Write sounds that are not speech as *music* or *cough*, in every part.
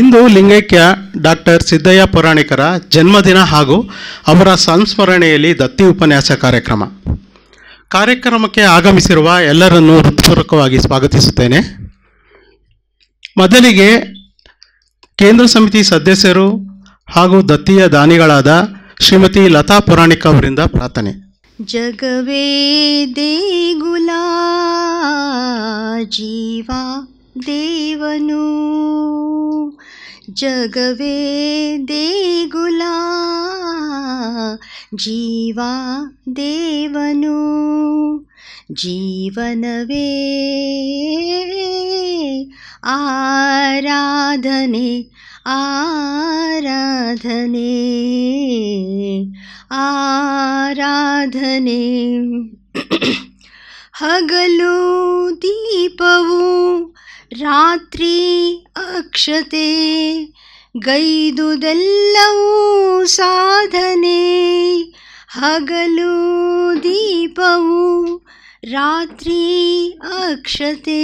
ಇಂದು ಲಿಂಗೈಕ್ಯ ಡಾಕ್ಟರ್ ಸಿದ್ದಯ್ಯ ಪುರಾಣಿಕರ ಜನ್ಮದಿನ ಹಾಗೂ ಅವರ ಸಂಸ್ಮರಣೆಯಲ್ಲಿ ದತ್ತಿ ಉಪನ್ಯಾಸ ಕಾರ್ಯಕ್ರಮ ಕಾರ್ಯಕ್ರಮಕ್ಕೆ ಆಗಮಿಸಿರುವ ಎಲ್ಲರನ್ನು ಹೃತ್ಪೂರ್ವಕವಾಗಿ ಸ್ವಾಗತಿಸುತ್ತೇನೆ ಮೊದಲಿಗೆ ಕೇಂದ್ರ ಸಮಿತಿ ಸದಸ್ಯರು ಹಾಗೂ ದತ್ತಿಯ ದಾನಿಗಳಾದ ಶ್ರೀಮತಿ ಲತಾ ಪುರಾಣಿಕ ಅವರಿಂದ ಪ್ರಾರ್ಥನೆ ಜಗವೇ ದೇಗುಲ ಜೀವಾ ದೇವನು ಜಗವೇ ದೇಗುಲ ಜೀವ ದೇವನು ಜೀವನವೇ ಆರಾಧನೆ ಆರಾಧನೆ ಆರಾಧನೆ ಹಗಲು ದೀಪವು ರಾತ್ರಿ ಅಕ್ಷತೆ ಗೈದುದೆಲ್ಲವೂ ಸಾಧನೆ ಹಗಲು ದೀಪವು ರಾತ್ರಿ ಅಕ್ಷತೆ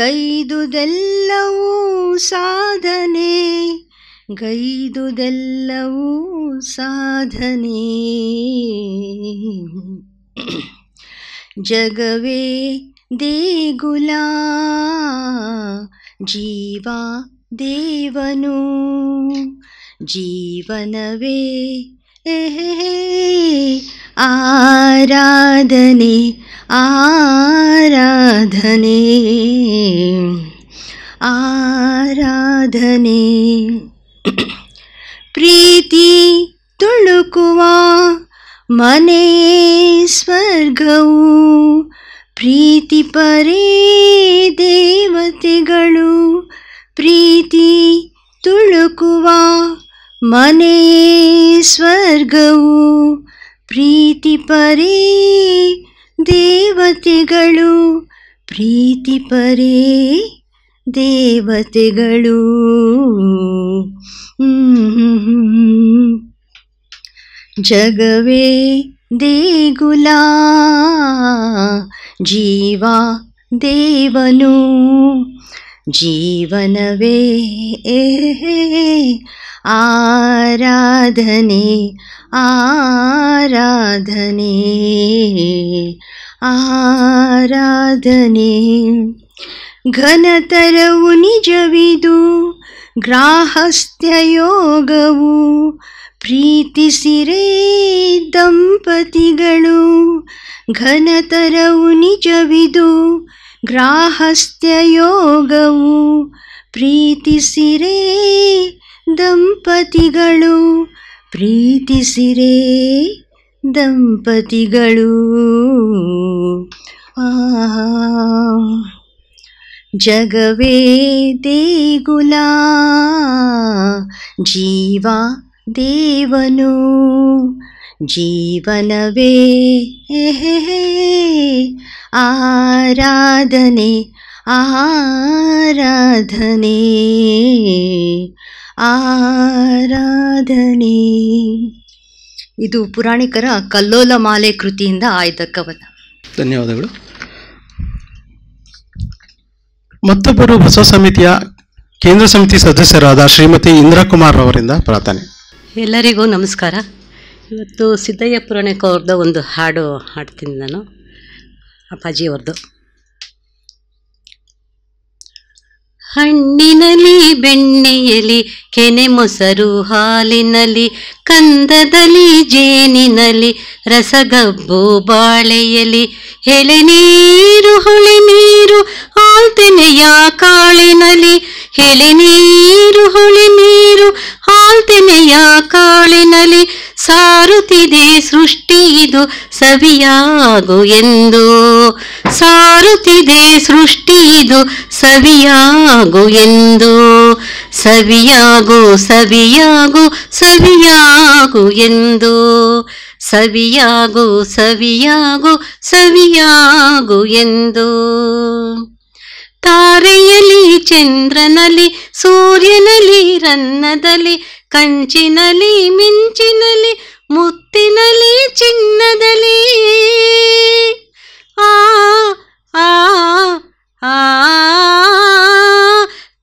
ಗೈದುದೆಲ್ಲವೂ ಸಾಧನೆ ಗೈದುದೆಲ್ಲವೂ ಸಾಧನೆ *clears throat* ಜಗವೇ दे गुला जीवा देवनु जीवनवे आराधने आराधने आराधने प्रीति ತುಳುಕುವ मने ಸ್ವರ್ಗವು ಪ್ರೀತಿ ಪರೇ ದೇವತೆಗಳು ಪ್ರೀತಿ ತುಳುಕುವ ಮನೆ ಸ್ವರ್ಗವು ಪ್ರೀತಿ ಪರೇ ದೇವತೆಗಳು ಪ್ರೀತಿ ಪರೇ ದೇವತೆಗಳು ಜಗವೇ ದೇಗುಲ जीवा देवनु जीवनवे आराधने आराधने आराधने घनतरवु निजविदु ग्राहस्थ्ययोग ಪ್ರೀತಿಸಿರೇ ದಂಪತಿಗಳು ಘನತರವು ನಿಜವಿದು ಗ್ರಾಹಸ್ಥ್ಯ ಯೋಗವು ಪ್ರೀತಿಸಿರೇ ದಂಪತಿಗಳು ಪ್ರೀತಿಸಿರೇ ದಂಪತಿಗಳು ಜಗವೇ ದೇಗುಲ ಜೀವ ದೇವನು ಜೀವನವೇ ಆರಾಧನೆ ಆರಾಧನೆ ಆರಾಧನೆ ಇದು ಪುರಾಣಿಕರ ಕಲ್ಲೋಲ ಮಾಲೆ ಕೃತಿಯಿಂದ ಆಯ್ದ ಕವನ ಧನ್ಯವಾದಗಳು ಮತ್ತೊಬ್ಬರು ಬಸವ ಸಮಿತಿಯ ಕೇಂದ್ರ ಸಮಿತಿ ಸದಸ್ಯರಾದ ಶ್ರೀಮತಿ ಇಂದ್ರಕುಮಾರ್ ಅವರಿಂದ ಪ್ರಾರ್ಥನೆ ಎಲ್ಲರಿಗೂ ನಮಸ್ಕಾರ ಇವತ್ತು ಸಿದ್ದಯ್ಯ ಪುರಾಣಿಕ ಅವ್ರದ್ದು ಒಂದು ಹಾಡು ಹಾಡ್ತೀನಿ ನಾನು ಅಪ್ಪಾಜಿಯವ್ರದ್ದು ಹಣ್ಣಿನಲಿ ಬೆಣ್ಣೆಯಲಿ ಕೆನೆ ಮೊಸರು ಹಾಲಿನಲಿ ಕಂದದಲ್ಲಿ ಜೇನಿನಲಿ ರಸಗಬ್ಬು ಬಾಳೆಯಲಿ ಎಳೆ ನೀರು ಹೊಳೆ ನೀರು ಹಾಲ್ತೆನೆಯ ಕಾಳಿನಲಿ ಎಳೆ ನೀರು ಹೊಳೆ ನೀರು ಹಾಲ್ತೆನೆಯ ಕಾಳಿನಲಿ ಸಾರುತ್ತಿದೆ ಸೃಷ್ಟಿ ಇದು ಸವಿಯಾಗು ಎಂದು ಸಾರುತ್ತಿದೆ ಸೃಷ್ಟಿ ಇದು ಸವಿಯಾಗು ಎಂದು ಸವಿಯಾಗು ಸವಿಯಾಗು ಸವಿಯಾಗು ಎಂದು ಸವಿಯಾಗು ಸವಿಯಾಗು ಸವಿಯಾಗು ಎಂದು ತಾರೆಯಲ್ಲಿ ಚಂದ್ರನಲ್ಲಿ ಸೂರ್ಯನಲ್ಲಿ ರನ್ನದಲ್ಲಿ ಕಂಚಿನಲಿ ಮಿಂಚಿನಲಿ ಮುತ್ತಿನಲಿ ಚಿನ್ನದಲಿ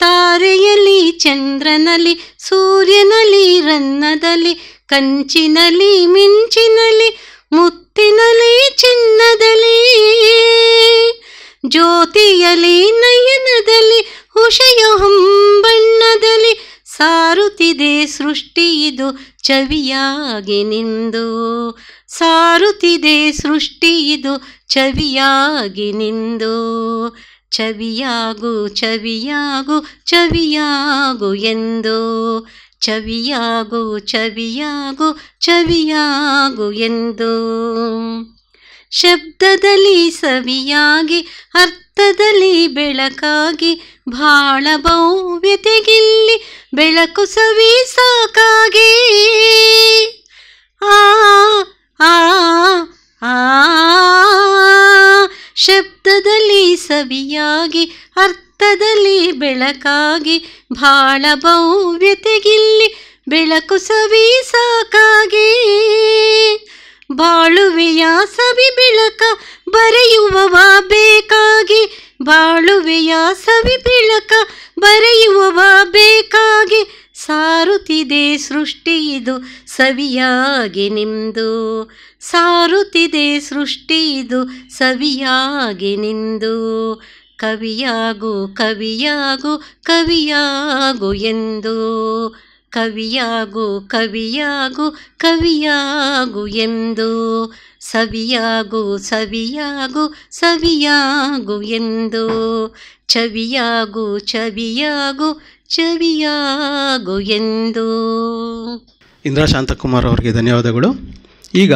ತಾರೆಯಲ್ಲಿ ಚಂದ್ರನಲ್ಲಿ ಸೂರ್ಯನಲ್ಲಿ ರನ್ನದಲ್ಲಿ ಕಂಚಿನಲಿ, ಮಿಂಚಿನಲಿ, ಮುತ್ತಿನಲಿ, ಚಿನ್ನದಲ್ಲಿ ಜ್ಯೋತಿಯಲಿ ನಯನದಲ್ಲಿ ಹುಷಯ ಹೊಂಬಣ್ಣದಲ್ಲಿ ಸಾರುತ್ತಿದೆ ಸೃಷ್ಟಿಯಿದು ಚವಿಯಾಗಿ ನಿಂದು ಸಾರುತ್ತಿದೆ ಸೃಷ್ಟಿ ಇದು ಚವಿಯಾಗಿ ನಿಂದು ಚವಿಯಾಗು ಚವಿಯಾಗು ಚವಿಯಾಗು ಎಂದು ಚವಿಯಾಗು ಚವಿಯಾಗು ಚವಿಯಾಗು ಎಂದು ಶಬ್ದದಲ್ಲಿ ಸವಿಯಾಗಿ ಅರ್ಥದಲ್ಲಿ ಬೆಳಕಾಗಿ ಭಾಳ ಭವ್ಯತೆಗಿಲ್ಲಿ ಬೆಳಕು ಸವಿ ಸಾಕಾಗಿ ಆ ಆ ಆ ಶಬ್ದದಲ್ಲಿ ಸವಿಯಾಗಿ ಅರ್ಥದಲ್ಲಿ ಬೆಳಕಾಗಿ ಭಾಳ ಭವ್ಯತೆಗಿಲ್ಲಿ ಬೆಳಕು ಸವಿ ಸಾಕಾಗಿ ಬಾಳುವೆಯ ಸವಿ ಬೆಳಕ ಬರೆಯುವವ ಬೇಕಾಗಿ ಬಾಳುವೆಯ ಸವಿ ಬೆಳಕ ಬರೆಯುವವ ಬೇಕಾಗಿ ಸಾರುತ್ತಿದೆ ಸೃಷ್ಟಿ ಇದು ಸವಿಯಾಗಿ ನಿಂದು ಸಾರುತ್ತಿದೆ ಸೃಷ್ಟಿ ಇದು ಸವಿಯಾಗಿ ನಿಂದು ಕವಿಯಾಗು ಕವಿಯಾಗು ಕವಿಯಾಗು ಎಂದು ಕವಿಯಾಗು ಕವಿಯಾಗು ಕವಿಯಾಗು ಎಂದು ಸವಿಯಾಗು ಸವಿಯಾಗು ಸವಿಯಾಗು ಎಂದು ಚವಿಯಾಗು ಚವಿಯಾಗು ಚವಿಯಾಗು ಎಂದು ಇಂದ್ರ ಶಾಂತಕುಮಾರ್ ಅವರಿಗೆ ಧನ್ಯವಾದಗಳು ಈಗ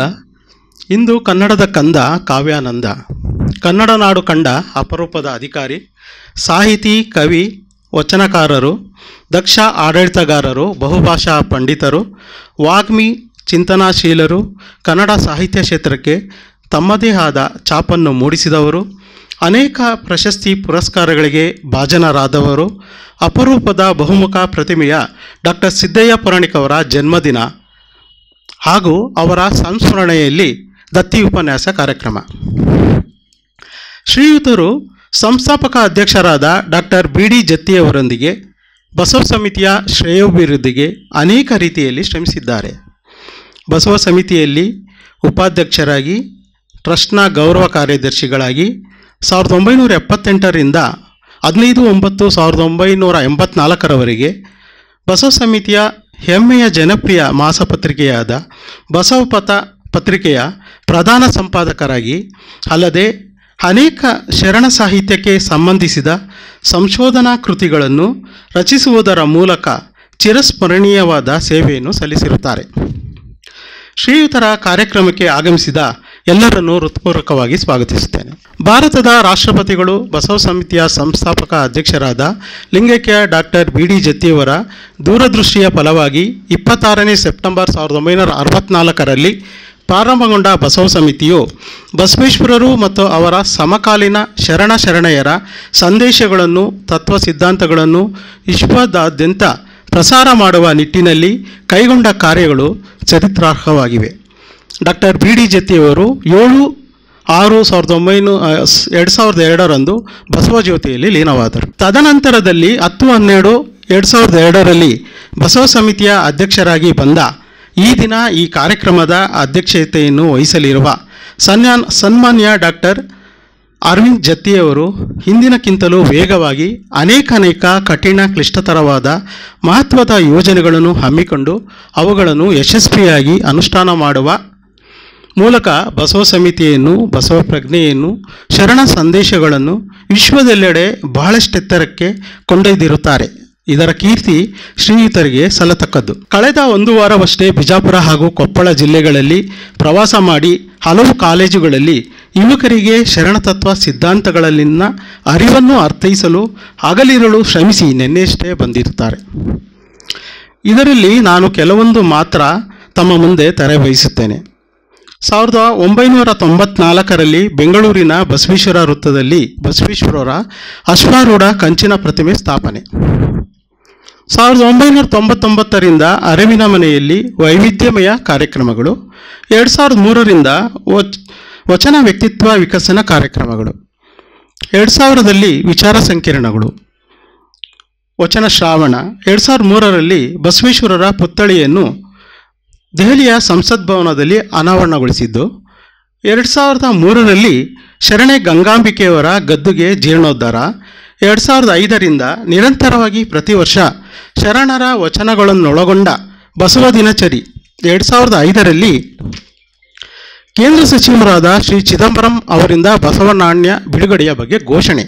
ಇಂದು ಕನ್ನಡದ ಕಂದ ಕಾವ್ಯಾನಂದ ಕನ್ನಡ ನಾಡು ಕಂಡ ಅಪರೂಪದ ಅಧಿಕಾರಿ ಸಾಹಿತಿ ಕವಿ ವಚನಕಾರರು ದಕ್ಷ ಆಡಳಿತಗಾರರು ಬಹುಭಾಷಾ ಪಂಡಿತರು ವಾಗ್ಮಿ ಚಿಂತನಾಶೀಲರು ಕನ್ನಡ ಸಾಹಿತ್ಯ ಕ್ಷೇತ್ರಕ್ಕೆ ತಮ್ಮದೇ ಆದ ಛಾಪನ್ನು ಮೂಡಿಸಿದವರು ಅನೇಕ ಪ್ರಶಸ್ತಿ ಪುರಸ್ಕಾರಗಳಿಗೆ ಭಾಜನರಾದವರು ಅಪರೂಪದ ಬಹುಮುಖ ಪ್ರತಿಮೆಯ ಡಾಕ್ಟರ್ ಸಿದ್ದಯ್ಯ ಪುರಾಣಿಕ್ ಅವರ ಜನ್ಮದಿನ ಹಾಗೂ ಅವರ ಸಂಸ್ಮರಣೆಯಲ್ಲಿ ದತ್ತಿ ಉಪನ್ಯಾಸ ಕಾರ್ಯಕ್ರಮ ಶ್ರೀಯುತರು ಸಂಸ್ಥಾಪಕ ಅಧ್ಯಕ್ಷರಾದ ಡಾಕ್ಟರ್ ಬಿ ಡಿ ಜತ್ತಿಯವರೊಂದಿಗೆ ಬಸವ ಸಮಿತಿಯ ಶ್ರೇಯೋಭಿವೃದ್ಧಿಗೆ ಅನೇಕ ರೀತಿಯಲ್ಲಿ ಶ್ರಮಿಸಿದ್ದಾರೆ ಬಸವ ಸಮಿತಿಯಲ್ಲಿ ಉಪಾಧ್ಯಕ್ಷರಾಗಿ ಟ್ರಸ್ಟ್ನ ಗೌರವ ಕಾರ್ಯದರ್ಶಿಗಳಾಗಿ ಸಾವಿರದ ಒಂಬೈನೂರ ಎಪ್ಪತ್ತೆಂಟರಿಂದ ಹದಿನೈದು ಒಂಬತ್ತು ಸಾವಿರದ ಒಂಬೈನೂರ ಎಂಬತ್ನಾಲ್ಕರವರೆಗೆ ಬಸವ ಸಮಿತಿಯ ಹೆಮ್ಮೆಯ ಜನಪ್ರಿಯ ಮಾಸಪತ್ರಿಕೆಯಾದ ಬಸವಪಥ ಪತ್ರಿಕೆಯ ಪ್ರಧಾನ ಸಂಪಾದಕರಾಗಿ ಅಲ್ಲದೆ ಅನೇಕ ಶರಣ ಸಾಹಿತ್ಯಕ್ಕೆ ಸಂಬಂಧಿಸಿದ ಸಂಶೋಧನಾ ಕೃತಿಗಳನ್ನು ರಚಿಸುವುದರ ಮೂಲಕ ಚಿರಸ್ಮರಣೀಯವಾದ ಸೇವೆಯನ್ನು ಸಲ್ಲಿಸಿರುತ್ತಾರೆ ಶ್ರೀಯುತರ ಕಾರ್ಯಕ್ರಮಕ್ಕೆ ಆಗಮಿಸಿದ ಎಲ್ಲರನ್ನೂ ಹೃತ್ಪೂರ್ವಕವಾಗಿ ಸ್ವಾಗತಿಸುತ್ತೇನೆ ಭಾರತದ ರಾಷ್ಟ್ರಪತಿಗಳು ಬಸವ ಸಮಿತಿಯ ಸಂಸ್ಥಾಪಕ ಅಧ್ಯಕ್ಷರಾದ ಲಿಂಗೈಕ್ಯ ಡಾಕ್ಟರ್ ಬಿ ಡಿ ಜತಿಯವರ ದೂರದೃಷ್ಟಿಯ ಫಲವಾಗಿ ಇಪ್ಪತ್ತಾರನೇ ಸೆಪ್ಟೆಂಬರ್ ಸಾವಿರದ ಒಂಬೈನೂರ ಅರವತ್ನಾಲ್ಕರಲ್ಲಿ ಪ್ರಾರಂಭಗೊಂಡ ಬಸವ ಸಮಿತಿಯು ಬಸವೇಶ್ವರರು ಮತ್ತು ಅವರ ಸಮಕಾಲೀನ ಶರಣ ಶರಣೆಯರ ಸಂದೇಶಗಳನ್ನು ತತ್ವ ಸಿದ್ಧಾಂತಗಳನ್ನು ವಿಶ್ವದಾದ್ಯಂತ ಪ್ರಸಾರ ಮಾಡುವ ನಿಟ್ಟಿನಲ್ಲಿ ಕೈಗೊಂಡ ಕಾರ್ಯಗಳು ಚರಿತ್ರಾರ್ಹವಾಗಿವೆ ಡಾಕ್ಟರ್ ಬಿ ಡಿ ಜತಿಯವರು ಏಳು ಆರು ಸಾವಿರದ ಒಂಬೈನೂ ಎರಡು ಸಾವಿರದ ಎರಡರಂದು ಬಸವಜ್ಯೋತಿಯಲ್ಲಿ ಲೀನವಾದರು ತದನಂತರದಲ್ಲಿ ಹತ್ತು ಹನ್ನೆರಡು ಎರಡು ಸಾವಿರದ ಎರಡರಲ್ಲಿ ಬಸವ ಸಮಿತಿಯ ಅಧ್ಯಕ್ಷರಾಗಿ ಬಂದ ಈ ದಿನ ಈ ಕಾರ್ಯಕ್ರಮದ ಅಧ್ಯಕ್ಷತೆಯನ್ನು ವಹಿಸಲಿರುವ ಸನ್ಯಾನ್ ಸನ್ಮಾನ್ಯ ಡಾಕ್ಟರ್ ಅರವಿಂದ್ ಜತ್ತಿಯವರು ಹಿಂದಿನಕ್ಕಿಂತಲೂ ವೇಗವಾಗಿ ಅನೇಕ ಅನೇಕ ಕಠಿಣ ಕ್ಲಿಷ್ಟತರವಾದ ಮಹತ್ವದ ಯೋಜನೆಗಳನ್ನು ಹಮ್ಮಿಕೊಂಡು ಅವುಗಳನ್ನು ಯಶಸ್ವಿಯಾಗಿ ಅನುಷ್ಠಾನ ಮಾಡುವ ಮೂಲಕ ಬಸವ ಸಮಿತಿಯನ್ನು ಬಸವ ಪ್ರಜ್ಞೆಯನ್ನು ಶರಣ ಸಂದೇಶಗಳನ್ನು ವಿಶ್ವದೆಲ್ಲೆಡೆ ಬಹಳಷ್ಟೆತ್ತರಕ್ಕೆ ಕೊಂಡೊಯ್ದಿರುತ್ತಾರೆ ಇದರ ಕೀರ್ತಿ ಶ್ರೀಯುತರಿಗೆ ಸಲ್ಲತಕ್ಕದ್ದು ಕಳೆದ ಒಂದು ವಾರವಷ್ಟೇ ಬಿಜಾಪುರ ಹಾಗೂ ಕೊಪ್ಪಳ ಜಿಲ್ಲೆಗಳಲ್ಲಿ ಪ್ರವಾಸ ಮಾಡಿ ಹಲವು ಕಾಲೇಜುಗಳಲ್ಲಿ ಯುವಕರಿಗೆ ಶರಣತತ್ವ ಸಿದ್ಧಾಂತಗಳಲ್ಲಿನ ಅರಿವನ್ನು ಅರ್ಥೈಸಲು ಹಗಲಿರಲು ಶ್ರಮಿಸಿ ನಿನ್ನೆಯಷ್ಟೇ ಬಂದಿರುತ್ತಾರೆ ಇದರಲ್ಲಿ ನಾನು ಕೆಲವೊಂದು ಮಾತ್ರ ತಮ್ಮ ಮುಂದೆ ತೆರೆ ಬಯಸುತ್ತೇನೆ ಸಾವಿರದ ಒಂಬೈನೂರ ತೊಂಬತ್ನಾಲ್ಕರಲ್ಲಿ ಬೆಂಗಳೂರಿನ ಬಸವೇಶ್ವರ ವೃತ್ತದಲ್ಲಿ ಬಸವೇಶ್ವರರ ಅಶ್ವಾರೂಢ ಕಂಚಿನ ಪ್ರತಿಮೆ ಸ್ಥಾಪನೆ ಸಾವಿರದ ಒಂಬೈನೂರ ತೊಂಬತ್ತೊಂಬತ್ತರಿಂದ ಅರವಿನ ಮನೆಯಲ್ಲಿ ವೈವಿಧ್ಯಮಯ ಕಾರ್ಯಕ್ರಮಗಳು ಎರಡು ಸಾವಿರದ ಮೂರರಿಂದ ವಚನ ವ್ಯಕ್ತಿತ್ವ ವಿಕಸನ ಕಾರ್ಯಕ್ರಮಗಳು ಎರಡು ಸಾವಿರದಲ್ಲಿ ವಿಚಾರ ಸಂಕಿರಣಗಳು ವಚನ ಶ್ರಾವಣ ಎರಡು ಸಾವಿರದ ಮೂರರಲ್ಲಿ ಬಸವೇಶ್ವರರ ಪುತ್ಥಳಿಯನ್ನು ದೆಹಲಿಯ ಸಂಸತ್ ಭವನದಲ್ಲಿ ಅನಾವರಣಗೊಳಿಸಿದ್ದು ಎರಡು ಸಾವಿರದ ಮೂರರಲ್ಲಿ ಶರಣೆ ಗಂಗಾಂಬಿಕೆಯವರ ಗದ್ದುಗೆ ಜೀರ್ಣೋದ್ಧಾರ ಎರಡು ಸಾವಿರದ ಐದರಿಂದ ನಿರಂತರವಾಗಿ ಪ್ರತಿ ವರ್ಷ ಶರಣರ ವಚನಗಳನ್ನೊಳಗೊಂಡ ಬಸವ ದಿನಚರಿ ಎರಡು ಸಾವಿರದ ಐದರಲ್ಲಿ ಕೇಂದ್ರ ಸಚಿವರಾದ ಶ್ರೀ ಚಿದಂಬರಂ ಅವರಿಂದ ನಾಣ್ಯ ಬಿಡುಗಡೆಯ ಬಗ್ಗೆ ಘೋಷಣೆ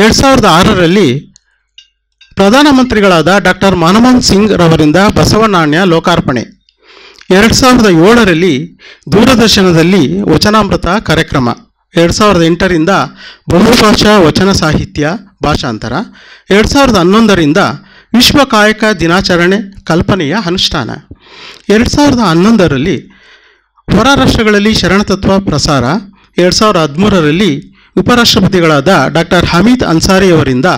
ಎರಡು ಸಾವಿರದ ಆರರಲ್ಲಿ ಪ್ರಧಾನಮಂತ್ರಿಗಳಾದ ಡಾಕ್ಟರ್ ಮನಮೋಹನ್ ಸಿಂಗ್ ರವರಿಂದ ನಾಣ್ಯ ಲೋಕಾರ್ಪಣೆ ಎರಡು ಸಾವಿರದ ಏಳರಲ್ಲಿ ದೂರದರ್ಶನದಲ್ಲಿ ವಚನಾಮೃತ ಕಾರ್ಯಕ್ರಮ ಎರಡು ಸಾವಿರದ ಎಂಟರಿಂದ ಬಹುಭಾಷಾ ವಚನ ಸಾಹಿತ್ಯ ಭಾಷಾಂತರ ಎರಡು ಸಾವಿರದ ಹನ್ನೊಂದರಿಂದ ವಿಶ್ವ ಕಾಯಕ ದಿನಾಚರಣೆ ಕಲ್ಪನೆಯ ಅನುಷ್ಠಾನ ಎರಡು ಸಾವಿರದ ಹನ್ನೊಂದರಲ್ಲಿ ಹೊರ ರಾಷ್ಟ್ರಗಳಲ್ಲಿ ಶರಣತತ್ವ ಪ್ರಸಾರ ಎರಡು ಸಾವಿರದ ಹದಿಮೂರರಲ್ಲಿ ಉಪರಾಷ್ಟ್ರಪತಿಗಳಾದ ಡಾಕ್ಟರ್ ಹಮೀದ್ ಅನ್ಸಾರಿಯವರಿಂದ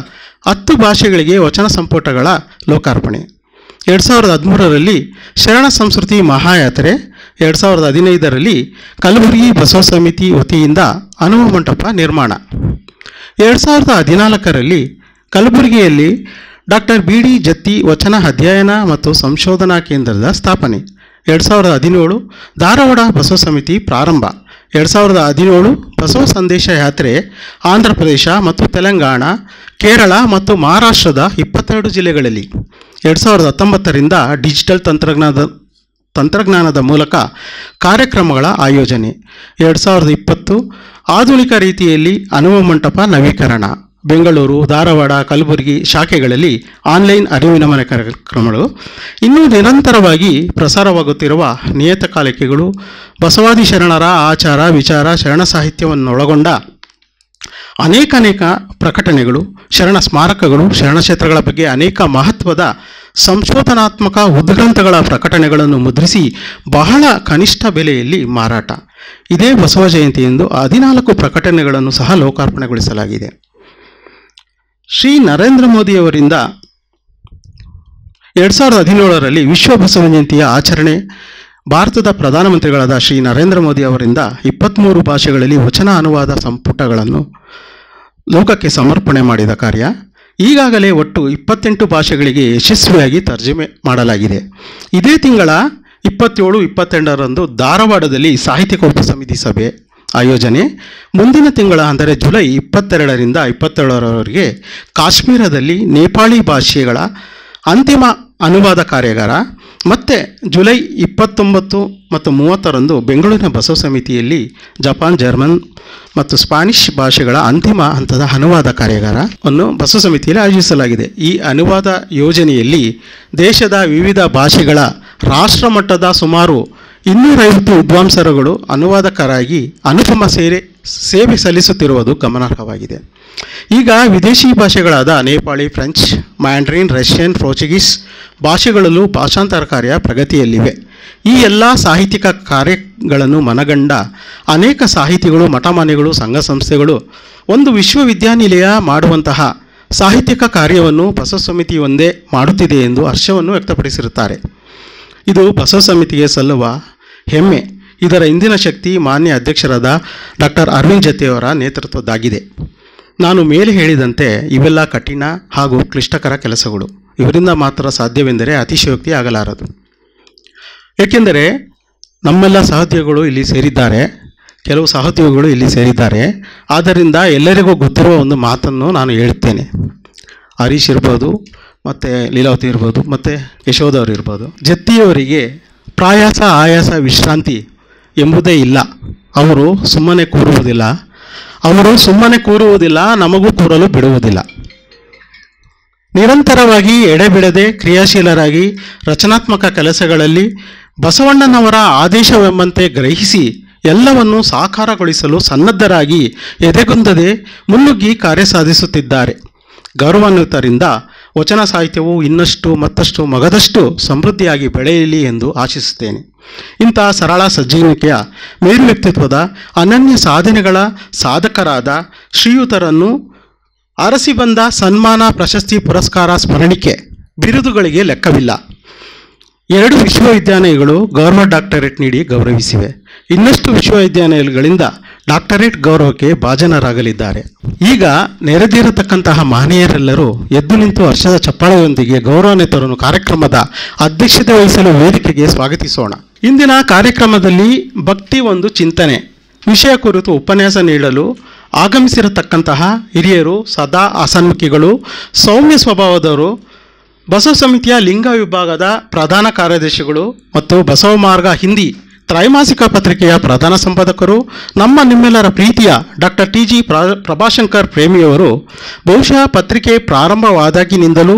ಹತ್ತು ಭಾಷೆಗಳಿಗೆ ವಚನ ಸಂಪುಟಗಳ ಲೋಕಾರ್ಪಣೆ ಎರಡು ಸಾವಿರದ ಹದಿಮೂರರಲ್ಲಿ ಶರಣ ಸಂಸ್ಕೃತಿ ಮಹಾಯಾತ್ರೆ ಎರಡು ಸಾವಿರದ ಹದಿನೈದರಲ್ಲಿ ಕಲಬುರಗಿ ಬಸವ ಸಮಿತಿ ವತಿಯಿಂದ ಅನುವು ಮಂಟಪ ನಿರ್ಮಾಣ ಎರಡು ಸಾವಿರದ ಹದಿನಾಲ್ಕರಲ್ಲಿ ಕಲಬುರಗಿಯಲ್ಲಿ ಡಾಕ್ಟರ್ ಬಿ ಡಿ ಜತ್ತಿ ವಚನ ಅಧ್ಯಯನ ಮತ್ತು ಸಂಶೋಧನಾ ಕೇಂದ್ರದ ಸ್ಥಾಪನೆ ಎರಡು ಸಾವಿರದ ಹದಿನೇಳು ಧಾರವಾಡ ಬಸವ ಸಮಿತಿ ಪ್ರಾರಂಭ ಎರಡು ಸಾವಿರದ ಹದಿನೇಳು ಬಸವ ಸಂದೇಶ ಯಾತ್ರೆ ಆಂಧ್ರ ಪ್ರದೇಶ ಮತ್ತು ತೆಲಂಗಾಣ ಕೇರಳ ಮತ್ತು ಮಹಾರಾಷ್ಟ್ರದ ಇಪ್ಪತ್ತೆರಡು ಜಿಲ್ಲೆಗಳಲ್ಲಿ ಎರಡು ಸಾವಿರದ ಹತ್ತೊಂಬತ್ತರಿಂದ ಡಿಜಿಟಲ್ ತಂತ್ರಜ್ಞಾನದ ತಂತ್ರಜ್ಞಾನದ ಮೂಲಕ ಕಾರ್ಯಕ್ರಮಗಳ ಆಯೋಜನೆ ಎರಡು ಸಾವಿರದ ಇಪ್ಪತ್ತು ಆಧುನಿಕ ರೀತಿಯಲ್ಲಿ ಅನುಭವ ಮಂಟಪ ನವೀಕರಣ ಬೆಂಗಳೂರು ಧಾರವಾಡ ಕಲಬುರಗಿ ಶಾಖೆಗಳಲ್ಲಿ ಆನ್ಲೈನ್ ಅರಿವಿನ ಮನೆ ಕಾರ್ಯಕ್ರಮಗಳು ಇನ್ನೂ ನಿರಂತರವಾಗಿ ಪ್ರಸಾರವಾಗುತ್ತಿರುವ ನಿಯತಕಾಲಿಕೆಗಳು ಬಸವಾದಿ ಶರಣರ ಆಚಾರ ವಿಚಾರ ಶರಣ ಸಾಹಿತ್ಯವನ್ನು ಒಳಗೊಂಡ ಅನೇಕ ಅನೇಕ ಪ್ರಕಟಣೆಗಳು ಶರಣ ಸ್ಮಾರಕಗಳು ಶರಣ ಕ್ಷೇತ್ರಗಳ ಬಗ್ಗೆ ಅನೇಕ ಮಹತ್ವದ ಸಂಶೋಧನಾತ್ಮಕ ಉದ್ಗ್ರಂಥಗಳ ಪ್ರಕಟಣೆಗಳನ್ನು ಮುದ್ರಿಸಿ ಬಹಳ ಕನಿಷ್ಠ ಬೆಲೆಯಲ್ಲಿ ಮಾರಾಟ ಇದೇ ಬಸವ ಎಂದು ಹದಿನಾಲ್ಕು ಪ್ರಕಟಣೆಗಳನ್ನು ಸಹ ಲೋಕಾರ್ಪಣೆಗೊಳಿಸಲಾಗಿದೆ ಶ್ರೀ ನರೇಂದ್ರ ಮೋದಿಯವರಿಂದ ಎರಡು ಸಾವಿರದ ಹದಿನೇಳರಲ್ಲಿ ವಿಶ್ವ ಬಸವ ಜಯಂತಿಯ ಆಚರಣೆ ಭಾರತದ ಪ್ರಧಾನಮಂತ್ರಿಗಳಾದ ಶ್ರೀ ನರೇಂದ್ರ ಮೋದಿ ಅವರಿಂದ ಇಪ್ಪತ್ತ್ಮೂರು ಭಾಷೆಗಳಲ್ಲಿ ವಚನ ಅನುವಾದ ಸಂಪುಟಗಳನ್ನು ಲೋಕಕ್ಕೆ ಸಮರ್ಪಣೆ ಮಾಡಿದ ಕಾರ್ಯ ಈಗಾಗಲೇ ಒಟ್ಟು ಇಪ್ಪತ್ತೆಂಟು ಭಾಷೆಗಳಿಗೆ ಯಶಸ್ವಿಯಾಗಿ ತರ್ಜುಮೆ ಮಾಡಲಾಗಿದೆ ಇದೇ ತಿಂಗಳ ಇಪ್ಪತ್ತೇಳು ಇಪ್ಪತ್ತೆಂಟರಂದು ಧಾರವಾಡದಲ್ಲಿ ಸಾಹಿತ್ಯ ಕೋಪ ಸಮಿತಿ ಸಭೆ ಆಯೋಜನೆ ಮುಂದಿನ ತಿಂಗಳ ಅಂದರೆ ಜುಲೈ ಇಪ್ಪತ್ತೆರಡರಿಂದ ಇಪ್ಪತ್ತೇಳರವರೆಗೆ ಕಾಶ್ಮೀರದಲ್ಲಿ ನೇಪಾಳಿ ಭಾಷೆಗಳ ಅಂತಿಮ ಅನುವಾದ ಕಾರ್ಯಾಗಾರ ಮತ್ತು ಜುಲೈ ಇಪ್ಪತ್ತೊಂಬತ್ತು ಮತ್ತು ಮೂವತ್ತರಂದು ಬೆಂಗಳೂರಿನ ಬಸವ ಸಮಿತಿಯಲ್ಲಿ ಜಪಾನ್ ಜರ್ಮನ್ ಮತ್ತು ಸ್ಪಾನಿಷ್ ಭಾಷೆಗಳ ಅಂತಿಮ ಹಂತದ ಅನುವಾದ ಕಾರ್ಯಾಗಾರವನ್ನು ಬಸವ ಸಮಿತಿಯಲ್ಲಿ ಆಯೋಜಿಸಲಾಗಿದೆ ಈ ಅನುವಾದ ಯೋಜನೆಯಲ್ಲಿ ದೇಶದ ವಿವಿಧ ಭಾಷೆಗಳ ಮಟ್ಟದ ಸುಮಾರು ಇನ್ನೂರೈವತ್ತು ವಿದ್ವಾಂಸರುಗಳು ಅನುವಾದಕರಾಗಿ ಅನುಪಮ ಸೇರೆ ಸೇವೆ ಸಲ್ಲಿಸುತ್ತಿರುವುದು ಗಮನಾರ್ಹವಾಗಿದೆ ಈಗ ವಿದೇಶಿ ಭಾಷೆಗಳಾದ Nepali French Mandarin Russian Portuguese ಭಾಷೆಗಳಲ್ಲೂ ಭಾಷಾಂತರ ಕಾರ್ಯ ಪ್ರಗತಿಯಲ್ಲಿವೆ ಈ ಎಲ್ಲ ಸಾಹಿತ್ಯಿಕ ಕಾರ್ಯಗಳನ್ನು ಮನಗಂಡ ಅನೇಕ ಸಾಹಿತಿಗಳು ಮಠಮಾನೆಗಳು ಸಂಘ ಸಂಸ್ಥೆಗಳು ಒಂದು ವಿಶ್ವವಿದ್ಯಾನಿಲಯ ಮಾಡುವಂತಹ ಸಾಹಿತ್ಯಿಕ ಕಾರ್ಯವನ್ನು ಬಸವ ಸಮಿತಿ ಒಂದೇ ಮಾಡುತ್ತಿದೆ ಎಂದು ಹರ್ಷವನ್ನು ವ್ಯಕ್ತಪಡಿಸಿರುತ್ತಾರೆ ಇದು ಬಸವ ಸಮಿತಿಗೆ ಸಲ್ಲುವ ಹೆಮ್ಮೆ ಇದರ ಇಂದಿನ ಶಕ್ತಿ ಮಾನ್ಯ ಅಧ್ಯಕ್ಷರಾದ ಡಾಕ್ಟರ್ ಅರವಿಂದ್ ಜತೆಯವರ ನೇತೃತ್ವದ್ದಾಗಿದೆ ನಾನು ಮೇಲೆ ಹೇಳಿದಂತೆ ಇವೆಲ್ಲ ಕಠಿಣ ಹಾಗೂ ಕ್ಲಿಷ್ಟಕರ ಕೆಲಸಗಳು ಇವರಿಂದ ಮಾತ್ರ ಸಾಧ್ಯವೆಂದರೆ ಅತಿಶಯೋಕ್ತಿ ಆಗಲಾರದು ಏಕೆಂದರೆ ನಮ್ಮೆಲ್ಲ ಸಹೋದ್ಯೋಗಿಗಳು ಇಲ್ಲಿ ಸೇರಿದ್ದಾರೆ ಕೆಲವು ಸಹೋದ್ಯೋಗಿಗಳು ಇಲ್ಲಿ ಸೇರಿದ್ದಾರೆ ಆದ್ದರಿಂದ ಎಲ್ಲರಿಗೂ ಗೊತ್ತಿರುವ ಒಂದು ಮಾತನ್ನು ನಾನು ಹೇಳುತ್ತೇನೆ ಹರೀಶ್ ಇರ್ಬೋದು ಮತ್ತು ಲೀಲಾವತಿ ಇರ್ಬೋದು ಮತ್ತು ಯಶೋಧ ಅವರು ಇರ್ಬೋದು ಜತ್ತಿಯವರಿಗೆ ಪ್ರಾಯಾಸ ಆಯಾಸ ವಿಶ್ರಾಂತಿ ಎಂಬುದೇ ಇಲ್ಲ ಅವರು ಸುಮ್ಮನೆ ಕೂರುವುದಿಲ್ಲ ಅವರು ಸುಮ್ಮನೆ ಕೂರುವುದಿಲ್ಲ ನಮಗೂ ಕೂರಲು ಬಿಡುವುದಿಲ್ಲ ನಿರಂತರವಾಗಿ ಎಡೆಬಿಡದೆ ಕ್ರಿಯಾಶೀಲರಾಗಿ ರಚನಾತ್ಮಕ ಕೆಲಸಗಳಲ್ಲಿ ಬಸವಣ್ಣನವರ ಆದೇಶವೆಂಬಂತೆ ಗ್ರಹಿಸಿ ಎಲ್ಲವನ್ನು ಸಾಕಾರಗೊಳಿಸಲು ಸನ್ನದ್ಧರಾಗಿ ಎದೆಗುಂದದೆ ಮುನ್ನುಗ್ಗಿ ಕಾರ್ಯ ಸಾಧಿಸುತ್ತಿದ್ದಾರೆ ಗೌರವಾನ್ವಿತರಿಂದ ವಚನ ಸಾಹಿತ್ಯವು ಇನ್ನಷ್ಟು ಮತ್ತಷ್ಟು ಮಗದಷ್ಟು ಸಮೃದ್ಧಿಯಾಗಿ ಬೆಳೆಯಲಿ ಎಂದು ಆಶಿಸುತ್ತೇನೆ ಇಂತಹ ಸರಳ ಸಜ್ಜೀವಿಕೆಯ ವ್ಯಕ್ತಿತ್ವದ ಅನನ್ಯ ಸಾಧನೆಗಳ ಸಾಧಕರಾದ ಶ್ರೀಯುತರನ್ನು ಅರಸಿ ಬಂದ ಸನ್ಮಾನ ಪ್ರಶಸ್ತಿ ಪುರಸ್ಕಾರ ಸ್ಮರಣಿಕೆ ಬಿರುದುಗಳಿಗೆ ಲೆಕ್ಕವಿಲ್ಲ ಎರಡು ವಿಶ್ವವಿದ್ಯಾಲಯಗಳು ಗೌರ್ಮೆಂಟ್ ಡಾಕ್ಟರೇಟ್ ನೀಡಿ ಗೌರವಿಸಿವೆ ಇನ್ನಷ್ಟು ವಿಶ್ವವಿದ್ಯಾಲಯಗಳಿಂದ ಡಾಕ್ಟರೇಟ್ ಗೌರವಕ್ಕೆ ಭಾಜನರಾಗಲಿದ್ದಾರೆ ಈಗ ನೆರೆದಿರತಕ್ಕಂತಹ ಮಹನೀಯರೆಲ್ಲರೂ ಎದ್ದು ನಿಂತು ಹರ್ಷದ ಚಪ್ಪಾಳೆಯೊಂದಿಗೆ ಗೌರವಾನ್ವಿತರನ್ನು ಕಾರ್ಯಕ್ರಮದ ಅಧ್ಯಕ್ಷತೆ ವಹಿಸಲು ವೇದಿಕೆಗೆ ಸ್ವಾಗತಿಸೋಣ ಇಂದಿನ ಕಾರ್ಯಕ್ರಮದಲ್ಲಿ ಭಕ್ತಿ ಒಂದು ಚಿಂತನೆ ವಿಷಯ ಕುರಿತು ಉಪನ್ಯಾಸ ನೀಡಲು ಆಗಮಿಸಿರತಕ್ಕಂತಹ ಹಿರಿಯರು ಸದಾ ಆಸನ್ಮುಖಿಗಳು ಸೌಮ್ಯ ಸ್ವಭಾವದವರು ಬಸವ ಸಮಿತಿಯ ಲಿಂಗ ವಿಭಾಗದ ಪ್ರಧಾನ ಕಾರ್ಯದರ್ಶಿಗಳು ಮತ್ತು ಬಸವ ಮಾರ್ಗ ಹಿಂದಿ ತ್ರೈಮಾಸಿಕ ಪತ್ರಿಕೆಯ ಪ್ರಧಾನ ಸಂಪಾದಕರು ನಮ್ಮ ನಿಮ್ಮೆಲ್ಲರ ಪ್ರೀತಿಯ ಡಾಕ್ಟರ್ ಟಿ ಜಿ ಪ್ರಭಾಶಂಕರ್ ಪ್ರೇಮಿಯವರು ಬಹುಶಃ ಪತ್ರಿಕೆ ಪ್ರಾರಂಭವಾದಾಗಿನಿಂದಲೂ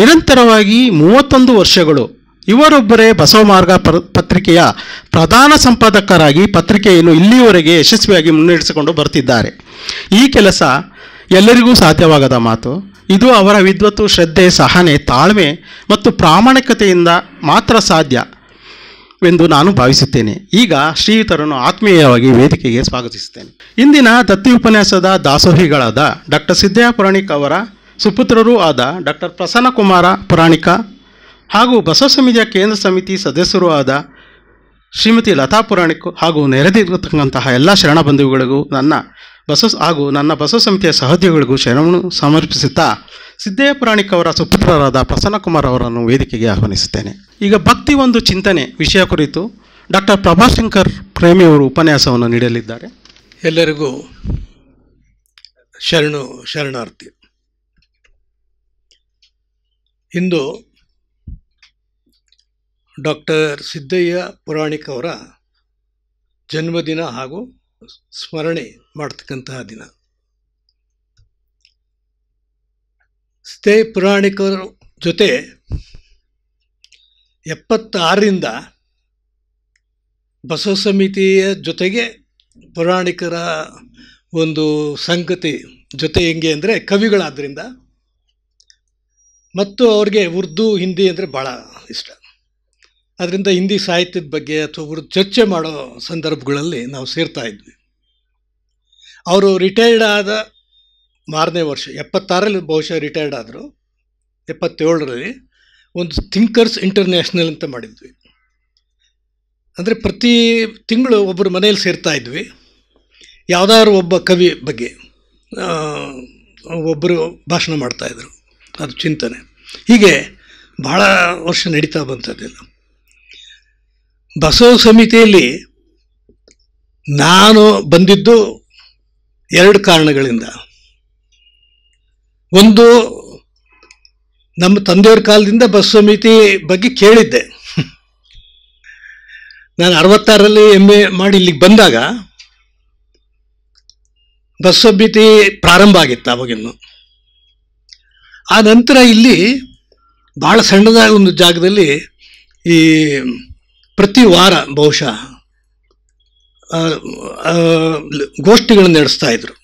ನಿರಂತರವಾಗಿ ಮೂವತ್ತೊಂದು ವರ್ಷಗಳು ಇವರೊಬ್ಬರೇ ಬಸವ ಮಾರ್ಗ ಪತ್ರಿಕೆಯ ಪ್ರಧಾನ ಸಂಪಾದಕರಾಗಿ ಪತ್ರಿಕೆಯನ್ನು ಇಲ್ಲಿಯವರೆಗೆ ಯಶಸ್ವಿಯಾಗಿ ಮುನ್ನಡೆಸಿಕೊಂಡು ಬರುತ್ತಿದ್ದಾರೆ ಈ ಕೆಲಸ ಎಲ್ಲರಿಗೂ ಸಾಧ್ಯವಾಗದ ಮಾತು ಇದು ಅವರ ವಿದ್ವತ್ತು ಶ್ರದ್ಧೆ ಸಹನೆ ತಾಳ್ಮೆ ಮತ್ತು ಪ್ರಾಮಾಣಿಕತೆಯಿಂದ ಮಾತ್ರ ಸಾಧ್ಯ ಎಂದು ನಾನು ಭಾವಿಸುತ್ತೇನೆ ಈಗ ಶ್ರೀಯುತರನ್ನು ಆತ್ಮೀಯವಾಗಿ ವೇದಿಕೆಗೆ ಸ್ವಾಗತಿಸುತ್ತೇನೆ ಇಂದಿನ ದತ್ತಿ ಉಪನ್ಯಾಸದ ದಾಸೋಹಿಗಳಾದ ಡಾಕ್ಟರ್ ಸಿದ್ದಯ್ಯ ಪುರಾಣಿಕ್ ಅವರ ಸುಪುತ್ರರೂ ಆದ ಡಾಕ್ಟರ್ ಪ್ರಸನ್ನ ಕುಮಾರ ಪುರಾಣಿಕ ಹಾಗೂ ಬಸವ ಸಮಿತಿಯ ಕೇಂದ್ರ ಸಮಿತಿ ಸದಸ್ಯರೂ ಆದ ಶ್ರೀಮತಿ ಲತಾ ಪುರಾಣಿಕ್ ಹಾಗೂ ನೆರೆದಿರತಕ್ಕಂತಹ ಎಲ್ಲ ಶರಣ ಬಂಧುಗಳಿಗೂ ನನ್ನ ಬಸವ ಹಾಗೂ ನನ್ನ ಬಸವ ಸಮಿತಿಯ ಸಹೋದ್ಯೋಗಿಗಳಿಗೂ ಶರಣವನ್ನು ಸಮರ್ಪಿಸುತ್ತಾ ಸಿದ್ದಯ್ಯ ಪುರಾಣಿಕ್ ಅವರ ಸುಪುತ್ರರಾದ ಪ್ರಸನ್ನಕುಮಾರ್ ಅವರನ್ನು ವೇದಿಕೆಗೆ ಆಹ್ವಾನಿಸುತ್ತೇನೆ ಈಗ ಭಕ್ತಿ ಒಂದು ಚಿಂತನೆ ವಿಷಯ ಕುರಿತು ಡಾಕ್ಟರ್ ಪ್ರಭಾಶಂಕರ್ ಪ್ರೇಮಿಯವರು ಉಪನ್ಯಾಸವನ್ನು ನೀಡಲಿದ್ದಾರೆ ಎಲ್ಲರಿಗೂ ಶರಣು ಶರಣಾರ್ಥಿ ಇಂದು ಡಾಕ್ಟರ್ ಸಿದ್ದಯ್ಯ ಪುರಾಣಿಕ್ ಅವರ ಜನ್ಮದಿನ ಹಾಗೂ ಸ್ಮರಣೆ ಮಾಡ್ತಕ್ಕಂತಹ ದಿನ ಸ್ಥೇ ಪುರಾಣಿಕರ ಜೊತೆ ಎಪ್ಪತ್ತಾರರಿಂದ ಬಸವ ಸಮಿತಿಯ ಜೊತೆಗೆ ಪುರಾಣಿಕರ ಒಂದು ಸಂಗತಿ ಜೊತೆ ಹೆಂಗೆ ಅಂದರೆ ಕವಿಗಳಾದ್ದರಿಂದ ಮತ್ತು ಅವ್ರಿಗೆ ಉರ್ದು ಹಿಂದಿ ಅಂದರೆ ಭಾಳ ಇಷ್ಟ ಅದರಿಂದ ಹಿಂದಿ ಸಾಹಿತ್ಯದ ಬಗ್ಗೆ ಅಥವಾ ಚರ್ಚೆ ಮಾಡೋ ಸಂದರ್ಭಗಳಲ್ಲಿ ನಾವು ಸೇರ್ತಾಯಿದ್ವಿ ಅವರು ರಿಟೈರ್ಡ್ ಆದ ಮಾರನೇ ವರ್ಷ ಎಪ್ಪತ್ತಾರಲ್ಲಿ ಬಹುಶಃ ರಿಟೈರ್ಡ್ ಆದರು ಎಪ್ಪತ್ತೇಳರಲ್ಲಿ ಒಂದು ಥಿಂಕರ್ಸ್ ಇಂಟರ್ನ್ಯಾಷನಲ್ ಅಂತ ಮಾಡಿದ್ವಿ ಅಂದರೆ ಪ್ರತಿ ತಿಂಗಳು ಒಬ್ಬರು ಮನೆಯಲ್ಲಿ ಸೇರ್ತಾ ಇದ್ವಿ ಯಾವುದಾದ್ರು ಒಬ್ಬ ಕವಿ ಬಗ್ಗೆ ಒಬ್ಬರು ಭಾಷಣ ಮಾಡ್ತಾಯಿದ್ರು ಅದು ಚಿಂತನೆ ಹೀಗೆ ಭಾಳ ವರ್ಷ ನಡೀತಾ ಬಂತದ್ದೆಲ್ಲ ಬಸವ ಸಮಿತಿಯಲ್ಲಿ ನಾನು ಬಂದಿದ್ದು ಎರಡು ಕಾರಣಗಳಿಂದ ಒಂದು ನಮ್ಮ ತಂದೆಯವ್ರ ಕಾಲದಿಂದ ಬಸ್ ಸಮಿತಿ ಬಗ್ಗೆ ಕೇಳಿದ್ದೆ ನಾನು ಅರವತ್ತಾರರಲ್ಲಿ ಎಮ್ ಎ ಮಾಡಿ ಇಲ್ಲಿಗೆ ಬಂದಾಗ ಬಸ್ ಸಮಿತಿ ಪ್ರಾರಂಭ ಆಗಿತ್ತು ಅವಾಗಿನ್ನು ಆ ನಂತರ ಇಲ್ಲಿ ಭಾಳ ಸಣ್ಣದಾದ ಒಂದು ಜಾಗದಲ್ಲಿ ಈ ಪ್ರತಿ ವಾರ ಬಹುಶಃ ಗೋಷ್ಠಿಗಳು ನಡೆಸ್ತಾ ಇದ್ರು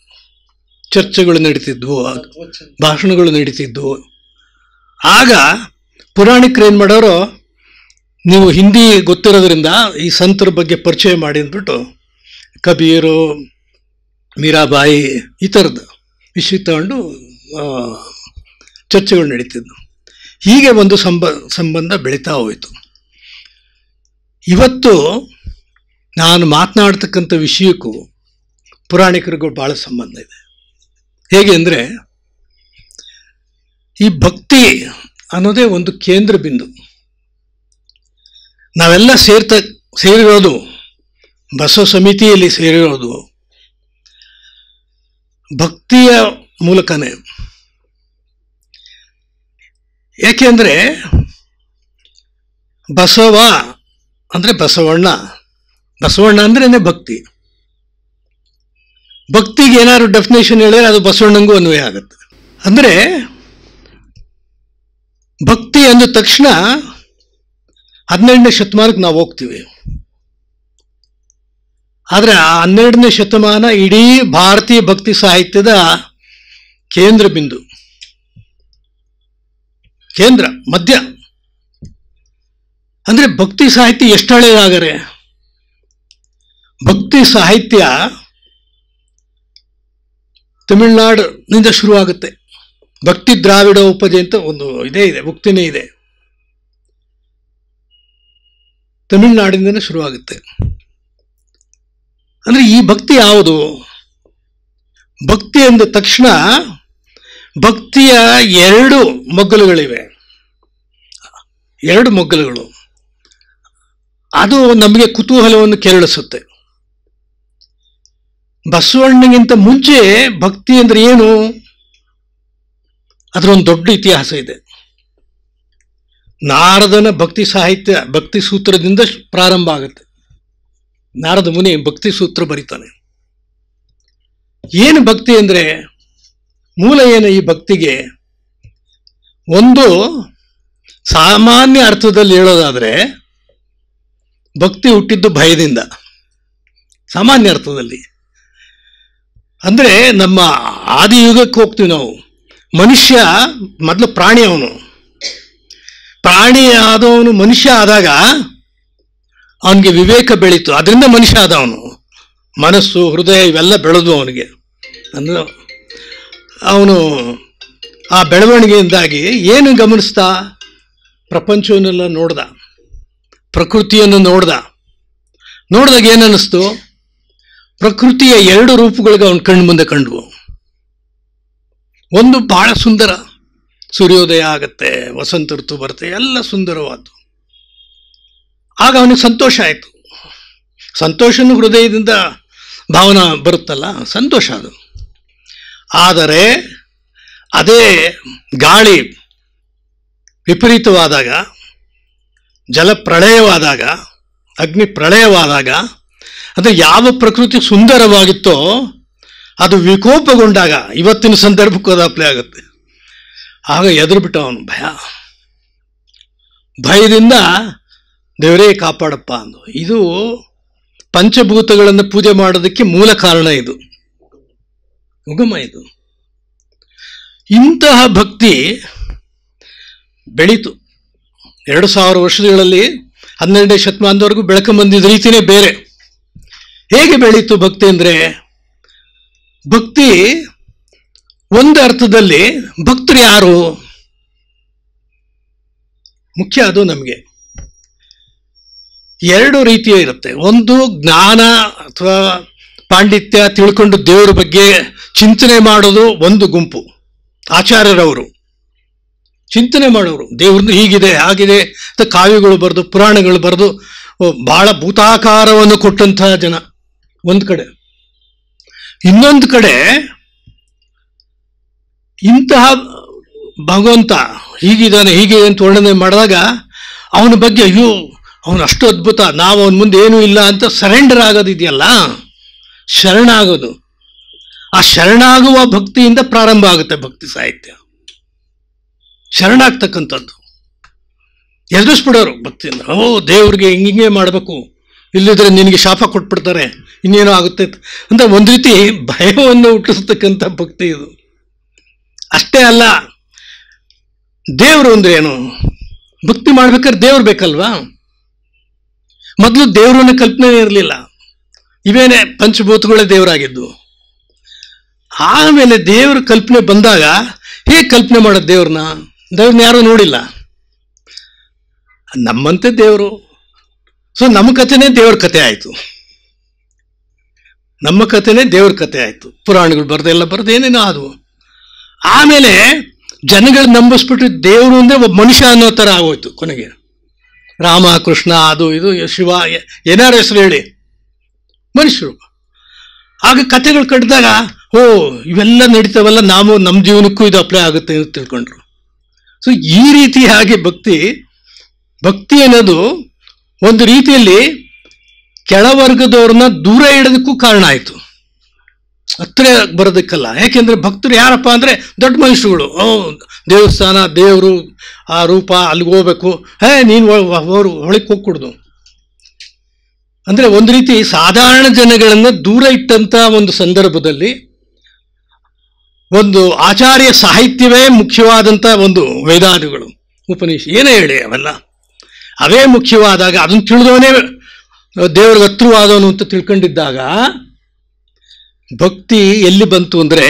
ಚರ್ಚೆಗಳು ನಡೀತಿದ್ವು ಭಾಷಣಗಳು ನಡೀತಿದ್ವು ಆಗ ಪುರಾಣಿಕರು ಏನು ಮಾಡೋರು ನೀವು ಹಿಂದಿ ಗೊತ್ತಿರೋದ್ರಿಂದ ಈ ಸಂತರ ಬಗ್ಗೆ ಪರಿಚಯ ಮಾಡಿ ಅಂದ್ಬಿಟ್ಟು ಕಬೀರು ಮೀರಾಬಾಯಿ ಈ ಥರದ್ದು ವಿಷಯ ತಗೊಂಡು ಚರ್ಚೆಗಳು ನಡೀತಿದ್ವು ಹೀಗೆ ಒಂದು ಸಂಬ ಸಂಬಂಧ ಬೆಳೀತಾ ಹೋಯಿತು ಇವತ್ತು ನಾನು ಮಾತನಾಡ್ತಕ್ಕಂಥ ವಿಷಯಕ್ಕೂ ಪುರಾಣಿಕರಿಗೂ ಭಾಳ ಸಂಬಂಧ ಇದೆ ಹೇಗೆ ಅಂದರೆ ಈ ಭಕ್ತಿ ಅನ್ನೋದೇ ಒಂದು ಕೇಂದ್ರ ಬಿಂದು ನಾವೆಲ್ಲ ಸೇರ್ತ ಸೇರಿರೋದು ಬಸವ ಸಮಿತಿಯಲ್ಲಿ ಸೇರಿರೋದು ಭಕ್ತಿಯ ಮೂಲಕನೇ ಏಕೆಂದರೆ ಬಸವ ಅಂದರೆ ಬಸವಣ್ಣ ಬಸವಣ್ಣ ಅಂದ್ರೇನೆ ಭಕ್ತಿ ಭಕ್ತಿಗೆ ಏನಾದ್ರು ಡೆಫಿನೇಷನ್ ಹೇಳಿದ್ರೆ ಅದು ಬಸವಣ್ಣಂಗೂ ಅನ್ವಯ ಆಗುತ್ತೆ ಅಂದರೆ ಭಕ್ತಿ ಅಂದ ತಕ್ಷಣ ಹನ್ನೆರಡನೇ ಶತಮಾನಕ್ಕೆ ನಾವು ಹೋಗ್ತೀವಿ ಆದರೆ ಆ ಹನ್ನೆರಡನೇ ಶತಮಾನ ಇಡೀ ಭಾರತೀಯ ಭಕ್ತಿ ಸಾಹಿತ್ಯದ ಕೇಂದ್ರ ಬಿಂದು ಕೇಂದ್ರ ಮಧ್ಯ ಅಂದರೆ ಭಕ್ತಿ ಸಾಹಿತ್ಯ ಎಷ್ಟು ಹಳೆಯದಾಗರೆ ಭಕ್ತಿ ಸಾಹಿತ್ಯ ತಮಿಳ್ನಾಡಿನಿಂದ ಶುರುವಾಗುತ್ತೆ ಭಕ್ತಿ ದ್ರಾವಿಡ ಉಪಜೆ ಅಂತ ಒಂದು ಇದೇ ಇದೆ ಭಕ್ತಿನೇ ಇದೆ ತಮಿಳುನಾಡಿಂದನೇ ಶುರುವಾಗುತ್ತೆ ಅಂದರೆ ಈ ಭಕ್ತಿ ಯಾವುದು ಭಕ್ತಿ ಅಂದ ತಕ್ಷಣ ಭಕ್ತಿಯ ಎರಡು ಮಗ್ಗಲುಗಳಿವೆ ಎರಡು ಮಗ್ಗಲುಗಳು ಅದು ನಮಗೆ ಕುತೂಹಲವನ್ನು ಕೆರಳಿಸುತ್ತೆ ಬಸವಣ್ಣಗಿಂತ ಮುಂಚೆ ಭಕ್ತಿ ಅಂದ್ರೆ ಏನು ಅದರೊಂದು ದೊಡ್ಡ ಇತಿಹಾಸ ಇದೆ ನಾರದನ ಭಕ್ತಿ ಸಾಹಿತ್ಯ ಭಕ್ತಿ ಸೂತ್ರದಿಂದ ಪ್ರಾರಂಭ ಆಗುತ್ತೆ ನಾರದ ಮುನಿ ಭಕ್ತಿ ಸೂತ್ರ ಬರೀತಾನೆ ಏನು ಭಕ್ತಿ ಅಂದರೆ ಮೂಲ ಏನು ಈ ಭಕ್ತಿಗೆ ಒಂದು ಸಾಮಾನ್ಯ ಅರ್ಥದಲ್ಲಿ ಹೇಳೋದಾದರೆ ಭಕ್ತಿ ಹುಟ್ಟಿದ್ದು ಭಯದಿಂದ ಸಾಮಾನ್ಯ ಅರ್ಥದಲ್ಲಿ ಅಂದರೆ ನಮ್ಮ ಆದಿಯುಗಕ್ಕೆ ಹೋಗ್ತೀವಿ ನಾವು ಮನುಷ್ಯ ಮೊದಲು ಪ್ರಾಣಿ ಅವನು ಪ್ರಾಣಿ ಆದವನು ಮನುಷ್ಯ ಆದಾಗ ಅವನಿಗೆ ವಿವೇಕ ಬೆಳೀತು ಅದರಿಂದ ಮನುಷ್ಯ ಆದ ಅವನು ಮನಸ್ಸು ಹೃದಯ ಇವೆಲ್ಲ ಬೆಳೆದು ಅವನಿಗೆ ಅಂದ್ರೆ ಅವನು ಆ ಬೆಳವಣಿಗೆಯಿಂದಾಗಿ ಏನು ಗಮನಿಸ್ತಾ ಪ್ರಪಂಚವನ್ನೆಲ್ಲ ನೋಡ್ದ ಪ್ರಕೃತಿಯನ್ನು ನೋಡ್ದ ನೋಡಿದಾಗ ಏನನ್ನಿಸ್ತು ಪ್ರಕೃತಿಯ ಎರಡು ರೂಪಗಳಿಗೆ ಅವನು ಕಣ್ಣು ಮುಂದೆ ಕಂಡ್ವು ಒಂದು ಬಹಳ ಸುಂದರ ಸೂರ್ಯೋದಯ ಆಗತ್ತೆ ವಸಂತ ಋತು ಬರುತ್ತೆ ಎಲ್ಲ ಸುಂದರವಾದ್ದು ಆಗ ಅವನಿಗೆ ಸಂತೋಷ ಆಯಿತು ಸಂತೋಷನೂ ಹೃದಯದಿಂದ ಭಾವನೆ ಬರುತ್ತಲ್ಲ ಸಂತೋಷ ಅದು ಆದರೆ ಅದೇ ಗಾಳಿ ವಿಪರೀತವಾದಾಗ ಜಲ ಪ್ರಳಯವಾದಾಗ ಅಗ್ನಿ ಪ್ರಳಯವಾದಾಗ ಅಂದರೆ ಯಾವ ಪ್ರಕೃತಿ ಸುಂದರವಾಗಿತ್ತೋ ಅದು ವಿಕೋಪಗೊಂಡಾಗ ಇವತ್ತಿನ ಸಂದರ್ಭಕ್ಕೂ ಅದು ಅಪ್ಲೈ ಆಗುತ್ತೆ ಆಗ ಎದುರು ಬಿಟ್ಟ ಅವನು ಭಯ ಭಯದಿಂದ ದೇವರೇ ಕಾಪಾಡಪ್ಪ ಅಂದು ಇದು ಪಂಚಭೂತಗಳನ್ನು ಪೂಜೆ ಮಾಡೋದಕ್ಕೆ ಮೂಲ ಕಾರಣ ಇದು ಉಗಮ ಇದು ಇಂತಹ ಭಕ್ತಿ ಬೆಳೀತು ಎರಡು ಸಾವಿರ ವರ್ಷಗಳಲ್ಲಿ ಹನ್ನೆರಡನೇ ಶತಮಾನದವರೆಗೂ ಬೆಳಕು ಬಂದಿದ್ದ ರೀತಿಯೇ ಬೇರೆ ಹೇಗೆ ಬೆಳೀತು ಭಕ್ತಿ ಅಂದರೆ ಭಕ್ತಿ ಒಂದು ಅರ್ಥದಲ್ಲಿ ಭಕ್ತರು ಯಾರು ಮುಖ್ಯ ಅದು ನಮಗೆ ಎರಡು ರೀತಿಯ ಇರುತ್ತೆ ಒಂದು ಜ್ಞಾನ ಅಥವಾ ಪಾಂಡಿತ್ಯ ತಿಳ್ಕೊಂಡು ದೇವರ ಬಗ್ಗೆ ಚಿಂತನೆ ಮಾಡೋದು ಒಂದು ಗುಂಪು ಆಚಾರ್ಯರವರು ಚಿಂತನೆ ಮಾಡೋರು ದೇವ್ರದ್ದು ಹೀಗಿದೆ ಹಾಗಿದೆ ಅಂತ ಕಾವ್ಯಗಳು ಬರೆದು ಪುರಾಣಗಳು ಬರೆದು ಬಹಳ ಭೂತಾಕಾರವನ್ನು ಕೊಟ್ಟಂತಹ ಜನ ಒಂದು ಕಡೆ ಇನ್ನೊಂದು ಕಡೆ ಇಂತಹ ಭಗವಂತ ಹೀಗಿದ್ದಾನೆ ಹೀಗೆ ಅಂತ ವರ್ಣನೆ ಮಾಡಿದಾಗ ಅವನ ಬಗ್ಗೆ ಅಯ್ಯೋ ಅವನು ಅಷ್ಟು ಅದ್ಭುತ ನಾವು ಅವನ ಮುಂದೆ ಏನೂ ಇಲ್ಲ ಅಂತ ಸರೆಂಡರ್ ಆಗೋದಿದೆಯಲ್ಲ ಶರಣಾಗೋದು ಆ ಶರಣಾಗುವ ಭಕ್ತಿಯಿಂದ ಪ್ರಾರಂಭ ಆಗುತ್ತೆ ಭಕ್ತಿ ಸಾಹಿತ್ಯ ಶರಣಾಗ್ತಕ್ಕಂಥದ್ದು ಎದುರಿಸ್ಬಿಡೋರು ಭಕ್ತಿಯಿಂದ ಓ ದೇವ್ರಿಗೆ ಹಿಂಗೆ ಮಾಡಬೇಕು ಇಲ್ಲಿದ್ರೆ ನಿನಗೆ ಶಾಪ ಕೊಟ್ಬಿಡ್ತಾರೆ ಇನ್ನೇನೋ ಆಗುತ್ತೆ ಅಂತ ಒಂದು ರೀತಿ ಭಯವನ್ನು ಹುಟ್ಟಿಸ್ತಕ್ಕಂಥ ಭಕ್ತಿ ಇದು ಅಷ್ಟೇ ಅಲ್ಲ ದೇವರು ಅಂದ್ರೆ ಏನು ಭಕ್ತಿ ಮಾಡ್ಬೇಕಾದ್ರೆ ದೇವ್ರು ಬೇಕಲ್ವಾ ಮೊದಲು ದೇವ್ರನ್ನ ಕಲ್ಪನೆ ಇರಲಿಲ್ಲ ಇವೇನೆ ಪಂಚಭೂತಗಳೇ ದೇವರಾಗಿದ್ದು ಆಮೇಲೆ ದೇವ್ರ ಕಲ್ಪನೆ ಬಂದಾಗ ಹೇಗೆ ಕಲ್ಪನೆ ಮಾಡೋದು ದೇವ್ರನ್ನ ದೇವ್ರನ್ನ ಯಾರೂ ನೋಡಿಲ್ಲ ನಮ್ಮಂತೆ ದೇವರು ಸೊ ನಮ್ಮ ಕಥೆನೇ ದೇವ್ರ ಕಥೆ ಆಯಿತು ನಮ್ಮ ಕಥೆನೇ ದೇವ್ರ ಕಥೆ ಆಯಿತು ಪುರಾಣಗಳು ಬರೆದೆಲ್ಲ ಬರೆದು ಏನೇನೋ ಅದು ಆಮೇಲೆ ಜನಗಳು ನಂಬಿಸ್ಬಿಟ್ಟು ದೇವರು ಅಂದರೆ ಒಬ್ಬ ಮನುಷ್ಯ ಅನ್ನೋ ಥರ ಆಗೋಯ್ತು ಕೊನೆಗೆ ರಾಮ ಕೃಷ್ಣ ಅದು ಇದು ಶಿವ ಏನಾರ ಹೆಸರು ಹೇಳಿ ಮನುಷ್ಯರು ಆಗ ಕತೆಗಳು ಕಟ್ಟಿದಾಗ ಓ ಇವೆಲ್ಲ ನಡೀತಾವಲ್ಲ ನಾವು ನಮ್ಮ ಜೀವನಕ್ಕೂ ಇದು ಅಪ್ಲೈ ಆಗುತ್ತೆ ಅಂತ ತಿಳ್ಕೊಂಡ್ರು ಸೊ ಈ ರೀತಿಯಾಗಿ ಭಕ್ತಿ ಭಕ್ತಿ ಅನ್ನೋದು ಒಂದು ರೀತಿಯಲ್ಲಿ ಕೆಳವರ್ಗದವ್ರನ್ನ ದೂರ ಇಡೋದಕ್ಕೂ ಕಾರಣ ಆಯಿತು ಹತ್ರ ಬರೋದಕ್ಕಲ್ಲ ಯಾಕೆಂದರೆ ಭಕ್ತರು ಯಾರಪ್ಪ ಅಂದರೆ ದೊಡ್ಡ ಮನುಷ್ಯರುಗಳು ದೇವಸ್ಥಾನ ದೇವರು ಆ ರೂಪ ಅಲ್ಲಿಗೆ ಹೋಗ್ಬೇಕು ಹೇ ನೀನು ಅವರು ಹೊಳಕ್ಕೆ ಹೋಗ್ಕೊಡ್ದು ಅಂದರೆ ಒಂದು ರೀತಿ ಸಾಧಾರಣ ಜನಗಳನ್ನು ದೂರ ಇಟ್ಟಂಥ ಒಂದು ಸಂದರ್ಭದಲ್ಲಿ ಒಂದು ಆಚಾರ್ಯ ಸಾಹಿತ್ಯವೇ ಮುಖ್ಯವಾದಂಥ ಒಂದು ವೇದಾದಿಗಳು ಉಪನಿಷ ಏನೇ ಹೇಳಿ ಅವೆಲ್ಲ ಅವೇ ಮುಖ್ಯವಾದಾಗ ಅದನ್ನು ತಿಳಿದವನೇ ದೇವರ ಹತ್ರವಾದವನು ಅಂತ ತಿಳ್ಕೊಂಡಿದ್ದಾಗ ಭಕ್ತಿ ಎಲ್ಲಿ ಬಂತು ಅಂದರೆ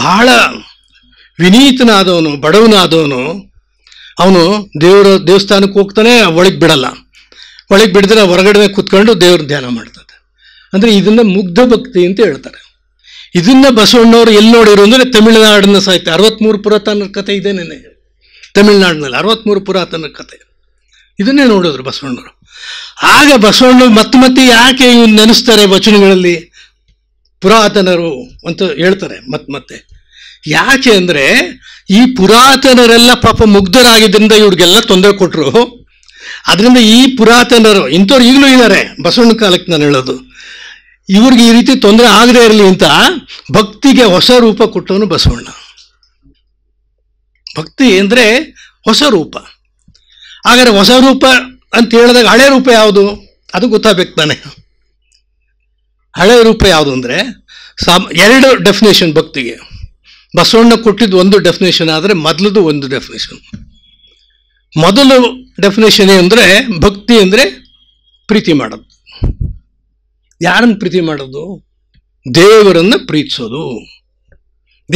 ಬಹಳ ವಿನೀತನಾದವನು ಬಡವನಾದವನು ಅವನು ದೇವರ ದೇವಸ್ಥಾನಕ್ಕೆ ಹೋಗ್ತಾನೆ ಒಳಗೆ ಬಿಡಲ್ಲ ಒಳಗೆ ಬಿಡಿದ್ರೆ ಹೊರಗಡೆ ಕೂತ್ಕೊಂಡು ದೇವ್ರ ಧ್ಯಾನ ಮಾಡ್ತದೆ ಅಂದರೆ ಇದನ್ನು ಮುಗ್ಧ ಭಕ್ತಿ ಅಂತ ಹೇಳ್ತಾರೆ ಇದನ್ನ ಬಸವಣ್ಣವರು ಎಲ್ಲಿ ನೋಡಿರು ಅಂದರೆ ತಮಿಳುನಾಡಿನ ಸಾಹಿತ್ಯ ಅರವತ್ತ್ಮೂರು ಪುರಾತನ ಕಥೆ ಇದೆ ನೆನೆ ತಮಿಳುನಾಡಿನಲ್ಲಿ ಅರವತ್ತ್ಮೂರು ಪುರಾತನ ಕಥೆ ಇದನ್ನೇ ನೋಡಿದ್ರು ಬಸವಣ್ಣರು ಆಗ ಬಸವಣ್ಣ ಮತ್ತೆ ಮತ್ತೆ ಯಾಕೆ ಇವ್ನು ನೆನೆಸ್ತಾರೆ ವಚನಗಳಲ್ಲಿ ಪುರಾತನರು ಅಂತ ಹೇಳ್ತಾರೆ ಮತ್ತೆ ಮತ್ತೆ ಯಾಕೆ ಅಂದರೆ ಈ ಪುರಾತನರೆಲ್ಲ ಪಾಪ ಮುಗ್ಧರಾಗಿದ್ದರಿಂದ ಇವ್ರಿಗೆಲ್ಲ ತೊಂದರೆ ಕೊಟ್ಟರು ಅದರಿಂದ ಈ ಪುರಾತನರು ಇಂಥವ್ರು ಈಗಲೂ ಇದ್ದಾರೆ ಬಸವಣ್ಣ ಕಾಲಕ್ಕೆ ನಾನು ಹೇಳೋದು ಇವ್ರಿಗೆ ಈ ರೀತಿ ತೊಂದರೆ ಆಗದೇ ಇರಲಿ ಅಂತ ಭಕ್ತಿಗೆ ಹೊಸ ರೂಪ ಕೊಟ್ಟವನು ಬಸವಣ್ಣ ಭಕ್ತಿ ಅಂದರೆ ಹೊಸ ರೂಪ ಹಾಗಾದರೆ ಹೊಸ ರೂಪ ಅಂತ ಹೇಳಿದಾಗ ಹಳೆ ರೂಪ ಯಾವುದು ಅದು ಗೊತ್ತಾಗಬೇಕು ತಾನೆ ಹಳೆ ರೂಪ ಯಾವುದು ಅಂದರೆ ಸಾಮ್ ಎರಡು ಡೆಫಿನೇಷನ್ ಭಕ್ತಿಗೆ ಬಸವಣ್ಣ ಕೊಟ್ಟಿದ್ದು ಒಂದು ಡೆಫಿನೇಷನ್ ಆದರೆ ಮೊದಲದು ಒಂದು ಡೆಫಿನೇಷನ್ ಮೊದಲು ಡೆಫಿನೇಷನ್ ಅಂದರೆ ಭಕ್ತಿ ಅಂದರೆ ಪ್ರೀತಿ ಮಾಡೋದು ಯಾರನ್ನು ಪ್ರೀತಿ ಮಾಡೋದು ದೇವರನ್ನು ಪ್ರೀತಿಸೋದು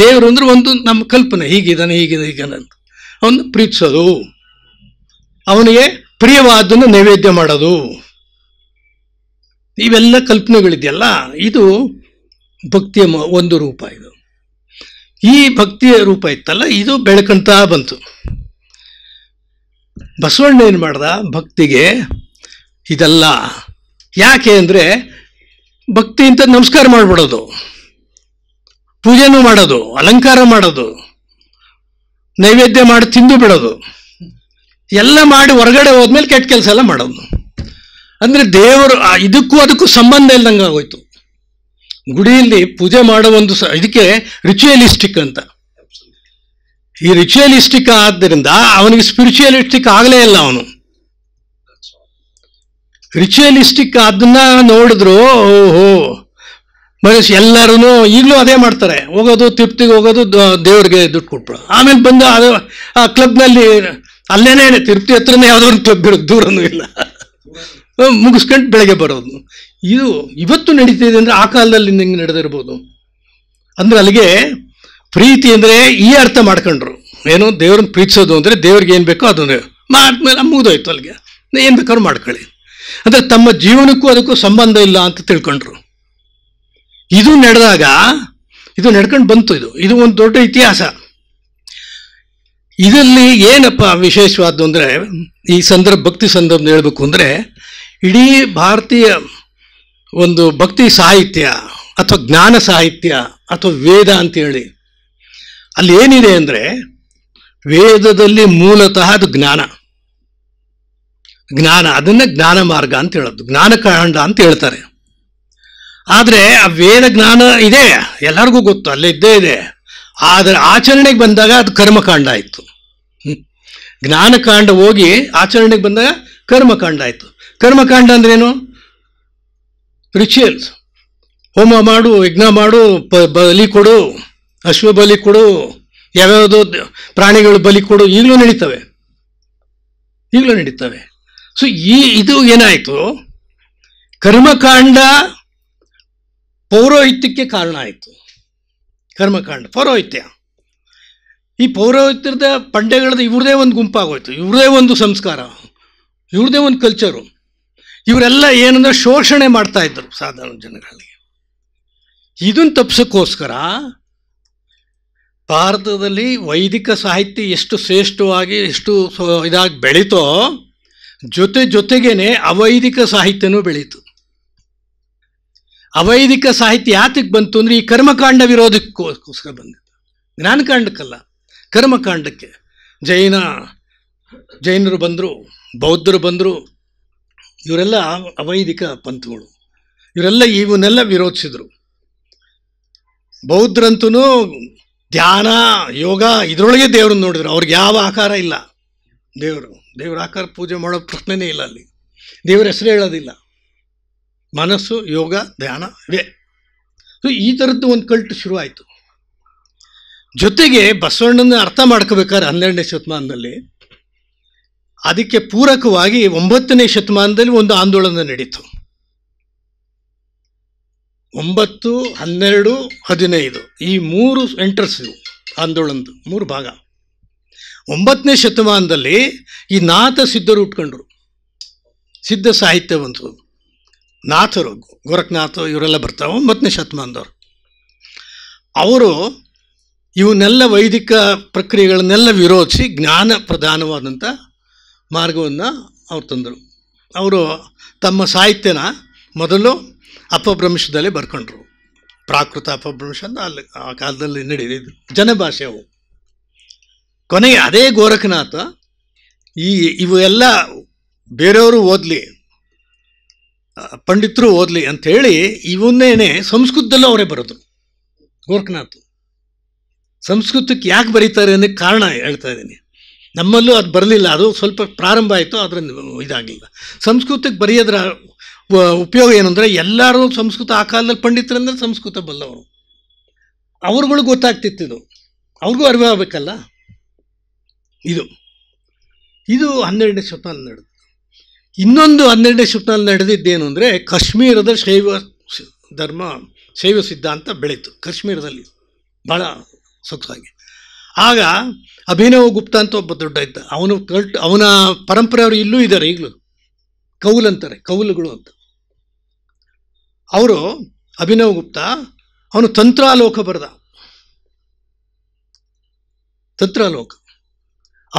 ದೇವರು ಅಂದರೆ ಒಂದು ನಮ್ಮ ಕಲ್ಪನೆ ಹೀಗಿದ್ದಾನೆ ಹೀಗಿದೆ ಹೀಗಾನೆ ಅಂತ ಅವನು ಪ್ರೀತಿಸೋದು ಅವನಿಗೆ ಪ್ರಿಯವಾದನ್ನು ನೈವೇದ್ಯ ಮಾಡೋದು ಇವೆಲ್ಲ ಕಲ್ಪನೆಗಳಿದೆಯಲ್ಲ ಇದು ಭಕ್ತಿಯ ಒಂದು ರೂಪ ಇದು ಈ ಭಕ್ತಿಯ ರೂಪ ಇತ್ತಲ್ಲ ಇದು ಬೆಳಕಂತಾ ಬಂತು ಬಸವಣ್ಣ ಏನು ಮಾಡ್ದ ಭಕ್ತಿಗೆ ಇದೆಲ್ಲ ಯಾಕೆ ಅಂದರೆ ಭಕ್ತಿ ಅಂತ ನಮಸ್ಕಾರ ಮಾಡಿಬಿಡೋದು ಪೂಜೆನೂ ಮಾಡೋದು ಅಲಂಕಾರ ಮಾಡೋದು ನೈವೇದ್ಯ ಮಾಡಿ ತಿಂದು ಬಿಡೋದು ಎಲ್ಲ ಮಾಡಿ ಹೊರಗಡೆ ಹೋದ್ಮೇಲೆ ಕೆಟ್ಟ ಕೆಲಸ ಎಲ್ಲ ಮಾಡೋದು ಅಂದರೆ ದೇವರು ಇದಕ್ಕೂ ಅದಕ್ಕೂ ಸಂಬಂಧ ಇಲ್ದಂಗೆ ಆಗೋಯ್ತು ಗುಡಿಯಲ್ಲಿ ಪೂಜೆ ಮಾಡೋ ಒಂದು ಸ ಇದಕ್ಕೆ ರಿಚುಯಲಿಸ್ಟಿಕ್ ಅಂತ ಈ ರಿಚುಯಲಿಸ್ಟಿಕ್ ಆದ್ದರಿಂದ ಅವನಿಗೆ ಸ್ಪಿರಿಚುಯಲಿಸ್ಟಿಕ್ ಆಗಲೇ ಇಲ್ಲ ಅವನು ರಿಚುಯಲಿಸ್ಟಿಕ್ ಅದನ್ನ ನೋಡಿದ್ರು ಓಹೋ ಮನಸ್ಸು ಎಲ್ಲರೂ ಈಗಲೂ ಅದೇ ಮಾಡ್ತಾರೆ ಹೋಗೋದು ತಿಪ್ತಿಗೆ ಹೋಗೋದು ದೇವ್ರಿಗೆ ದುಡ್ಡು ಕೊಟ್ಬಿಡೋದು ಆಮೇಲೆ ಬಂದು ಅದು ಆ ಕ್ಲಬ್ನಲ್ಲಿ ಅಲ್ಲೇನೇ ತಿರುಪತಿ ಹತ್ರನೇ ಯಾವುದಾದ್ರು ಒಂದು ಕ್ಲಬ್ ಇರೋದು ದೂರನೂ ಇಲ್ಲ ಮುಗಿಸ್ಕೊಂಡು ಬೆಳಗ್ಗೆ ಬರೋದು ಇದು ಇವತ್ತು ನಡೀತಿದೆ ಅಂದರೆ ಆ ಕಾಲದಲ್ಲಿ ಹಿಂಗೆ ನಡೆದಿರ್ಬೋದು ಅಂದರೆ ಅಲ್ಲಿಗೆ ಪ್ರೀತಿ ಅಂದರೆ ಈ ಅರ್ಥ ಮಾಡ್ಕೊಂಡ್ರು ಏನು ದೇವ್ರನ್ನ ಪ್ರೀತಿಸೋದು ಅಂದರೆ ದೇವ್ರಿಗೆ ಏನು ಬೇಕೋ ಅದನ್ನು ಮಾಡಿದ್ಮೇಲೆ ಮುಗಿದೋಯ್ತು ಅಲ್ಲಿಗೆ ಏನು ಬೇಕಾದ್ರೂ ಮಾಡ್ಕೊಳ್ಳಿ ಅಂದರೆ ತಮ್ಮ ಜೀವನಕ್ಕೂ ಅದಕ್ಕೂ ಸಂಬಂಧ ಇಲ್ಲ ಅಂತ ತಿಳ್ಕೊಂಡ್ರು ಇದು ನಡೆದಾಗ ಇದು ನಡ್ಕೊಂಡು ಬಂತು ಇದು ಇದು ಒಂದು ದೊಡ್ಡ ಇತಿಹಾಸ ಇದರಲ್ಲಿ ಏನಪ್ಪ ವಿಶೇಷವಾದ್ದು ಅಂದರೆ ಈ ಸಂದರ್ಭ ಭಕ್ತಿ ಸಂದರ್ಭ ಹೇಳಬೇಕು ಅಂದರೆ ಇಡೀ ಭಾರತೀಯ ಒಂದು ಭಕ್ತಿ ಸಾಹಿತ್ಯ ಅಥವಾ ಜ್ಞಾನ ಸಾಹಿತ್ಯ ಅಥವಾ ವೇದ ಅಂತೇಳಿ ಅಲ್ಲಿ ಏನಿದೆ ಅಂದರೆ ವೇದದಲ್ಲಿ ಮೂಲತಃ ಅದು ಜ್ಞಾನ ಜ್ಞಾನ ಅದನ್ನು ಜ್ಞಾನ ಮಾರ್ಗ ಅಂತ ಹೇಳೋದು ಜ್ಞಾನಕಾಂಡ ಅಂತ ಹೇಳ್ತಾರೆ ಆದರೆ ಆ ವೇದ ಜ್ಞಾನ ಇದೆ ಎಲ್ಲರಿಗೂ ಗೊತ್ತು ಅಲ್ಲೇ ಇದ್ದೇ ಇದೆ ಆದರೆ ಆಚರಣೆಗೆ ಬಂದಾಗ ಅದು ಕರ್ಮಕಾಂಡ ಆಯಿತು ಜ್ಞಾನಕಾಂಡ ಹೋಗಿ ಆಚರಣೆಗೆ ಬಂದಾಗ ಕರ್ಮಕಾಂಡ ಆಯಿತು ಕರ್ಮಕಾಂಡ ಅಂದ್ರೇನು ರಿಚುಯಲ್ಸ್ ಹೋಮ ಮಾಡು ಯಜ್ಞ ಮಾಡು ಬಲಿ ಕೊಡು ಅಶ್ವ ಬಲಿ ಕೊಡು ಯಾವ್ಯಾವುದೋ ಪ್ರಾಣಿಗಳು ಬಲಿ ಕೊಡು ಈಗಲೂ ನಡೀತವೆ ಈಗಲೂ ನಡೀತವೆ ಸೊ ಈ ಇದು ಏನಾಯಿತು ಕರ್ಮಕಾಂಡ ಪೌರೋಹಿತ್ಯಕ್ಕೆ ಕಾರಣ ಆಯಿತು ಕರ್ಮಕಾಂಡ ಪೌರೋಹಿತ್ಯ ಈ ಪೌರೋಹಿತ್ಯದ ಪಂಡೆಗಳದ್ದು ಇವ್ರದೇ ಒಂದು ಗುಂಪಾಗೋಯ್ತು ಇವ್ರದೇ ಒಂದು ಸಂಸ್ಕಾರ ಇವ್ರದೇ ಒಂದು ಕಲ್ಚರು ಇವರೆಲ್ಲ ಏನಂದ್ರೆ ಶೋಷಣೆ ಮಾಡ್ತಾ ಇದ್ದರು ಸಾಧಾರಣ ಜನಗಳಿಗೆ ಇದನ್ನು ತಪ್ಪಿಸೋಕ್ಕೋಸ್ಕರ ಭಾರತದಲ್ಲಿ ವೈದಿಕ ಸಾಹಿತ್ಯ ಎಷ್ಟು ಶ್ರೇಷ್ಠವಾಗಿ ಎಷ್ಟು ಇದಾಗಿ ಬೆಳೀತೋ ಜೊತೆ ಜೊತೆಗೇನೆ ಅವೈದಿಕ ಸಾಹಿತ್ಯನೂ ಬೆಳೀತು ಅವೈದಿಕ ಸಾಹಿತ್ಯ ಯಾತಕ್ಕೆ ಬಂತು ಅಂದರೆ ಈ ಕರ್ಮಕಾಂಡ ವಿರೋಧಕ್ಕೋಸ್ಕರ ಬಂದಿತ್ತು ಜ್ಞಾನಕಾಂಡಕ್ಕಲ್ಲ ಕರ್ಮಕಾಂಡಕ್ಕೆ ಜೈನ ಜೈನರು ಬಂದರು ಬೌದ್ಧರು ಬಂದರು ಇವರೆಲ್ಲ ಅವೈದಿಕ ಪಂಥಗಳು ಇವರೆಲ್ಲ ಇವನ್ನೆಲ್ಲ ವಿರೋಧಿಸಿದರು ಬೌದ್ಧರಂತೂ ಧ್ಯಾನ ಯೋಗ ಇದರೊಳಗೆ ದೇವ್ರನ್ನ ನೋಡಿದ್ರು ಅವ್ರಿಗೆ ಯಾವ ಆಕಾರ ಇಲ್ಲ ದೇವರು ದೇವ್ರ ಆಕಾರ ಪೂಜೆ ಮಾಡೋ ಪ್ರಶ್ನೆನೇ ಇಲ್ಲ ಅಲ್ಲಿ ದೇವ್ರ ಹೆಸರು ಹೇಳೋದಿಲ್ಲ ಮನಸ್ಸು ಯೋಗ ಧ್ಯಾನ ಇವೆ ಸೊ ಈ ಥರದ್ದು ಒಂದು ಕಲ್ಟ್ ಶುರುವಾಯಿತು ಜೊತೆಗೆ ಬಸವಣ್ಣನ ಅರ್ಥ ಮಾಡ್ಕೋಬೇಕಾದ್ರೆ ಹನ್ನೆರಡನೇ ಶತಮಾನದಲ್ಲಿ ಅದಕ್ಕೆ ಪೂರಕವಾಗಿ ಒಂಬತ್ತನೇ ಶತಮಾನದಲ್ಲಿ ಒಂದು ಆಂದೋಲನ ನಡೀತು ಒಂಬತ್ತು ಹನ್ನೆರಡು ಹದಿನೈದು ಈ ಮೂರು ಎಂಟರ್ಸ್ ಇವು ಮೂರು ಭಾಗ ಒಂಬತ್ತನೇ ಶತಮಾನದಲ್ಲಿ ಈ ನಾಥ ಸಿದ್ಧರು ಉಟ್ಕೊಂಡ್ರು ಸಿದ್ಧ ಸಾಹಿತ್ಯ ಬಂತು ನಾಥರು ಗೋರಖ್ನಾಥ್ ಇವರೆಲ್ಲ ಬರ್ತಾವೆ ಒಂಬತ್ತನೇ ಶತಮಾನದವರು ಅವರು ಇವನ್ನೆಲ್ಲ ವೈದಿಕ ಪ್ರಕ್ರಿಯೆಗಳನ್ನೆಲ್ಲ ವಿರೋಧಿಸಿ ಜ್ಞಾನ ಪ್ರಧಾನವಾದಂಥ ಮಾರ್ಗವನ್ನು ಅವ್ರು ತಂದರು ಅವರು ತಮ್ಮ ಸಾಹಿತ್ಯನ ಮೊದಲು ಅಪಭ್ರಂಶದಲ್ಲಿ ಬರ್ಕೊಂಡ್ರು ಪ್ರಾಕೃತ ಅಪಭ್ರಂಶ ಅಂತ ಅಲ್ಲಿ ಆ ಕಾಲದಲ್ಲಿ ನಡೆಯಿದ್ರು ಜನಭಾಷೆ ಅವು ಕೊನೆಗೆ ಅದೇ ಗೋರಖನಾಥ ಈ ಇವೆಲ್ಲ ಬೇರೆಯವರು ಓದಲಿ ಪಂಡಿತರು ಓದಲಿ ಅಂಥೇಳಿ ಇವನ್ನೇನೆ ಸಂಸ್ಕೃತದಲ್ಲೂ ಅವರೇ ಬರೋದು ಗೋರ್ಖನಾಥ್ ಸಂಸ್ಕೃತಕ್ಕೆ ಯಾಕೆ ಬರೀತಾರೆ ಅನ್ನೋಕ್ಕೆ ಕಾರಣ ಹೇಳ್ತಾ ಇದ್ದೀನಿ ನಮ್ಮಲ್ಲೂ ಅದು ಬರಲಿಲ್ಲ ಅದು ಸ್ವಲ್ಪ ಪ್ರಾರಂಭ ಆಯಿತು ಅದರ ಇದಾಗಲಿಲ್ಲ ಸಂಸ್ಕೃತಕ್ಕೆ ಬರೆಯೋದ್ರ ಉಪಯೋಗ ಏನು ಅಂದರೆ ಎಲ್ಲರೂ ಸಂಸ್ಕೃತ ಆ ಕಾಲದಲ್ಲಿ ಪಂಡಿತರಂದರೆ ಸಂಸ್ಕೃತ ಬಲ್ಲವರು ಅವ್ರುಗಳು ಇದು ಅವ್ರಿಗೂ ಅರಿವಾಗಬೇಕಲ್ಲ ಇದು ಇದು ಹನ್ನೆರಡನೇ ಶತಮಾನ ನಡೆದು ಇನ್ನೊಂದು ಹನ್ನೆರಡನೇ ಶಿಫ್ಟ್ನಲ್ಲಿ ನಡೆದಿದ್ದೇನು ಅಂದರೆ ಕಾಶ್ಮೀರದ ಶೈವ ಧರ್ಮ ಶೈವ ಸಿದ್ಧಾಂತ ಬೆಳೀತು ಕಾಶ್ಮೀರದಲ್ಲಿ ಭಾಳ ಸೊಗಸಾಗಿ ಆಗ ಅಭಿನವ್ ಗುಪ್ತಾ ಅಂತ ಒಬ್ಬ ದೊಡ್ಡ ಇದ್ದ ಅವನು ಕಲ್ಟ್ ಅವನ ಪರಂಪರೆಯವರು ಇಲ್ಲೂ ಇದ್ದಾರೆ ಈಗಲೂ ಕೌಲ್ ಅಂತಾರೆ ಕೌಲುಗಳು ಅಂತ ಅವರು ಅಭಿನವ್ ಗುಪ್ತಾ ಅವನು ತಂತ್ರಾಲೋಕ ಬರೆದ ತಂತ್ರಾಲೋಕ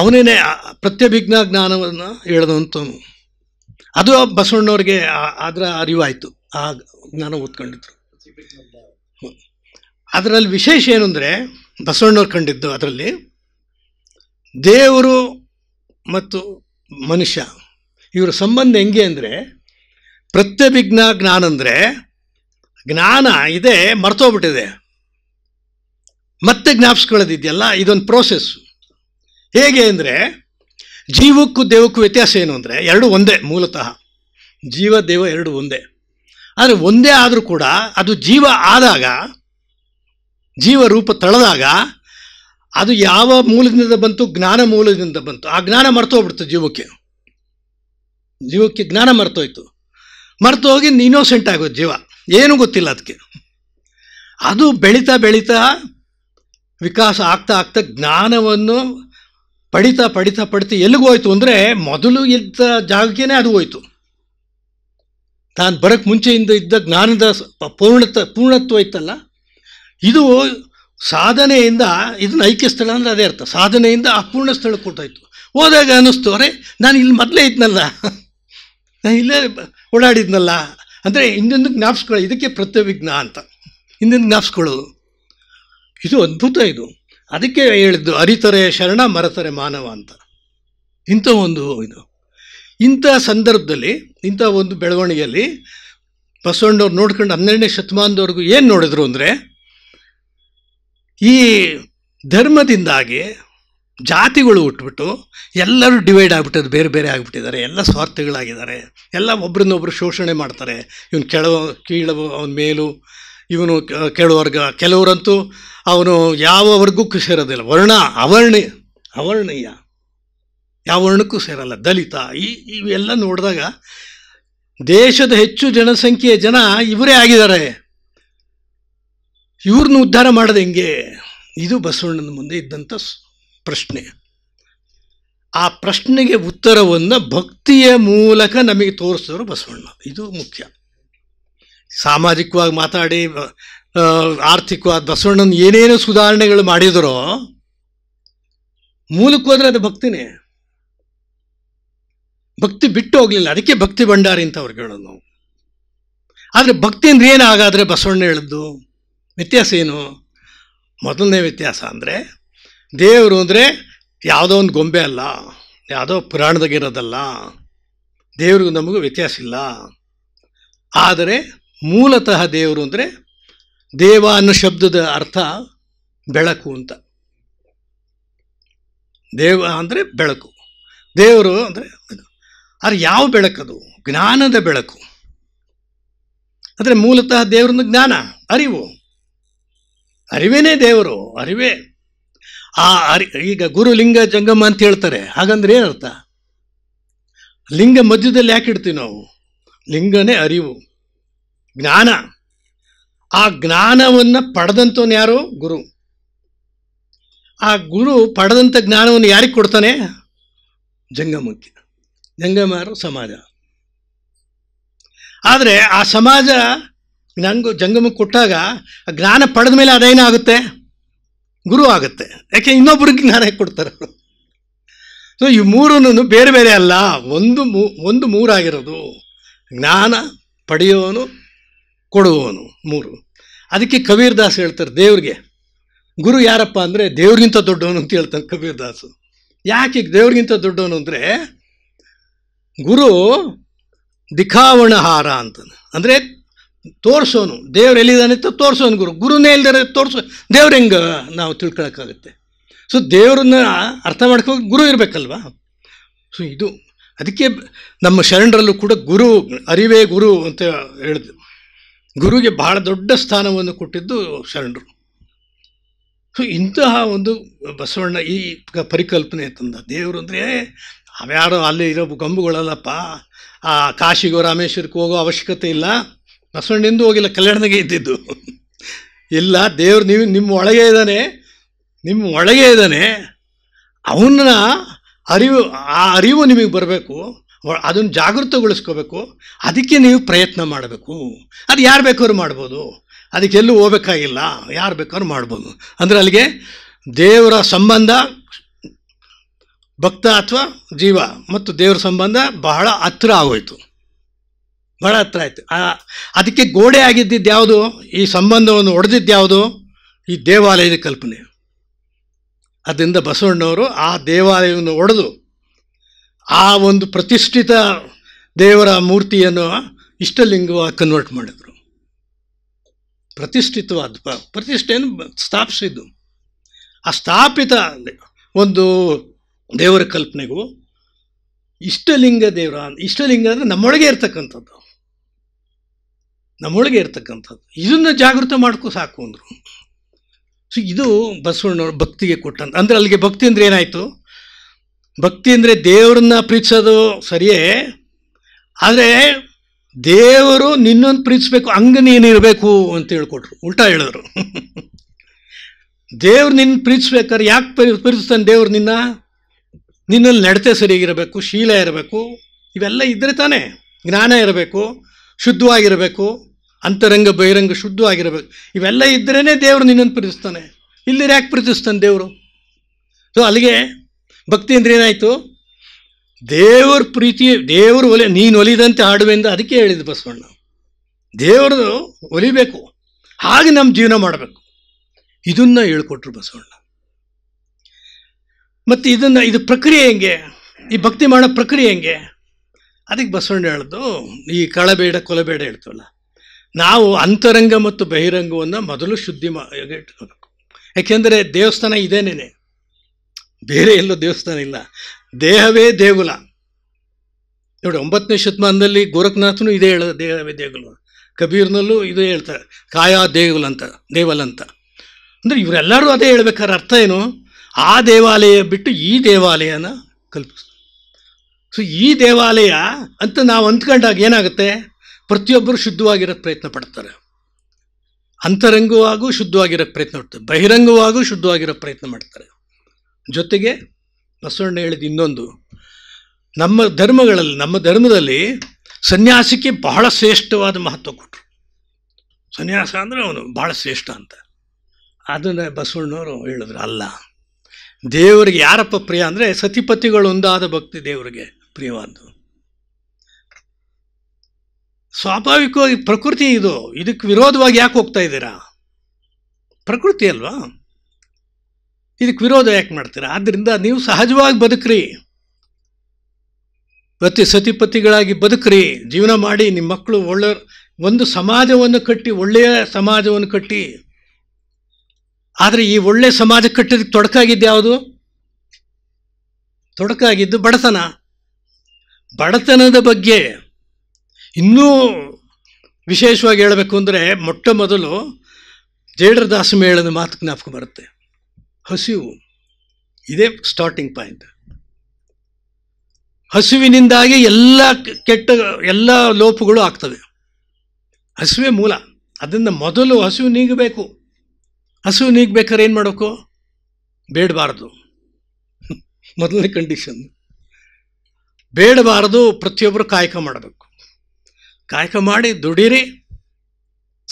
ಅವನೇನೆ ಪ್ರತ್ಯಭಿಜ್ಞಾ ಜ್ಞಾನವನ್ನು ಹೇಳಿದಂಥವನು ಅದು ಬಸವಣ್ಣವ್ರಿಗೆ ಅದರ ಅರಿವಾಯಿತು ಆ ಜ್ಞಾನ ಓದ್ಕೊಂಡಿದ್ರು ಅದರಲ್ಲಿ ವಿಶೇಷ ಏನು ಅಂದರೆ ಬಸವಣ್ಣವ್ರು ಕಂಡಿದ್ದು ಅದರಲ್ಲಿ ದೇವರು ಮತ್ತು ಮನುಷ್ಯ ಇವರ ಸಂಬಂಧ ಹೆಂಗೆ ಅಂದರೆ ಪ್ರತ್ಯಭಿಜ್ಞ ಜ್ಞಾನ ಅಂದರೆ ಜ್ಞಾನ ಇದೆ ಮರ್ತೋಗ್ಬಿಟ್ಟಿದೆ ಮತ್ತೆ ಜ್ಞಾಪಿಸ್ಕೊಳ್ಳೋದಿದೆಯಲ್ಲ ಇದೊಂದು ಪ್ರೋಸೆಸ್ಸು ಹೇಗೆ ಅಂದರೆ ಜೀವಕ್ಕೂ ದೇವಕ್ಕೂ ವ್ಯತ್ಯಾಸ ಏನು ಅಂದರೆ ಎರಡು ಒಂದೇ ಮೂಲತಃ ಜೀವ ದೇವ ಎರಡು ಒಂದೇ ಆದರೆ ಒಂದೇ ಆದರೂ ಕೂಡ ಅದು ಜೀವ ಆದಾಗ ಜೀವ ರೂಪ ತಳೆದಾಗ ಅದು ಯಾವ ಮೂಲದಿಂದ ಬಂತು ಜ್ಞಾನ ಮೂಲದಿಂದ ಬಂತು ಆ ಜ್ಞಾನ ಮರ್ತೋಗ್ಬಿಡ್ತು ಜೀವಕ್ಕೆ ಜೀವಕ್ಕೆ ಜ್ಞಾನ ಮರ್ತೋಯ್ತು ಮರೆತು ಹೋಗಿ ಇನ್ನೋಸೆಂಟ್ ಆಗೋದು ಜೀವ ಏನೂ ಗೊತ್ತಿಲ್ಲ ಅದಕ್ಕೆ ಅದು ಬೆಳೀತಾ ಬೆಳೀತಾ ವಿಕಾಸ ಆಗ್ತಾ ಆಗ್ತಾ ಜ್ಞಾನವನ್ನು ಪಡಿತಾ ಪಡಿತಾ ಪಡಿತ ಎಲ್ಲಿಗೆ ಹೋಯ್ತು ಅಂದರೆ ಮೊದಲು ಇದ್ದ ಜಾಗಕ್ಕೇನೆ ಅದು ಹೋಯ್ತು ತಾನು ಬರೋಕ್ಕೆ ಮುಂಚೆಯಿಂದ ಇದ್ದ ಜ್ಞಾನದ ಪೂರ್ಣತ ಪೂರ್ಣತ್ವ ಇತ್ತಲ್ಲ ಇದು ಸಾಧನೆಯಿಂದ ಇದನ್ನ ಐಕ್ಯ ಸ್ಥಳ ಅಂದರೆ ಅದೇ ಅರ್ಥ ಸಾಧನೆಯಿಂದ ಆ ಪೂರ್ಣ ಸ್ಥಳಕ್ಕೆ ಕೊಟ್ಟೋಯ್ತು ಹೋದಾಗ ಅನ್ನಿಸ್ತು ಅರೆ ನಾನು ಇಲ್ಲಿ ಮೊದಲೇ ಇದ್ನಲ್ಲ ನಾನು ಇಲ್ಲೇ ಓಡಾಡಿದ್ನಲ್ಲ ಅಂದರೆ ಹಿಂದೊಂದು ಜ್ಞಾಪಿಸ್ಕೊಳ್ಳೋ ಇದಕ್ಕೆ ಪ್ರತ್ಯವಿಜ್ಞ ಅಂತ ಹಿಂದಿನ ಜ್ಞಾಪಿಸ್ಕೊಳ್ಳೋದು ಇದು ಅದ್ಭುತ ಇದು ಅದಕ್ಕೆ ಹೇಳಿದ್ದು ಅರಿತರೆ ಶರಣ ಮರತರೆ ಮಾನವ ಅಂತ ಇಂಥ ಒಂದು ಇದು ಇಂಥ ಸಂದರ್ಭದಲ್ಲಿ ಇಂಥ ಒಂದು ಬೆಳವಣಿಗೆಯಲ್ಲಿ ಬಸವಣ್ಣವ್ರು ನೋಡ್ಕೊಂಡು ಹನ್ನೆರಡನೇ ಶತಮಾನದವರೆಗೂ ಏನು ನೋಡಿದ್ರು ಅಂದರೆ ಈ ಧರ್ಮದಿಂದಾಗಿ ಜಾತಿಗಳು ಹುಟ್ಬಿಟ್ಟು ಎಲ್ಲರೂ ಡಿವೈಡ್ ಆಗಿಬಿಟ್ಟಿದ್ದು ಬೇರೆ ಬೇರೆ ಆಗಿಬಿಟ್ಟಿದ್ದಾರೆ ಎಲ್ಲ ಸ್ವಾರ್ಥಗಳಾಗಿದ್ದಾರೆ ಎಲ್ಲ ಒಬ್ರನ್ನೊಬ್ರು ಶೋಷಣೆ ಮಾಡ್ತಾರೆ ಇವನು ಕೆಳವ ಕೀಳ ಅವನ ಮೇಲು ಇವನು ಕೆಳವರ್ಗ ಕೆಲವರಂತೂ ಅವನು ಯಾವ ವರ್ಗಕ್ಕೂ ಸೇರೋದಿಲ್ಲ ವರ್ಣ ಅವರ್ಣ ಅವರ್ಣಯ್ಯ ಯಾವ ವರ್ಣಕ್ಕೂ ಸೇರಲ್ಲ ದಲಿತ ಈ ಇವೆಲ್ಲ ನೋಡಿದಾಗ ದೇಶದ ಹೆಚ್ಚು ಜನಸಂಖ್ಯೆಯ ಜನ ಇವರೇ ಆಗಿದ್ದಾರೆ ಇವ್ರನ್ನ ಉದ್ಧಾರ ಮಾಡೋದು ಹೆಂಗೆ ಇದು ಬಸವಣ್ಣನ ಮುಂದೆ ಇದ್ದಂಥ ಪ್ರಶ್ನೆ ಆ ಪ್ರಶ್ನೆಗೆ ಉತ್ತರವನ್ನು ಭಕ್ತಿಯ ಮೂಲಕ ನಮಗೆ ತೋರಿಸಿದ್ರು ಬಸವಣ್ಣ ಇದು ಮುಖ್ಯ ಸಾಮಾಜಿಕವಾಗಿ ಮಾತಾಡಿ ಆರ್ಥಿಕವಾದ ಬಸವಣ್ಣನ ಏನೇನು ಸುಧಾರಣೆಗಳು ಮಾಡಿದರೋ ಮೂಲಕ್ಕೋದ್ರೆ ಅದು ಭಕ್ತಿನೇ ಭಕ್ತಿ ಬಿಟ್ಟು ಹೋಗಲಿಲ್ಲ ಅದಕ್ಕೆ ಭಕ್ತಿ ಭಂಡಾರಿ ಅಂತ ಅವ್ರಿಗೆ ಹೇಳೋದು ನಾವು ಆದರೆ ಭಕ್ತಿ ಅಂದ್ರೆ ಏನು ಹಾಗಾದರೆ ಬಸವಣ್ಣ ಹೇಳಿದ್ದು ವ್ಯತ್ಯಾಸ ಏನು ಮೊದಲನೇ ವ್ಯತ್ಯಾಸ ಅಂದರೆ ದೇವರು ಅಂದರೆ ಯಾವುದೋ ಒಂದು ಗೊಂಬೆ ಅಲ್ಲ ಯಾವುದೋ ಪುರಾಣದಾಗಿರೋದಲ್ಲ ದೇವ್ರಿಗೂ ನಮಗೂ ವ್ಯತ್ಯಾಸ ಇಲ್ಲ ಆದರೆ ಮೂಲತಃ ದೇವರು ಅಂದರೆ ದೇವ ಅನ್ನೋ ಶಬ್ದದ ಅರ್ಥ ಬೆಳಕು ಅಂತ ದೇವ ಅಂದರೆ ಬೆಳಕು ದೇವರು ಅಂದರೆ ಆದರೆ ಯಾವ ಬೆಳಕದು ಜ್ಞಾನದ ಬೆಳಕು ಅಂದರೆ ಮೂಲತಃ ದೇವರನ್ನು ಜ್ಞಾನ ಅರಿವು ಅರಿವೇನೇ ದೇವರು ಅರಿವೇ ಆ ಅರಿ ಈಗ ಗುರುಲಿಂಗ ಜಂಗಮ ಅಂತ ಹೇಳ್ತಾರೆ ಹಾಗಂದ್ರೆ ಏನರ್ಥ ಲಿಂಗ ಮಧ್ಯದಲ್ಲಿ ಯಾಕೆ ಇಡ್ತೀವಿ ನಾವು ಲಿಂಗನೇ ಅರಿವು ಜ್ಞಾನ ಆ ಜ್ಞಾನವನ್ನು ಪಡೆದಂಥವನು ಯಾರು ಗುರು ಆ ಗುರು ಪಡೆದಂಥ ಜ್ಞಾನವನ್ನು ಯಾರಿಗೆ ಕೊಡ್ತಾನೆ ಜಂಗಮಕ್ಕೆ ಜಂಗಮರು ಸಮಾಜ ಆದರೆ ಆ ಸಮಾಜ ನಂಗು ಜಂಗಮಕ್ಕೆ ಕೊಟ್ಟಾಗ ಆ ಜ್ಞಾನ ಪಡೆದ ಮೇಲೆ ಆಗುತ್ತೆ ಗುರು ಆಗುತ್ತೆ ಯಾಕೆ ಇನ್ನೊಬ್ರಿಗೆ ಜ್ಞಾನ ಕೊಡ್ತಾರೆ ಸೊ ಈ ಮೂರನ್ನು ಬೇರೆ ಬೇರೆ ಅಲ್ಲ ಒಂದು ಮೂ ಒಂದು ಮೂರಾಗಿರೋದು ಜ್ಞಾನ ಪಡೆಯುವನು ಕೊಡುವವನು ಮೂರು ಅದಕ್ಕೆ ಕಬೀರ್ ದಾಸ್ ಹೇಳ್ತಾರೆ ದೇವ್ರಿಗೆ ಗುರು ಯಾರಪ್ಪ ಅಂದರೆ ದೇವ್ರಿಗಿಂತ ದೊಡ್ಡವನು ಅಂತ ಹೇಳ್ತಾನೆ ಕಬೀರ್ ದಾಸು ಯಾಕೆ ದೇವ್ರಿಗಿಂತ ದೊಡ್ಡವನು ಅಂದರೆ ಗುರು ದಿಖಾವಣಹಾರ ಅಂತಾನೆ ಅಂದರೆ ತೋರಿಸೋನು ದೇವ್ರು ಎಲ್ಲಿದ್ದಾನೆ ಅಂತ ತೋರಿಸೋನು ಗುರು ಗುರುನೇ ಇಲ್ದಾರೆ ತೋರಿಸೋ ದೇವ್ರ ಹೆಂಗೆ ನಾವು ತಿಳ್ಕೊಳಕ್ಕಾಗುತ್ತೆ ಸೊ ದೇವ್ರನ್ನ ಅರ್ಥ ಮಾಡ್ಕೊಂಡು ಗುರು ಇರಬೇಕಲ್ವಾ ಸೊ ಇದು ಅದಕ್ಕೆ ನಮ್ಮ ಶರಣರಲ್ಲೂ ಕೂಡ ಗುರು ಅರಿವೇ ಗುರು ಅಂತ ಹೇಳಿದ್ರು ಗುರುಗೆ ಬಹಳ ದೊಡ್ಡ ಸ್ಥಾನವನ್ನು ಕೊಟ್ಟಿದ್ದು ಶರಣರು ಸೊ ಇಂತಹ ಒಂದು ಬಸವಣ್ಣ ಈ ಪರಿಕಲ್ಪನೆ ತಂದ ದೇವರು ಅಂದರೆ ಅವ್ಯಾರೋ ಅಲ್ಲಿ ಇರೋ ಗಂಬುಗಳಲ್ಲಪ್ಪ ಆ ಕಾಶಿಗೋ ರಾಮೇಶ್ವರಕ್ಕೆ ಹೋಗೋ ಅವಶ್ಯಕತೆ ಇಲ್ಲ ಬಸವಣ್ಣಿಂದ ಹೋಗಿಲ್ಲ ಕಲ್ಯಾಣದಾಗೆ ಇದ್ದಿದ್ದು ಇಲ್ಲ ದೇವರು ನೀವು ನಿಮ್ಮ ಒಳಗೆ ಇದ್ದಾನೆ ನಿಮ್ಮ ಒಳಗೆ ಇದ್ದಾನೆ ಅವನ್ನ ಅರಿವು ಆ ಅರಿವು ನಿಮಗೆ ಬರಬೇಕು ಅದನ್ನು ಜಾಗೃತಗೊಳಿಸ್ಕೋಬೇಕು ಅದಕ್ಕೆ ನೀವು ಪ್ರಯತ್ನ ಮಾಡಬೇಕು ಅದು ಯಾರು ಬೇಕಾದ್ರೂ ಮಾಡ್ಬೋದು ಅದಕ್ಕೆಲ್ಲೂ ಹೋಗ್ಬೇಕಾಗಿಲ್ಲ ಯಾರು ಬೇಕಾದ್ರೂ ಮಾಡ್ಬೋದು ಅಂದರೆ ಅಲ್ಲಿಗೆ ದೇವರ ಸಂಬಂಧ ಭಕ್ತ ಅಥವಾ ಜೀವ ಮತ್ತು ದೇವರ ಸಂಬಂಧ ಬಹಳ ಹತ್ತಿರ ಆಗೋಯ್ತು ಬಹಳ ಹತ್ತಿರ ಆಯಿತು ಅದಕ್ಕೆ ಗೋಡೆ ಆಗಿದ್ದಿದ್ದು ಯಾವುದು ಈ ಸಂಬಂಧವನ್ನು ಒಡೆದಿದ್ದು ಯಾವುದು ಈ ದೇವಾಲಯದ ಕಲ್ಪನೆ ಅದರಿಂದ ಬಸವಣ್ಣವರು ಆ ದೇವಾಲಯವನ್ನು ಒಡೆದು ಆ ಒಂದು ಪ್ರತಿಷ್ಠಿತ ದೇವರ ಮೂರ್ತಿಯನ್ನು ಇಷ್ಟಲಿಂಗವಾಗಿ ಕನ್ವರ್ಟ್ ಮಾಡಿದರು ಪ್ರತಿಷ್ಠಿತವಾದ ಪ್ರತಿಷ್ಠೆಯನ್ನು ಸ್ಥಾಪಿಸಿದ್ದು ಆ ಸ್ಥಾಪಿತ ಒಂದು ದೇವರ ಕಲ್ಪನೆಗೂ ಇಷ್ಟಲಿಂಗ ದೇವರ ಇಷ್ಟಲಿಂಗ ಅಂದರೆ ನಮ್ಮೊಳಗೆ ಇರ್ತಕ್ಕಂಥದ್ದು ನಮ್ಮೊಳಗೆ ಇರ್ತಕ್ಕಂಥದ್ದು ಇದನ್ನು ಜಾಗೃತ ಮಾಡ್ಕೋ ಸಾಕು ಅಂದರು ಸೊ ಇದು ಬಸವಣ್ಣವ್ರು ಭಕ್ತಿಗೆ ಕೊಟ್ಟಂತ ಅಂದರೆ ಅಲ್ಲಿಗೆ ಭಕ್ತಿ ಅಂದರೆ ಏನಾಯಿತು ಭಕ್ತಿ ಅಂದರೆ ದೇವ್ರನ್ನ ಪ್ರೀತಿಸೋದು ಸರಿಯೇ ಆದರೆ ದೇವರು ನಿನ್ನೊಂದು ಪ್ರೀತಿಸ್ಬೇಕು ಹಂಗೆ ನೀನು ಇರಬೇಕು ಅಂತ ಹೇಳ್ಕೊಟ್ರು ಉಲ್ಟಾ ಹೇಳಿದ್ರು ದೇವ್ರು ನಿನ್ನ ಪ್ರೀತಿಸ್ಬೇಕಾದ್ರೆ ಯಾಕೆ ಪ್ರೀತಿಸ್ತಾನೆ ದೇವ್ರು ನಿನ್ನ ನಿನ್ನಲ್ಲಿ ನಡತೆ ಸರಿಯಾಗಿರಬೇಕು ಶೀಲ ಇರಬೇಕು ಇವೆಲ್ಲ ಇದ್ದರೆ ತಾನೇ ಜ್ಞಾನ ಇರಬೇಕು ಶುದ್ಧವಾಗಿರಬೇಕು ಅಂತರಂಗ ಬಹಿರಂಗ ಶುದ್ಧವಾಗಿರಬೇಕು ಇವೆಲ್ಲ ಇದ್ರೇ ದೇವರು ನಿನ್ನನ್ನು ಪ್ರೀತಿಸ್ತಾನೆ ಇಲ್ಲಿ ಯಾಕೆ ಪ್ರೀತಿಸ್ತಾನೆ ದೇವರು ಸೊ ಅಲ್ಲಿಗೆ ಭಕ್ತಿ ಅಂದ್ರೆ ಏನಾಯಿತು ದೇವ್ರ ಪ್ರೀತಿ ದೇವ್ರ ಒಲೆ ನೀನು ಒಲಿದಂತೆ ಹಾಡುವೆಂದು ಅದಕ್ಕೆ ಹೇಳಿದ್ದು ಬಸವಣ್ಣ ದೇವರು ಒಲಿಬೇಕು ಹಾಗೆ ನಮ್ಮ ಜೀವನ ಮಾಡಬೇಕು ಇದನ್ನು ಹೇಳ್ಕೊಟ್ರು ಬಸವಣ್ಣ ಮತ್ತು ಇದನ್ನು ಇದು ಪ್ರಕ್ರಿಯೆ ಹೆಂಗೆ ಈ ಭಕ್ತಿ ಮಾಡೋ ಪ್ರಕ್ರಿಯೆ ಹೆಂಗೆ ಅದಕ್ಕೆ ಬಸವಣ್ಣ ಹೇಳಿದ್ದು ಈ ಕಳಬೇಡ ಕೊಲಬೇಡ ಹೇಳ್ತವಲ್ಲ ನಾವು ಅಂತರಂಗ ಮತ್ತು ಬಹಿರಂಗವನ್ನು ಮೊದಲು ಶುದ್ಧಿ ಮಾ ಇಟ್ಕೋಬೇಕು ಯಾಕೆಂದರೆ ದೇವಸ್ಥಾನ ಇದೇನೇನೆ ಬೇರೆ ಎಲ್ಲೂ ದೇವಸ್ಥಾನ ಇಲ್ಲ ದೇಹವೇ ದೇಗುಲ ನೋಡಿ ಒಂಬತ್ತನೇ ಶತಮಾನದಲ್ಲಿ ಗೋರಖನಾಥನು ಇದೇ ಹೇಳ ದೇಹವೇ ದೇಗುಲ ಕಬೀರ್ನಲ್ಲೂ ಇದೇ ಹೇಳ್ತಾರೆ ಕಾಯಾ ದೇಗುಲ ಅಂತ ದೇವಲ್ ಅಂತ ಅಂದರೆ ಇವರೆಲ್ಲರೂ ಅದೇ ಹೇಳ್ಬೇಕಾದ್ರೆ ಅರ್ಥ ಏನು ಆ ದೇವಾಲಯ ಬಿಟ್ಟು ಈ ದೇವಾಲಯನ ಕಲ್ಪಿಸ್ತಾರೆ ಸೊ ಈ ದೇವಾಲಯ ಅಂತ ನಾವು ಅಂದ್ಕೊಂಡಾಗ ಏನಾಗುತ್ತೆ ಪ್ರತಿಯೊಬ್ಬರು ಶುದ್ಧವಾಗಿರೋ ಪ್ರಯತ್ನ ಪಡ್ತಾರೆ ಅಂತರಂಗವಾಗೂ ಶುದ್ಧವಾಗಿರೋ ಪ್ರಯತ್ನ ಪಡ್ತಾರೆ ಬಹಿರಂಗವಾಗೂ ಶುದ್ಧವಾಗಿರೋ ಪ್ರಯತ್ನ ಮಾಡ್ತಾರೆ ಜೊತೆಗೆ ಬಸವಣ್ಣ ಹೇಳಿದ ಇನ್ನೊಂದು ನಮ್ಮ ಧರ್ಮಗಳಲ್ಲಿ ನಮ್ಮ ಧರ್ಮದಲ್ಲಿ ಸನ್ಯಾಸಕ್ಕೆ ಬಹಳ ಶ್ರೇಷ್ಠವಾದ ಮಹತ್ವ ಕೊಟ್ಟರು ಸನ್ಯಾಸ ಅಂದರೆ ಅವನು ಬಹಳ ಶ್ರೇಷ್ಠ ಅಂತ ಅದನ್ನು ಬಸವಣ್ಣವರು ಹೇಳಿದ್ರು ಅಲ್ಲ ದೇವರಿಗೆ ಯಾರಪ್ಪ ಪ್ರಿಯ ಅಂದರೆ ಸತಿಪತಿಗಳು ಒಂದಾದ ಭಕ್ತಿ ದೇವರಿಗೆ ಪ್ರಿಯವಾದ್ದು ಸ್ವಾಭಾವಿಕವಾಗಿ ಪ್ರಕೃತಿ ಇದು ಇದಕ್ಕೆ ವಿರೋಧವಾಗಿ ಯಾಕೆ ಹೋಗ್ತಾ ಇದ್ದೀರಾ ಪ್ರಕೃತಿ ಅಲ್ವಾ ಇದಕ್ಕೆ ವಿರೋಧ ಯಾಕೆ ಮಾಡ್ತೀರಾ ಆದ್ದರಿಂದ ನೀವು ಸಹಜವಾಗಿ ಬದುಕ್ರಿ ಪ್ರತಿ ಸತಿಪತಿಗಳಾಗಿ ಬದುಕ್ರಿ ಜೀವನ ಮಾಡಿ ನಿಮ್ಮ ಮಕ್ಕಳು ಒಳ್ಳೆ ಒಂದು ಸಮಾಜವನ್ನು ಕಟ್ಟಿ ಒಳ್ಳೆಯ ಸಮಾಜವನ್ನು ಕಟ್ಟಿ ಆದರೆ ಈ ಒಳ್ಳೆಯ ಸಮಾಜ ಕಟ್ಟೋದಕ್ಕೆ ತೊಡಕಾಗಿದ್ದು ಯಾವುದು ತೊಡಕಾಗಿದ್ದು ಬಡತನ ಬಡತನದ ಬಗ್ಗೆ ಇನ್ನೂ ವಿಶೇಷವಾಗಿ ಹೇಳಬೇಕು ಅಂದರೆ ಮೊಟ್ಟ ಮೊದಲು ಜೇಡರದಾಸ ಮೇಳದ ಮಾತು ಜ್ಞಾಪಕ ಬರುತ್ತೆ ಹಸಿವು ಇದೇ ಸ್ಟಾರ್ಟಿಂಗ್ ಪಾಯಿಂಟ್ ಹಸಿವಿನಿಂದಾಗಿ ಎಲ್ಲ ಕೆಟ್ಟ ಎಲ್ಲ ಲೋಪಗಳು ಆಗ್ತವೆ ಹಸಿವೆ ಮೂಲ ಅದರಿಂದ ಮೊದಲು ಹಸಿವು ನೀಗಬೇಕು ಹಸಿವು ನೀಗಬೇಕಾದ್ರೆ ಏನು ಮಾಡಬೇಕು ಬೇಡಬಾರ್ದು *laughs* ಮೊದಲನೇ ಕಂಡೀಷನ್ ಬೇಡಬಾರ್ದು ಪ್ರತಿಯೊಬ್ಬರು ಕಾಯಕ ಮಾಡಬೇಕು ಕಾಯಕ ಮಾಡಿ ದುಡಿರಿ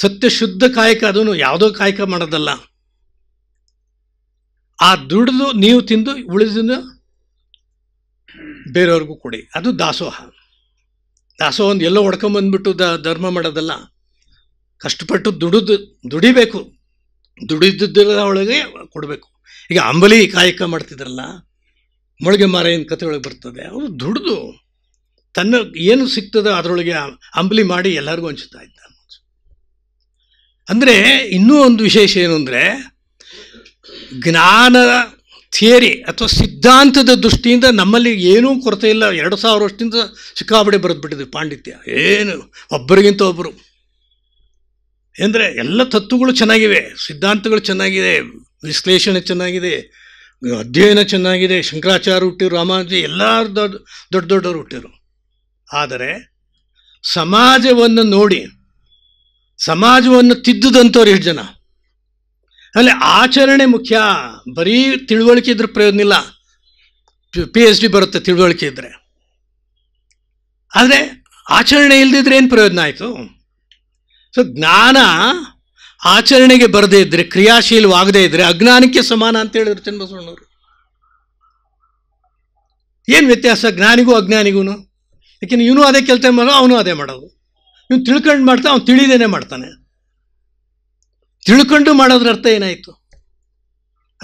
ಸತ್ಯ ಶುದ್ಧ ಕಾಯಕ ಅದನ್ನು ಯಾವುದೋ ಕಾಯಕ ಮಾಡೋದಲ್ಲ ಆ ದುಡಿದು ನೀವು ತಿಂದು ಉಳಿದನ್ನು ಬೇರೆಯವ್ರಿಗೂ ಕೊಡಿ ಅದು ದಾಸೋಹ ದಾಸೋಹ ಒಂದು ಎಲ್ಲೋ ಹೊಡ್ಕೊಂಬಂದ್ಬಿಟ್ಟು ದ ಧರ್ಮ ಮಾಡೋದಲ್ಲ ಕಷ್ಟಪಟ್ಟು ದುಡಿದು ದುಡಿಬೇಕು ದುಡಿದಿದ್ದರ ಒಳಗೆ ಕೊಡಬೇಕು ಈಗ ಅಂಬಲಿ ಕಾಯಕ ಮಾಡ್ತಿದ್ರಲ್ಲ ಮೊಳಗೆ ಮಾರಾಯನ ಕತೆ ಒಳಗೆ ಬರ್ತದೆ ಅವರು ದುಡಿದು ತನ್ನ ಏನು ಸಿಗ್ತದೆ ಅದರೊಳಗೆ ಅಂಬಲಿ ಮಾಡಿ ಎಲ್ಲರಿಗೂ ಹಂಚುತ್ತಾ ಇದ್ದ ಅಂದರೆ ಇನ್ನೂ ಒಂದು ವಿಶೇಷ ಏನು ಅಂದರೆ ಜ್ಞಾನ ಥಿಯರಿ ಅಥವಾ ಸಿದ್ಧಾಂತದ ದೃಷ್ಟಿಯಿಂದ ನಮ್ಮಲ್ಲಿ ಏನೂ ಕೊರತೆ ಇಲ್ಲ ಎರಡು ಸಾವಿರ ವರ್ಷದಿಂದ ಬರೆದು ಬಿಟ್ಟಿದೆ ಪಾಂಡಿತ್ಯ ಏನು ಒಬ್ಬರಿಗಿಂತ ಒಬ್ಬರು ಅಂದರೆ ಎಲ್ಲ ತತ್ವಗಳು ಚೆನ್ನಾಗಿವೆ ಸಿದ್ಧಾಂತಗಳು ಚೆನ್ನಾಗಿದೆ ವಿಶ್ಲೇಷಣೆ ಚೆನ್ನಾಗಿದೆ ಅಧ್ಯಯನ ಚೆನ್ನಾಗಿದೆ ಶಂಕರಾಚಾರ್ಯ ಹುಟ್ಟಿರು ರಾಮಾನುಜಿ ಎಲ್ಲರೂ ದೊಡ್ಡ ದೊಡ್ಡ ದೊಡ್ಡವರು ಹುಟ್ಟಿರು ಆದರೆ ಸಮಾಜವನ್ನು ನೋಡಿ ಸಮಾಜವನ್ನು ತಿದ್ದುದಂಥವ್ರು ಎಷ್ಟು ಜನ ಅಲ್ಲಿ ಆಚರಣೆ ಮುಖ್ಯ ಬರೀ ತಿಳುವಳಿಕೆ ಇದ್ರೆ ಪ್ರಯೋಜನ ಇಲ್ಲ ಪಿ ಎಚ್ ಡಿ ಬರುತ್ತೆ ತಿಳುವಳಿಕೆ ಇದ್ದರೆ ಆದರೆ ಆಚರಣೆ ಇಲ್ಲದಿದ್ರೆ ಏನು ಪ್ರಯೋಜನ ಆಯಿತು ಸೊ ಜ್ಞಾನ ಆಚರಣೆಗೆ ಬರದೇ ಇದ್ದರೆ ಕ್ರಿಯಾಶೀಲವಾಗದೇ ಇದ್ದರೆ ಅಜ್ಞಾನಕ್ಕೆ ಸಮಾನ ಅಂತ ಹೇಳಿದ್ರು ಚನ್ನಬಸವಣ್ಣವರು ಏನು ವ್ಯತ್ಯಾಸ ಜ್ಞಾನಿಗೂ ಅಜ್ಞಾನಿಗೂ ಯಾಕೆಂದ್ರೆ ಇವನು ಅದೇ ಕೆಲಸ ಮಾಡೋ ಅವನು ಅದೇ ಮಾಡೋದು ನೀವು ತಿಳ್ಕೊಂಡು ಮಾಡ್ತಾ ಅವ್ನು ತಿಳಿದೇನೆ ಮಾಡ್ತಾನೆ ತಿಳ್ಕೊಂಡು ಮಾಡೋದ್ರ ಅರ್ಥ ಏನಾಯಿತು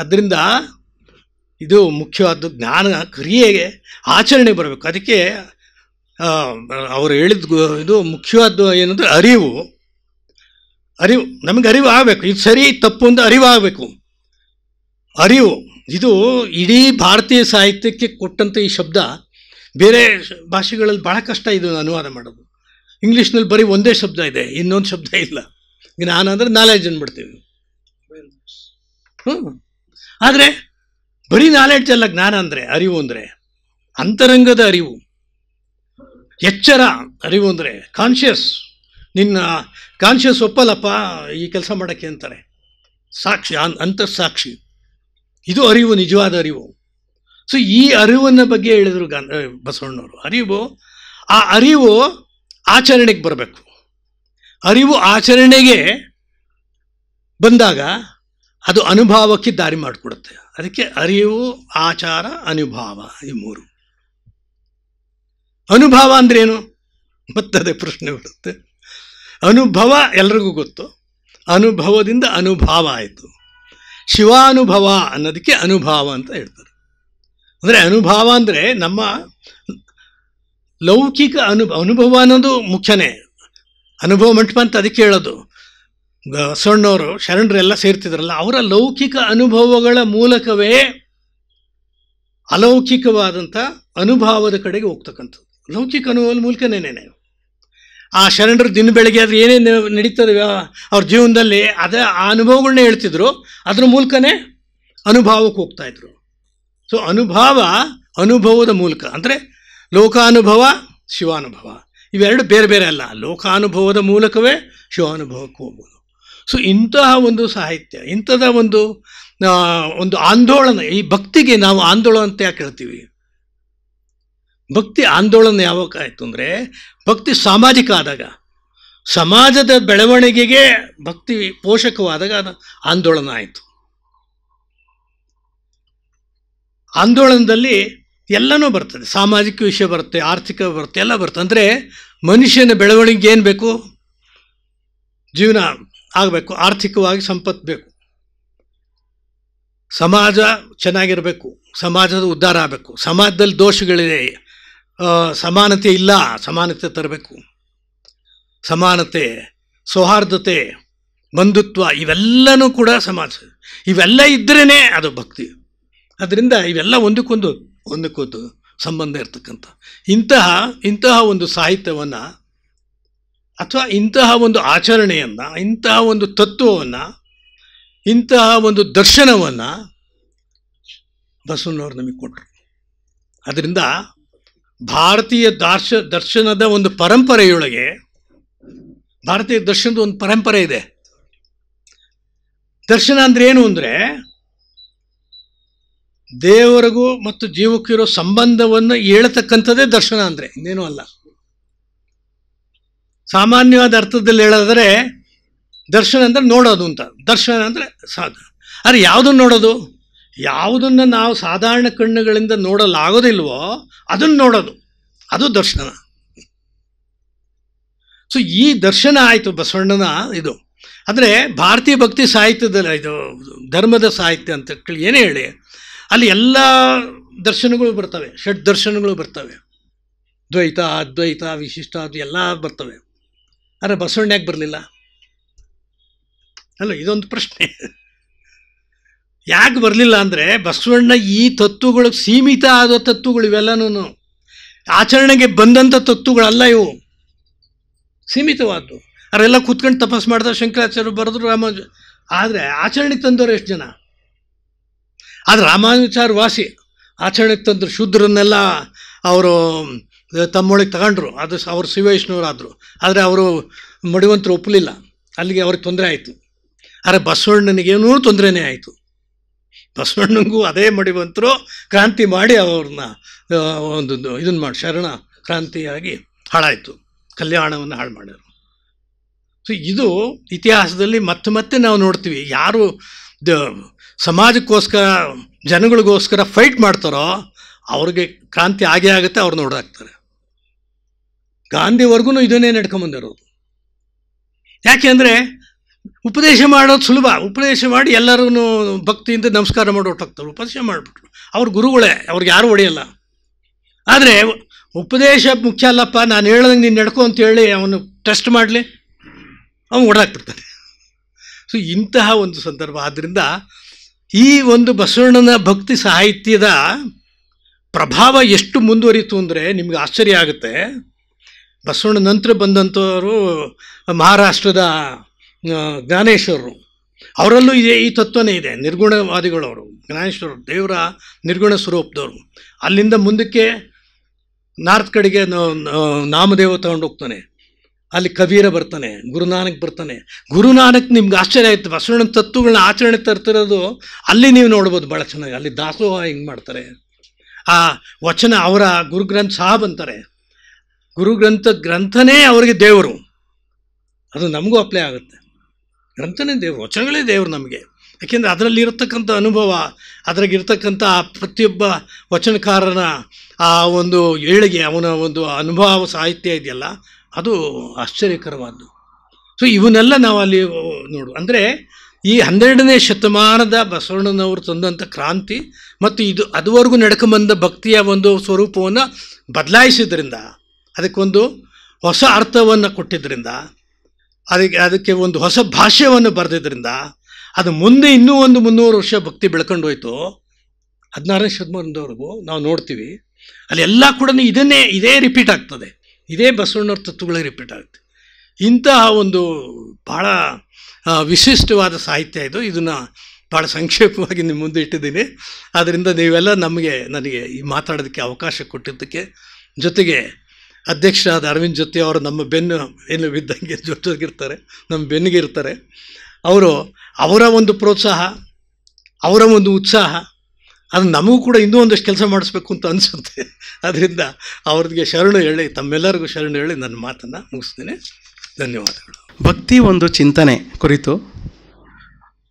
ಅದರಿಂದ ಇದು ಮುಖ್ಯವಾದ್ದು ಜ್ಞಾನ ಕ್ರಿಯೆಗೆ ಆಚರಣೆ ಬರಬೇಕು ಅದಕ್ಕೆ ಅವರು ಹೇಳಿದ ಇದು ಮುಖ್ಯವಾದ್ದು ಏನಂದರೆ ಅರಿವು ಅರಿವು ನಮಗೆ ಅರಿವು ಆಗಬೇಕು ಇದು ಸರಿ ತಪ್ಪು ಒಂದು ಅರಿವು ಆಗಬೇಕು ಅರಿವು ಇದು ಇಡೀ ಭಾರತೀಯ ಸಾಹಿತ್ಯಕ್ಕೆ ಕೊಟ್ಟಂಥ ಈ ಶಬ್ದ ಬೇರೆ ಭಾಷೆಗಳಲ್ಲಿ ಭಾಳ ಕಷ್ಟ ಇದು ಅನುವಾದ ಮಾಡೋದು ಇಂಗ್ಲೀಷ್ನಲ್ಲಿ ಬರೀ ಒಂದೇ ಶಬ್ದ ಇದೆ ಇನ್ನೊಂದು ಶಬ್ದ ಇಲ್ಲ ಜ್ಞಾನ ಅಂದರೆ ನಾಲೆಡ್ಜ್ ಅಂದ್ಬಿಡ್ತೀವಿ ಹ್ಞೂ ಆದರೆ ಬರೀ ನಾಲೆಡ್ಜ್ ಅಲ್ಲ ಜ್ಞಾನ ಅಂದರೆ ಅರಿವು ಅಂದರೆ ಅಂತರಂಗದ ಅರಿವು ಎಚ್ಚರ ಅರಿವು ಅಂದರೆ ಕಾನ್ಷಿಯಸ್ ನಿನ್ನ ಕಾನ್ಷಿಯಸ್ ಒಪ್ಪಲ್ಲಪ್ಪ ಈ ಕೆಲಸ ಮಾಡೋಕ್ಕೆ ಅಂತಾರೆ ಸಾಕ್ಷಿ ಸಾಕ್ಷಿ ಇದು ಅರಿವು ನಿಜವಾದ ಅರಿವು ಸೊ ಈ ಅರಿವನ್ನ ಬಗ್ಗೆ ಹೇಳಿದರು ಗಾಂಧ ಬಸವಣ್ಣವರು ಅರಿವು ಆ ಅರಿವು ಆಚರಣೆಗೆ ಬರಬೇಕು ಅರಿವು ಆಚರಣೆಗೆ ಬಂದಾಗ ಅದು ಅನುಭವಕ್ಕೆ ದಾರಿ ಮಾಡಿಕೊಡುತ್ತೆ ಅದಕ್ಕೆ ಅರಿವು ಆಚಾರ ಅನುಭವ ಈ ಮೂರು ಅನುಭವ ಅಂದ್ರೇನು ಮತ್ತದೇ ಪ್ರಶ್ನೆ ಬಿಡುತ್ತೆ ಅನುಭವ ಎಲ್ರಿಗೂ ಗೊತ್ತು ಅನುಭವದಿಂದ ಅನುಭವ ಆಯಿತು ಶಿವಾನುಭವ ಅನ್ನೋದಕ್ಕೆ ಅನುಭವ ಅಂತ ಹೇಳ್ತಾರೆ ಅಂದರೆ ಅನುಭವ ಅಂದರೆ ನಮ್ಮ ಲೌಕಿಕ ಅನುಭವ ಅನುಭವ ಅನ್ನೋದು ಮುಖ್ಯನೇ ಅನುಭವ ಮಂಟಪ ಅಂತ ಅದಕ್ಕೆ ಹೇಳೋದು ಸಣ್ಣವರು ಶರಣರೆಲ್ಲ ಸೇರ್ತಿದ್ರಲ್ಲ ಅವರ ಲೌಕಿಕ ಅನುಭವಗಳ ಮೂಲಕವೇ ಅಲೌಕಿಕವಾದಂಥ ಅನುಭವದ ಕಡೆಗೆ ಹೋಗ್ತಕ್ಕಂಥದ್ದು ಲೌಕಿಕ ಅನುಭವದ ನೆನೆ ಆ ಶರಣರು ದಿನ ಬೆಳಗ್ಗೆ ಆದರೆ ಏನೇನು ನಡೀತದೆ ಅವ್ರ ಜೀವನದಲ್ಲಿ ಅದೇ ಆ ಅನುಭವಗಳನ್ನ ಹೇಳ್ತಿದ್ರು ಅದ್ರ ಮೂಲಕನೇ ಅನುಭವಕ್ಕೆ ಇದ್ರು ಸೊ ಅನುಭವ ಅನುಭವದ ಮೂಲಕ ಅಂದರೆ ಲೋಕಾನುಭವ ಶಿವಾನುಭವ ಇವೆರಡು ಬೇರೆ ಬೇರೆ ಅಲ್ಲ ಲೋಕಾನುಭವದ ಮೂಲಕವೇ ಶಿವಾನುಭವಕ್ಕೆ ಹೋಗ್ಬೋದು ಸೊ ಇಂತಹ ಒಂದು ಸಾಹಿತ್ಯ ಇಂಥದ ಒಂದು ಒಂದು ಆಂದೋಲನ ಈ ಭಕ್ತಿಗೆ ನಾವು ಆಂದೋಲನ ಅಂತ ಯಾಕೆ ಹೇಳ್ತೀವಿ ಭಕ್ತಿ ಆಂದೋಲನ ಯಾವಾಗ ಆಯಿತು ಅಂದರೆ ಭಕ್ತಿ ಸಾಮಾಜಿಕ ಆದಾಗ ಸಮಾಜದ ಬೆಳವಣಿಗೆಗೆ ಭಕ್ತಿ ಪೋಷಕವಾದಾಗ ಅದು ಆಂದೋಲನ ಆಯಿತು ಆಂದೋಲನದಲ್ಲಿ ಎಲ್ಲನೂ ಬರ್ತದೆ ಸಾಮಾಜಿಕ ವಿಷಯ ಬರುತ್ತೆ ಆರ್ಥಿಕ ಬರುತ್ತೆ ಎಲ್ಲ ಬರುತ್ತೆ ಅಂದರೆ ಮನುಷ್ಯನ ಬೆಳವಣಿಗೆ ಏನು ಬೇಕು ಜೀವನ ಆಗಬೇಕು ಆರ್ಥಿಕವಾಗಿ ಸಂಪತ್ತು ಬೇಕು ಸಮಾಜ ಚೆನ್ನಾಗಿರಬೇಕು ಸಮಾಜದ ಉದ್ಧಾರ ಆಗಬೇಕು ಸಮಾಜದಲ್ಲಿ ದೋಷಗಳಿದೆ ಸಮಾನತೆ ಇಲ್ಲ ಸಮಾನತೆ ತರಬೇಕು ಸಮಾನತೆ ಸೌಹಾರ್ದತೆ ಬಂಧುತ್ವ ಇವೆಲ್ಲವೂ ಕೂಡ ಸಮಾಜ ಇವೆಲ್ಲ ಇದ್ದರೇನೇ ಅದು ಭಕ್ತಿ ಅದರಿಂದ ಇವೆಲ್ಲ ಒಂದಕ್ಕೊಂದು ಒಂದಕ್ಕೊಂದು ಸಂಬಂಧ ಇರ್ತಕ್ಕಂಥ ಇಂತಹ ಇಂತಹ ಒಂದು ಸಾಹಿತ್ಯವನ್ನು ಅಥವಾ ಇಂತಹ ಒಂದು ಆಚರಣೆಯನ್ನು ಇಂತಹ ಒಂದು ತತ್ವವನ್ನು ಇಂತಹ ಒಂದು ದರ್ಶನವನ್ನು ಬಸವನವರು ನಮಗೆ ಕೊಟ್ಟರು ಅದರಿಂದ ಭಾರತೀಯ ದಾರ್ಶ ದರ್ಶನದ ಒಂದು ಪರಂಪರೆಯೊಳಗೆ ಭಾರತೀಯ ದರ್ಶನದ ಒಂದು ಪರಂಪರೆ ಇದೆ ದರ್ಶನ ಅಂದ್ರೆ ಏನು ಅಂದರೆ ದೇವರಿಗೂ ಮತ್ತು ಜೀವಕ್ಕಿರೋ ಸಂಬಂಧವನ್ನು ಹೇಳತಕ್ಕಂಥದ್ದೇ ದರ್ಶನ ಅಂದರೆ ಇನ್ನೇನೂ ಅಲ್ಲ ಸಾಮಾನ್ಯವಾದ ಅರ್ಥದಲ್ಲಿ ಹೇಳೋದಾದರೆ ದರ್ಶನ ಅಂದರೆ ನೋಡೋದು ಅಂತ ದರ್ಶನ ಅಂದರೆ ಸಾಧ ಆದರೆ ಯಾವುದನ್ನು ನೋಡೋದು ಯಾವುದನ್ನು ನಾವು ಸಾಧಾರಣ ಕಣ್ಣುಗಳಿಂದ ನೋಡಲಾಗೋದಿಲ್ವೋ ಅದನ್ನು ನೋಡೋದು ಅದು ದರ್ಶನ ಸೊ ಈ ದರ್ಶನ ಆಯಿತು ಬಸವಣ್ಣನ ಇದು ಅಂದರೆ ಭಾರತೀಯ ಭಕ್ತಿ ಸಾಹಿತ್ಯದಲ್ಲಿ ಇದು ಧರ್ಮದ ಸಾಹಿತ್ಯ ಅಂತ ಏನೇ ಹೇಳಿ ಅಲ್ಲಿ ಎಲ್ಲ ದರ್ಶನಗಳು ಬರ್ತವೆ ಷಡ್ ದರ್ಶನಗಳು ಬರ್ತವೆ ದ್ವೈತ ಅದ್ವೈತ ವಿಶಿಷ್ಟ ಅದು ಎಲ್ಲ ಬರ್ತವೆ ಆದರೆ ಬಸವಣ್ಣ ಬರಲಿಲ್ಲ ಅಲ್ಲ ಇದೊಂದು ಪ್ರಶ್ನೆ ಯಾಕೆ ಬರಲಿಲ್ಲ ಅಂದರೆ ಬಸವಣ್ಣ ಈ ತತ್ವಗಳಿಗೆ ಸೀಮಿತ ಆದ ತತ್ವಗಳು ಇವೆಲ್ಲನೂ ಆಚರಣೆಗೆ ಬಂದಂಥ ತತ್ವಗಳಲ್ಲ ಇವು ಸೀಮಿತವಾದ್ದು ಅವರೆಲ್ಲ ಕೂತ್ಕೊಂಡು ತಪಸ್ ಮಾಡ್ದ ಶಂಕರಾಚಾರ್ಯರು ಬರೆದ್ರು ರಾಮ ಆದರೆ ಆಚರಣೆಗೆ ತಂದವರು ಎಷ್ಟು ಜನ ಆದರೆ ರಾಮಾನುಚಾರ ವಾಸಿ ಆಚರಣೆಗೆ ತಂದರು ಶೂದ್ರನ್ನೆಲ್ಲ ಅವರು ತಮ್ಮೊಳಗೆ ತಗೊಂಡ್ರು ಅದು ಅವರು ಶಿವೈಷ್ಣವರಾದರು ಆದರೆ ಅವರು ಮಡಿವಂತರು ಒಪ್ಪಲಿಲ್ಲ ಅಲ್ಲಿಗೆ ಅವ್ರಿಗೆ ತೊಂದರೆ ಆಯಿತು ಆದರೆ ಬಸವಣ್ಣನಿಗೇನೂ ತೊಂದರೆನೇ ಆಯಿತು ಬಸವಣ್ಣನಿಗೂ ಅದೇ ಮಡಿವಂತರು ಕ್ರಾಂತಿ ಮಾಡಿ ಅವ್ರನ್ನ ಒಂದು ಇದನ್ನು ಮಾಡಿ ಶರಣ ಕ್ರಾಂತಿಯಾಗಿ ಹಾಳಾಯಿತು ಕಲ್ಯಾಣವನ್ನು ಹಾಳು ಮಾಡಿದರು ಸೊ ಇದು ಇತಿಹಾಸದಲ್ಲಿ ಮತ್ತೆ ಮತ್ತೆ ನಾವು ನೋಡ್ತೀವಿ ಯಾರು ಸಮಾಜಕ್ಕೋಸ್ಕರ ಜನಗಳಿಗೋಸ್ಕರ ಫೈಟ್ ಮಾಡ್ತಾರೋ ಅವ್ರಿಗೆ ಕ್ರಾಂತಿ ಆಗೇ ಆಗುತ್ತೆ ಅವ್ರನ್ನ ನೋಡಾಕ್ತಾರೆ ಗಾಂಧಿವರೆಗೂ ಇದನ್ನೇ ನಡ್ಕೊಂಬಂದಿರೋದು ಅಂದರೆ ಉಪದೇಶ ಮಾಡೋದು ಸುಲಭ ಉಪದೇಶ ಮಾಡಿ ಎಲ್ಲರೂ ಭಕ್ತಿಯಿಂದ ನಮಸ್ಕಾರ ಮಾಡಿ ಹೊಟ್ಟೋಗ್ತಾರೆ ಉಪದೇಶ ಮಾಡಿಬಿಟ್ರು ಅವ್ರ ಗುರುಗಳೇ ಅವ್ರಿಗೆ ಯಾರು ಒಡೆಯಲ್ಲ ಆದರೆ ಉಪದೇಶ ಮುಖ್ಯ ಅಲ್ಲಪ್ಪ ನಾನು ಹೇಳ್ದಂಗೆ ನೀನು ನಡ್ಕೋ ಅಂತ ಹೇಳಿ ಅವನು ಟೆಸ್ಟ್ ಮಾಡಲಿ ಅವನು ಓಡಾಕ್ಬಿಡ್ತಾನೆ ಸೊ ಇಂತಹ ಒಂದು ಸಂದರ್ಭ ಆದ್ದರಿಂದ ಈ ಒಂದು ಬಸವಣ್ಣನ ಭಕ್ತಿ ಸಾಹಿತ್ಯದ ಪ್ರಭಾವ ಎಷ್ಟು ಮುಂದುವರಿತು ಅಂದರೆ ನಿಮ್ಗೆ ಆಶ್ಚರ್ಯ ಆಗುತ್ತೆ ಬಸವಣ್ಣ ನಂತರ ಬಂದಂಥವರು ಮಹಾರಾಷ್ಟ್ರದ ಜ್ಞಾನೇಶ್ವರರು ಅವರಲ್ಲೂ ಇದೆ ಈ ತತ್ವನೇ ಇದೆ ನಿರ್ಗುಣವಾದಿಗಳವರು ಜ್ಞಾನೇಶ್ವರ ದೇವರ ನಿರ್ಗುಣ ಸ್ವರೂಪದವರು ಅಲ್ಲಿಂದ ಮುಂದಕ್ಕೆ ನಾರ್ತ್ ಕಡೆಗೆ ನಾಮದೇವ ತಗೊಂಡು ಹೋಗ್ತಾನೆ ಅಲ್ಲಿ ಕಬೀರ ಬರ್ತಾನೆ ಗುರುನಾನಕ್ ಬರ್ತಾನೆ ಗುರುನಾನಕ್ ನಿಮ್ಗೆ ಆಶ್ಚರ್ಯ ಆಯ್ತು ಬಸವಣ್ಣ ತತ್ವಗಳನ್ನ ಆಚರಣೆ ತರ್ತಿರೋದು ಅಲ್ಲಿ ನೀವು ನೋಡ್ಬೋದು ಭಾಳ ಚೆನ್ನಾಗಿ ಅಲ್ಲಿ ದಾಸೋಹ ಹಿಂಗೆ ಮಾಡ್ತಾರೆ ಆ ವಚನ ಅವರ ಗುರುಗ್ರಂಥ ಸಾಹಬ್ ಅಂತಾರೆ ಗುರುಗ್ರಂಥ ಗ್ರಂಥನೇ ಅವರಿಗೆ ದೇವರು ಅದು ನಮಗೂ ಅಪ್ಲೈ ಆಗುತ್ತೆ ಗ್ರಂಥನೇ ದೇವರು ವಚನಗಳೇ ದೇವರು ನಮಗೆ ಯಾಕೆಂದರೆ ಅದರಲ್ಲಿರತಕ್ಕಂಥ ಅನುಭವ ಅದ್ರಾಗಿರ್ತಕ್ಕಂಥ ಆ ಪ್ರತಿಯೊಬ್ಬ ವಚನಕಾರನ ಆ ಒಂದು ಏಳಿಗೆ ಅವನ ಒಂದು ಅನುಭವ ಸಾಹಿತ್ಯ ಇದೆಯಲ್ಲ ಅದು ಆಶ್ಚರ್ಯಕರವಾದ್ದು ಸೊ ಇವನ್ನೆಲ್ಲ ನಾವು ಅಲ್ಲಿ ನೋಡು ಅಂದರೆ ಈ ಹನ್ನೆರಡನೇ ಶತಮಾನದ ಬಸವಣ್ಣನವರು ತಂದಂಥ ಕ್ರಾಂತಿ ಮತ್ತು ಇದು ಅದುವರೆಗೂ ಬಂದ ಭಕ್ತಿಯ ಒಂದು ಸ್ವರೂಪವನ್ನು ಬದಲಾಯಿಸಿದ್ರಿಂದ ಅದಕ್ಕೊಂದು ಹೊಸ ಅರ್ಥವನ್ನು ಕೊಟ್ಟಿದ್ದರಿಂದ ಅದಕ್ಕೆ ಅದಕ್ಕೆ ಒಂದು ಹೊಸ ಭಾಷ್ಯವನ್ನು ಬರೆದಿದ್ದರಿಂದ ಅದು ಮುಂದೆ ಇನ್ನೂ ಒಂದು ಮುನ್ನೂರು ವರ್ಷ ಭಕ್ತಿ ಬೆಳ್ಕೊಂಡು ಹೋಯಿತು ಹದಿನಾರನೇ ಶತಮಾನದವರೆಗೂ ನಾವು ನೋಡ್ತೀವಿ ಅಲ್ಲೆಲ್ಲ ಕೂಡ ಇದನ್ನೇ ಇದೇ ರಿಪೀಟ್ ಆಗ್ತದೆ ಇದೇ ಬಸವಣ್ಣವ್ರ ತತ್ವಗಳೇ ರಿಪೀಟ್ ಆಗುತ್ತೆ ಇಂತಹ ಒಂದು ಭಾಳ ವಿಶಿಷ್ಟವಾದ ಸಾಹಿತ್ಯ ಇದು ಇದನ್ನು ಭಾಳ ಸಂಕ್ಷೇಪವಾಗಿ ನಿಮ್ಮ ಮುಂದೆ ಇಟ್ಟಿದ್ದೀನಿ ಆದ್ದರಿಂದ ನೀವೆಲ್ಲ ನಮಗೆ ನನಗೆ ಈ ಮಾತಾಡೋದಕ್ಕೆ ಅವಕಾಶ ಕೊಟ್ಟಿದ್ದಕ್ಕೆ ಜೊತೆಗೆ ಅಧ್ಯಕ್ಷರಾದ ಅರವಿಂದ್ ಜೊತೆ ಅವರು ನಮ್ಮ ಬೆನ್ನು ಏನು ಬಿದ್ದಂಗೆ ಜೊತೆಗಿರ್ತಾರೆ ನಮ್ಮ ಬೆನ್ನಿಗೆ ಇರ್ತಾರೆ ಅವರು ಅವರ ಒಂದು ಪ್ರೋತ್ಸಾಹ ಅವರ ಒಂದು ಉತ್ಸಾಹ ಅದು ನಮಗೂ ಕೂಡ ಇನ್ನೂ ಒಂದಷ್ಟು ಕೆಲಸ ಮಾಡಿಸ್ಬೇಕು ಅಂತ ಅನಿಸುತ್ತೆ ಅದರಿಂದ ಅವ್ರಿಗೆ ಶರಣು ಹೇಳಿ ತಮ್ಮೆಲ್ಲರಿಗೂ ಶರಣು ಹೇಳಿ ನನ್ನ ಮಾತನ್ನು ಮುಗಿಸ್ತೇನೆ ಧನ್ಯವಾದಗಳು ಭಕ್ತಿ ಒಂದು ಚಿಂತನೆ ಕುರಿತು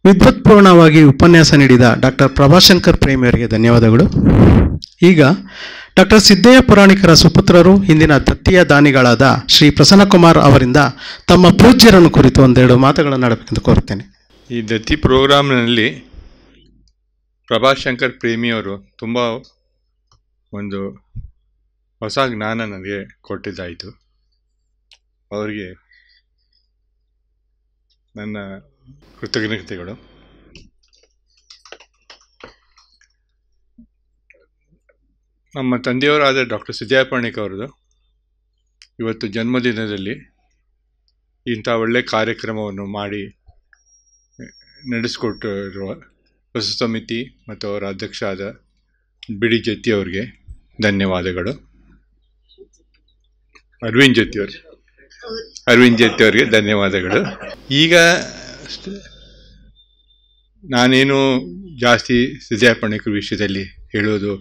ವಿದ್ವತ್ಪೂರ್ಣವಾಗಿ ಉಪನ್ಯಾಸ ನೀಡಿದ ಡಾಕ್ಟರ್ ಪ್ರಭಾಶಂಕರ್ ಪ್ರೇಮಿಯವರಿಗೆ ಧನ್ಯವಾದಗಳು ಈಗ ಡಾಕ್ಟರ್ ಸಿದ್ದಯ್ಯ ಪುರಾಣಿಕರ ಸುಪುತ್ರರು ಹಿಂದಿನ ದತ್ತಿಯ ದಾನಿಗಳಾದ ಶ್ರೀ ಪ್ರಸನ್ನಕುಮಾರ್ ಅವರಿಂದ ತಮ್ಮ ಪೂಜ್ಯರನ್ನು ಕುರಿತು ಒಂದೆರಡು ಮಾತುಗಳನ್ನು ಆಡಬೇಕೆಂದು ಕೋರ್ತೇನೆ ಈ ದತ್ತಿ ಪ್ರೋಗ್ರಾಮ್ನಲ್ಲಿ ಪ್ರಭಾಶಂಕರ್ ಪ್ರೇಮಿಯವರು ತುಂಬ ಒಂದು ಹೊಸ ಜ್ಞಾನ ನನಗೆ ಕೊಟ್ಟಿದ್ದಾಯಿತು ಅವರಿಗೆ ನನ್ನ ಕೃತಜ್ಞತೆಗಳು ನಮ್ಮ ತಂದೆಯವರಾದ ಡಾಕ್ಟರ್ ಸುಜಯ ಅವರದು ಇವತ್ತು ಜನ್ಮದಿನದಲ್ಲಿ ಇಂಥ ಒಳ್ಳೆಯ ಕಾರ್ಯಕ್ರಮವನ್ನು ಮಾಡಿ ನಡೆಸಿಕೊಟ್ಟಿರುವ ಪ್ರಸ್ತುತ ಸಮಿತಿ ಮತ್ತು ಅವರ ಅಧ್ಯಕ್ಷ ಆದ ಬಿಡಿ ಜತ್ತಿ ಅವರಿಗೆ ಧನ್ಯವಾದಗಳು ಅರವಿಂದ್ ಜತ್ತಿ ಅರವಿಂದ್ ಜತ್ತಿ ಅವರಿಗೆ ಧನ್ಯವಾದಗಳು ಈಗ ನಾನೇನು ಜಾಸ್ತಿ ಸೃಜಾಪಣಿಕರ ವಿಷಯದಲ್ಲಿ ಹೇಳೋದು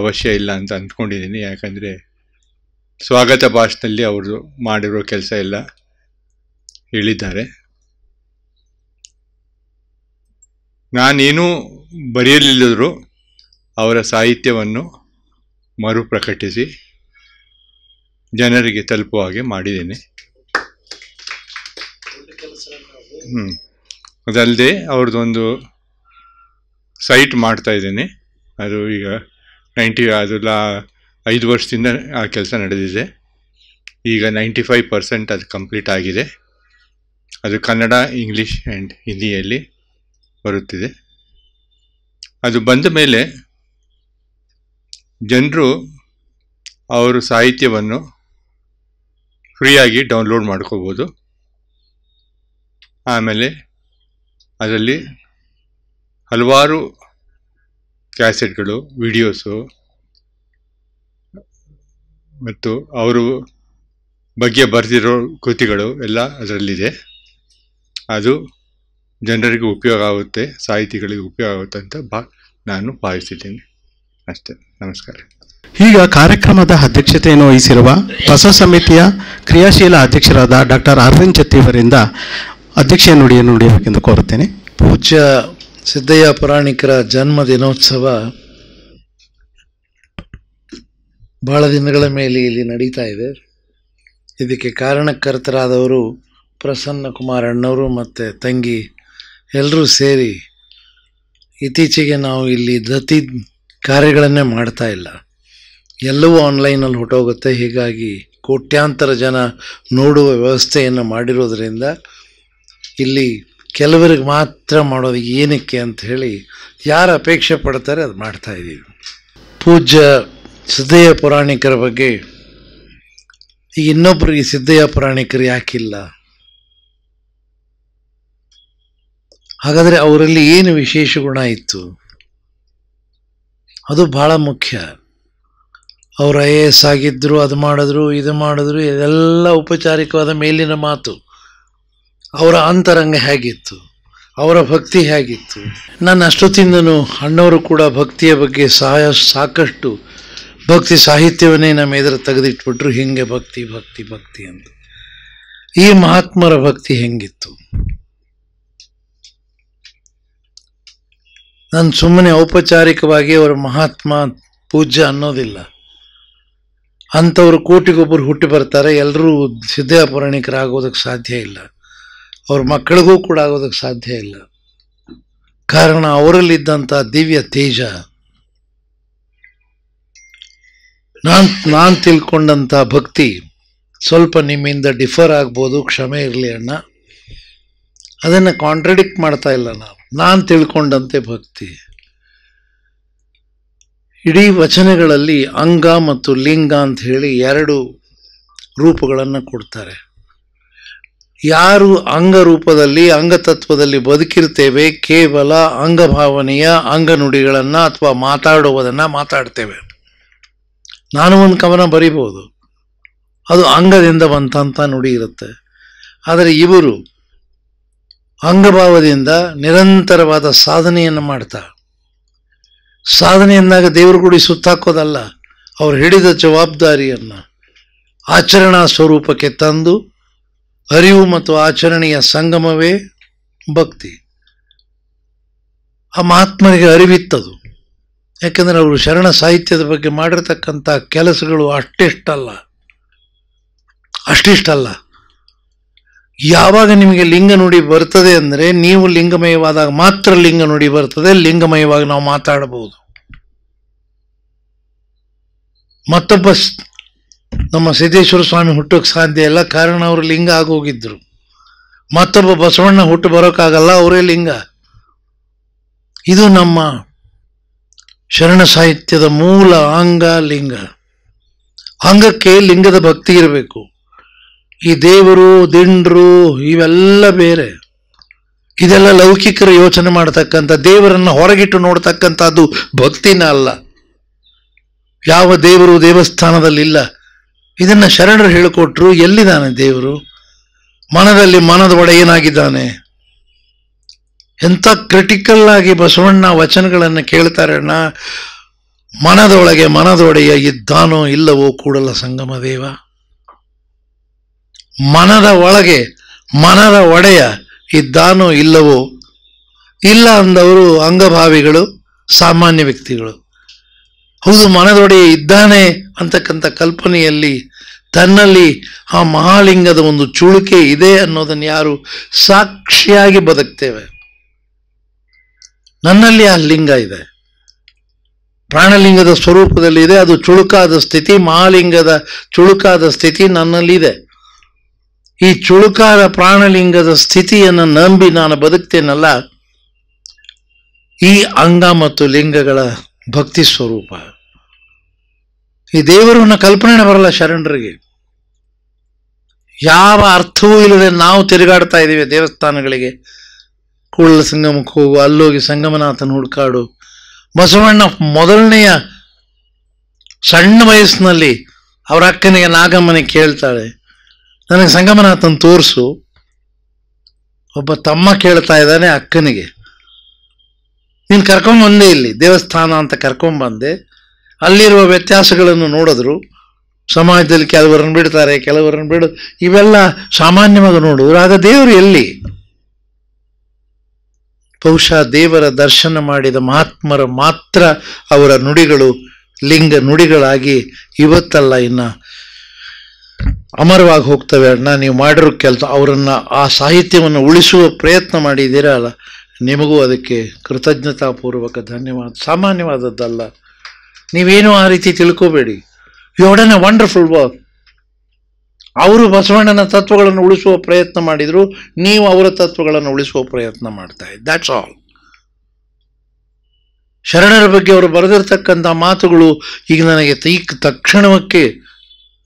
ಅವಶ್ಯ ಇಲ್ಲ ಅಂತ ಅಂದ್ಕೊಂಡಿದ್ದೀನಿ ಯಾಕಂದರೆ ಸ್ವಾಗತ ಭಾಷಣದಲ್ಲಿ ಅವರು ಮಾಡಿರೋ ಕೆಲಸ ಎಲ್ಲ ಹೇಳಿದ್ದಾರೆ ನಾನೇನೂ ಬರೆಯಲಿಲ್ಲದರೂ ಅವರ ಸಾಹಿತ್ಯವನ್ನು ಮರುಪ್ರಕಟಿಸಿ ಜನರಿಗೆ ತಲುಪುವ ಹಾಗೆ ಮಾಡಿದ್ದೇನೆ ಹ್ಞೂ ಅದಲ್ಲದೆ ಅವ್ರದ್ದೊಂದು ಸೈಟ್ ಮಾಡ್ತಾ ಇದ್ದೇನೆ ಅದು ಈಗ ನೈಂಟಿ ಅದು ಲಾ ಐದು ವರ್ಷದಿಂದ ಆ ಕೆಲಸ ನಡೆದಿದೆ ಈಗ ನೈಂಟಿ ಫೈವ್ ಪರ್ಸೆಂಟ್ ಅದು ಕಂಪ್ಲೀಟ್ ಆಗಿದೆ ಅದು ಕನ್ನಡ ಇಂಗ್ಲೀಷ್ ಆ್ಯಂಡ್ ಹಿಂದಿಯಲ್ಲಿ ಬರುತ್ತಿದೆ ಅದು ಬಂದ ಮೇಲೆ ಜನರು ಅವರು ಸಾಹಿತ್ಯವನ್ನು ಫ್ರೀಯಾಗಿ ಡೌನ್ಲೋಡ್ ಮಾಡ್ಕೋಬೋದು ಆಮೇಲೆ ಅದರಲ್ಲಿ ಹಲವಾರು ಕ್ಯಾಸೆಟ್ಗಳು ವಿಡಿಯೋಸು ಮತ್ತು ಅವರು ಬಗ್ಗೆ ಬರೆದಿರೋ ಕೃತಿಗಳು ಎಲ್ಲ ಅದರಲ್ಲಿದೆ ಅದು ಜನರಿಗೂ ಉಪಯೋಗ ಆಗುತ್ತೆ ಸಾಹಿತಿಗಳಿಗೆ ಉಪಯೋಗ ಆಗುತ್ತೆ ಅಂತ ಬಾ ನಾನು ಭಾವಿಸಿದ್ದೀನಿ ಅಷ್ಟೇ ನಮಸ್ಕಾರ ಈಗ ಕಾರ್ಯಕ್ರಮದ ಅಧ್ಯಕ್ಷತೆಯನ್ನು ವಹಿಸಿರುವ ಹೊಸ ಸಮಿತಿಯ ಕ್ರಿಯಾಶೀಲ ಅಧ್ಯಕ್ಷರಾದ ಡಾಕ್ಟರ್ ಅರವಿಂದ್ ಅವರಿಂದ ಅಧ್ಯಕ್ಷ ನುಡಿಯನ್ನು ನುಡಿಯಬೇಕೆಂದು ಕೋರುತ್ತೇನೆ ಪೂಜ್ಯ ಸಿದ್ದಯ್ಯ ಪುರಾಣಿಕರ ಜನ್ಮ ದಿನೋತ್ಸವ ಭಾಳ ದಿನಗಳ ಮೇಲೆ ಇಲ್ಲಿ ನಡೀತಾ ಇದೆ ಇದಕ್ಕೆ ಕಾರಣಕರ್ತರಾದವರು ಪ್ರಸನ್ನ ಕುಮಾರ್ ಅಣ್ಣವರು ಮತ್ತು ತಂಗಿ ಎಲ್ಲರೂ ಸೇರಿ ಇತ್ತೀಚೆಗೆ ನಾವು ಇಲ್ಲಿ ದತ್ತಿ ಕಾರ್ಯಗಳನ್ನೇ ಮಾಡ್ತಾ ಇಲ್ಲ ಎಲ್ಲವೂ ಆನ್ಲೈನಲ್ಲಿ ಹೊಟ್ಟೋಗುತ್ತೆ ಹೀಗಾಗಿ ಕೋಟ್ಯಾಂತರ ಜನ ನೋಡುವ ವ್ಯವಸ್ಥೆಯನ್ನು ಮಾಡಿರೋದರಿಂದ ಇಲ್ಲಿ ಕೆಲವರಿಗೆ ಮಾತ್ರ ಮಾಡೋದು ಏನಕ್ಕೆ ಅಂತ ಹೇಳಿ ಯಾರು ಅಪೇಕ್ಷೆ ಪಡ್ತಾರೆ ಅದು ಮಾಡ್ತಾ ಇದ್ದೀವಿ ಪೂಜ್ಯ ಸಿದ್ದಯ್ಯ ಪುರಾಣಿಕರ ಬಗ್ಗೆ ಈಗ ಇನ್ನೊಬ್ಬರಿಗೆ ಸಿದ್ದಯ್ಯ ಪುರಾಣಿಕರು ಯಾಕಿಲ್ಲ ಹಾಗಾದರೆ ಅವರಲ್ಲಿ ಏನು ವಿಶೇಷ ಗುಣ ಇತ್ತು ಅದು ಬಹಳ ಮುಖ್ಯ ಅವರು ಐ ಎ ಎಸ್ ಆಗಿದ್ದರು ಅದು ಮಾಡಿದ್ರು ಇದು ಮಾಡಿದ್ರು ಇದೆಲ್ಲ ಔಪಚಾರಿಕವಾದ ಮೇಲಿನ ಮಾತು ಅವರ ಅಂತರಂಗ ಹೇಗಿತ್ತು ಅವರ ಭಕ್ತಿ ಹೇಗಿತ್ತು ನಾನು ಅಷ್ಟೊತ್ತಿಂದನು ಅಣ್ಣವರು ಕೂಡ ಭಕ್ತಿಯ ಬಗ್ಗೆ ಸಹಾಯ ಸಾಕಷ್ಟು ಭಕ್ತಿ ಸಾಹಿತ್ಯವನ್ನೇ ನಮ್ಮ ಎದುರು ತೆಗೆದಿಟ್ಬಿಟ್ರು ಹಿಂಗೆ ಭಕ್ತಿ ಭಕ್ತಿ ಭಕ್ತಿ ಅಂತ ಈ ಮಹಾತ್ಮರ ಭಕ್ತಿ ಹೆಂಗಿತ್ತು ನಾನು ಸುಮ್ಮನೆ ಔಪಚಾರಿಕವಾಗಿ ಅವರ ಮಹಾತ್ಮ ಪೂಜ್ಯ ಅನ್ನೋದಿಲ್ಲ ಅಂಥವ್ರು ಕೋಟಿಗೊಬ್ಬರು ಹುಟ್ಟಿ ಬರ್ತಾರೆ ಎಲ್ಲರೂ ಸಿದ್ಧಾಪುರಾಣಿಕರಾಗೋದಕ್ಕೆ ಸಾಧ್ಯ ಇಲ್ಲ ಅವ್ರ ಮಕ್ಕಳಿಗೂ ಕೂಡ ಆಗೋದಕ್ಕೆ ಸಾಧ್ಯ ಇಲ್ಲ ಕಾರಣ ಅವರಲ್ಲಿದ್ದಂಥ ದಿವ್ಯ ತೇಜ ನಾನು ನಾನು ತಿಳ್ಕೊಂಡಂಥ ಭಕ್ತಿ ಸ್ವಲ್ಪ ನಿಮ್ಮಿಂದ ಡಿಫರ್ ಆಗ್ಬೋದು ಕ್ಷಮೆ ಇರಲಿ ಅಣ್ಣ ಅದನ್ನು ಕಾಂಟ್ರಡಿಕ್ಟ್ ಮಾಡ್ತಾ ಇಲ್ಲ ನಾವು ನಾನು ತಿಳ್ಕೊಂಡಂತೆ ಭಕ್ತಿ ಇಡೀ ವಚನಗಳಲ್ಲಿ ಅಂಗ ಮತ್ತು ಲಿಂಗ ಅಂತ ಹೇಳಿ ಎರಡು ರೂಪಗಳನ್ನು ಕೊಡ್ತಾರೆ ಯಾರು ಅಂಗ ರೂಪದಲ್ಲಿ ಅಂಗತತ್ವದಲ್ಲಿ ಬದುಕಿರ್ತೇವೆ ಕೇವಲ ಅಂಗಭಾವನೆಯ ಅಂಗನುಡಿಗಳನ್ನು ಅಥವಾ ಮಾತಾಡುವುದನ್ನು ಮಾತಾಡ್ತೇವೆ ನಾನು ಒಂದು ಕವನ ಬರಿಬೋದು ಅದು ಅಂಗದಿಂದ ಬಂತಂತ ನುಡಿ ಇರುತ್ತೆ ಆದರೆ ಇವರು ಅಂಗಭಾವದಿಂದ ನಿರಂತರವಾದ ಸಾಧನೆಯನ್ನು ಮಾಡ್ತಾ ಸಾಧನೆಯಿಂದಾಗ ದೇವರು ಗುಡಿ ಸುತ್ತಾಕೋದಲ್ಲ ಅವರು ಹಿಡಿದ ಜವಾಬ್ದಾರಿಯನ್ನು ಆಚರಣಾ ಸ್ವರೂಪಕ್ಕೆ ತಂದು ಅರಿವು ಮತ್ತು ಆಚರಣೆಯ ಸಂಗಮವೇ ಭಕ್ತಿ ಆ ಮಹಾತ್ಮರಿಗೆ ಅರಿವಿತ್ತದು ಯಾಕೆಂದರೆ ಅವರು ಶರಣ ಸಾಹಿತ್ಯದ ಬಗ್ಗೆ ಮಾಡಿರತಕ್ಕಂಥ ಕೆಲಸಗಳು ಅಷ್ಟಿಷ್ಟಲ್ಲ ಅಷ್ಟಿಷ್ಟಲ್ಲ ಯಾವಾಗ ನಿಮಗೆ ಲಿಂಗ ನುಡಿ ಬರ್ತದೆ ಅಂದರೆ ನೀವು ಲಿಂಗಮಯವಾದಾಗ ಮಾತ್ರ ಲಿಂಗ ನುಡಿ ಬರ್ತದೆ ಲಿಂಗಮಯವಾಗಿ ನಾವು ಮಾತಾಡಬಹುದು ಮತ್ತೊಬ್ಬ ನಮ್ಮ ಸಿದ್ದೇಶ್ವರ ಸ್ವಾಮಿ ಹುಟ್ಟೋಕೆ ಸಾಧ್ಯ ಇಲ್ಲ ಕಾರಣ ಅವರು ಲಿಂಗ ಆಗೋಗಿದ್ರು ಮತ್ತೊಬ್ಬ ಬಸವಣ್ಣ ಹುಟ್ಟು ಬರೋಕ್ಕಾಗಲ್ಲ ಅವರೇ ಲಿಂಗ ಇದು ನಮ್ಮ ಶರಣ ಸಾಹಿತ್ಯದ ಮೂಲ ಅಂಗ ಲಿಂಗ ಅಂಗಕ್ಕೆ ಲಿಂಗದ ಭಕ್ತಿ ಇರಬೇಕು ಈ ದೇವರು ದಿಂಡ್ರು ಇವೆಲ್ಲ ಬೇರೆ ಇದೆಲ್ಲ ಲೌಕಿಕರು ಯೋಚನೆ ಮಾಡತಕ್ಕಂಥ ದೇವರನ್ನು ಹೊರಗಿಟ್ಟು ನೋಡ್ತಕ್ಕಂಥದ್ದು ಭಕ್ತಿನ ಅಲ್ಲ ಯಾವ ದೇವರು ದೇವಸ್ಥಾನದಲ್ಲಿಲ್ಲ ಇದನ್ನು ಶರಣರು ಹೇಳಿಕೊಟ್ರು ಎಲ್ಲಿದ್ದಾನೆ ದೇವರು ಮನದಲ್ಲಿ ಮನದ ಏನಾಗಿದ್ದಾನೆ ಎಂಥ ಕ್ರಿಟಿಕಲ್ಲಾಗಿ ಆಗಿ ಬಸವಣ್ಣ ವಚನಗಳನ್ನು ಅಣ್ಣ ಮನದೊಳಗೆ ಮನದೊಡೆಯ ಇದ್ದಾನೋ ಇಲ್ಲವೋ ಕೂಡಲ ಸಂಗಮ ದೇವ ಮನದ ಒಳಗೆ ಮನದ ಒಡೆಯ ಇದ್ದಾನೋ ಇಲ್ಲವೋ ಇಲ್ಲ ಅಂದವರು ಅಂಗಭಾವಿಗಳು ಸಾಮಾನ್ಯ ವ್ಯಕ್ತಿಗಳು ಹೌದು ಮನದೊಡೆಯ ಇದ್ದಾನೆ ಅಂತಕ್ಕಂಥ ಕಲ್ಪನೆಯಲ್ಲಿ ತನ್ನಲ್ಲಿ ಆ ಮಹಾಲಿಂಗದ ಒಂದು ಚುಳುಕೆ ಇದೆ ಅನ್ನೋದನ್ನು ಯಾರು ಸಾಕ್ಷಿಯಾಗಿ ಬದುಕ್ತೇವೆ ನನ್ನಲ್ಲಿ ಆ ಲಿಂಗ ಇದೆ ಪ್ರಾಣಲಿಂಗದ ಸ್ವರೂಪದಲ್ಲಿ ಇದೆ ಅದು ಚುಳುಕಾದ ಸ್ಥಿತಿ ಮಹಾಲಿಂಗದ ಚುಳುಕಾದ ಸ್ಥಿತಿ ನನ್ನಲ್ಲಿದೆ ಈ ಚುಳುಕಾದ ಪ್ರಾಣಲಿಂಗದ ಸ್ಥಿತಿಯನ್ನು ನಂಬಿ ನಾನು ಬದುಕ್ತೇನಲ್ಲ ಈ ಅಂಗ ಮತ್ತು ಲಿಂಗಗಳ ಭಕ್ತಿ ಸ್ವರೂಪ ಈ ದೇವರನ್ನ ಕಲ್ಪನೆ ಬರಲ್ಲ ಶರಣರಿಗೆ ಯಾವ ಅರ್ಥವೂ ಇಲ್ಲದೆ ನಾವು ತಿರುಗಾಡ್ತಾ ಇದ್ದೀವಿ ದೇವಸ್ಥಾನಗಳಿಗೆ ಕೂಡಲ ಸಂಗಮಕ್ಕೆ ಹೋಗು ಅಲ್ಲೋಗಿ ಸಂಗಮನಾಥನ ಹುಡುಕಾಡು ಬಸವಣ್ಣ ಮೊದಲನೆಯ ಸಣ್ಣ ವಯಸ್ಸಿನಲ್ಲಿ ಅವರ ಅಕ್ಕನಿಗೆ ನಾಗಮ್ಮನೆ ಕೇಳ್ತಾಳೆ ನನಗೆ ಸಂಗಮನಾಥನ್ ತೋರಿಸು ಒಬ್ಬ ತಮ್ಮ ಕೇಳ್ತಾ ಇದ್ದಾನೆ ಅಕ್ಕನಿಗೆ ನೀನು ಕರ್ಕೊಂಬಂದೆ ಇಲ್ಲಿ ದೇವಸ್ಥಾನ ಅಂತ ಕರ್ಕೊಂಬಂದೆ ಅಲ್ಲಿರುವ ವ್ಯತ್ಯಾಸಗಳನ್ನು ನೋಡಿದ್ರು ಸಮಾಜದಲ್ಲಿ ಕೆಲವರನ್ನು ಬಿಡ್ತಾರೆ ಕೆಲವರನ್ನು ಬಿಡು ಇವೆಲ್ಲ ಸಾಮಾನ್ಯವಾಗಿ ನೋಡಿದ್ರು ಆಗ ದೇವರು ಎಲ್ಲಿ ಬಹುಶಃ ದೇವರ ದರ್ಶನ ಮಾಡಿದ ಮಹಾತ್ಮರ ಮಾತ್ರ ಅವರ ನುಡಿಗಳು ಲಿಂಗ ನುಡಿಗಳಾಗಿ ಇವತ್ತಲ್ಲ ಇನ್ನು ಅಮರವಾಗಿ ಹೋಗ್ತವೆ ಅಣ್ಣ ನೀವು ಮಾಡಿರೋ ಕೆಲಸ ಅವರನ್ನು ಆ ಸಾಹಿತ್ಯವನ್ನು ಉಳಿಸುವ ಪ್ರಯತ್ನ ಮಾಡಿದ್ದೀರಲ್ಲ ನಿಮಗೂ ಅದಕ್ಕೆ ಕೃತಜ್ಞತಾಪೂರ್ವಕ ಧನ್ಯವಾದ ಸಾಮಾನ್ಯವಾದದ್ದಲ್ಲ ನೀವೇನೂ ಆ ರೀತಿ ತಿಳ್ಕೋಬೇಡಿ ಯೋಡನೆ ವಂಡರ್ಫುಲ್ ವರ್ಕ್ ಅವರು ಬಸವಣ್ಣನ ತತ್ವಗಳನ್ನು ಉಳಿಸುವ ಪ್ರಯತ್ನ ಮಾಡಿದರು ನೀವು ಅವರ ತತ್ವಗಳನ್ನು ಉಳಿಸುವ ಪ್ರಯತ್ನ ಮಾಡ್ತಾ ಇದ್ದ ದ್ಯಾಟ್ಸ್ ಆಲ್ ಶರಣರ ಬಗ್ಗೆ ಅವರು ಬರೆದಿರ್ತಕ್ಕಂಥ ಮಾತುಗಳು ಈಗ ನನಗೆ ತೀಕ್ ತಕ್ಷಣಕ್ಕೆ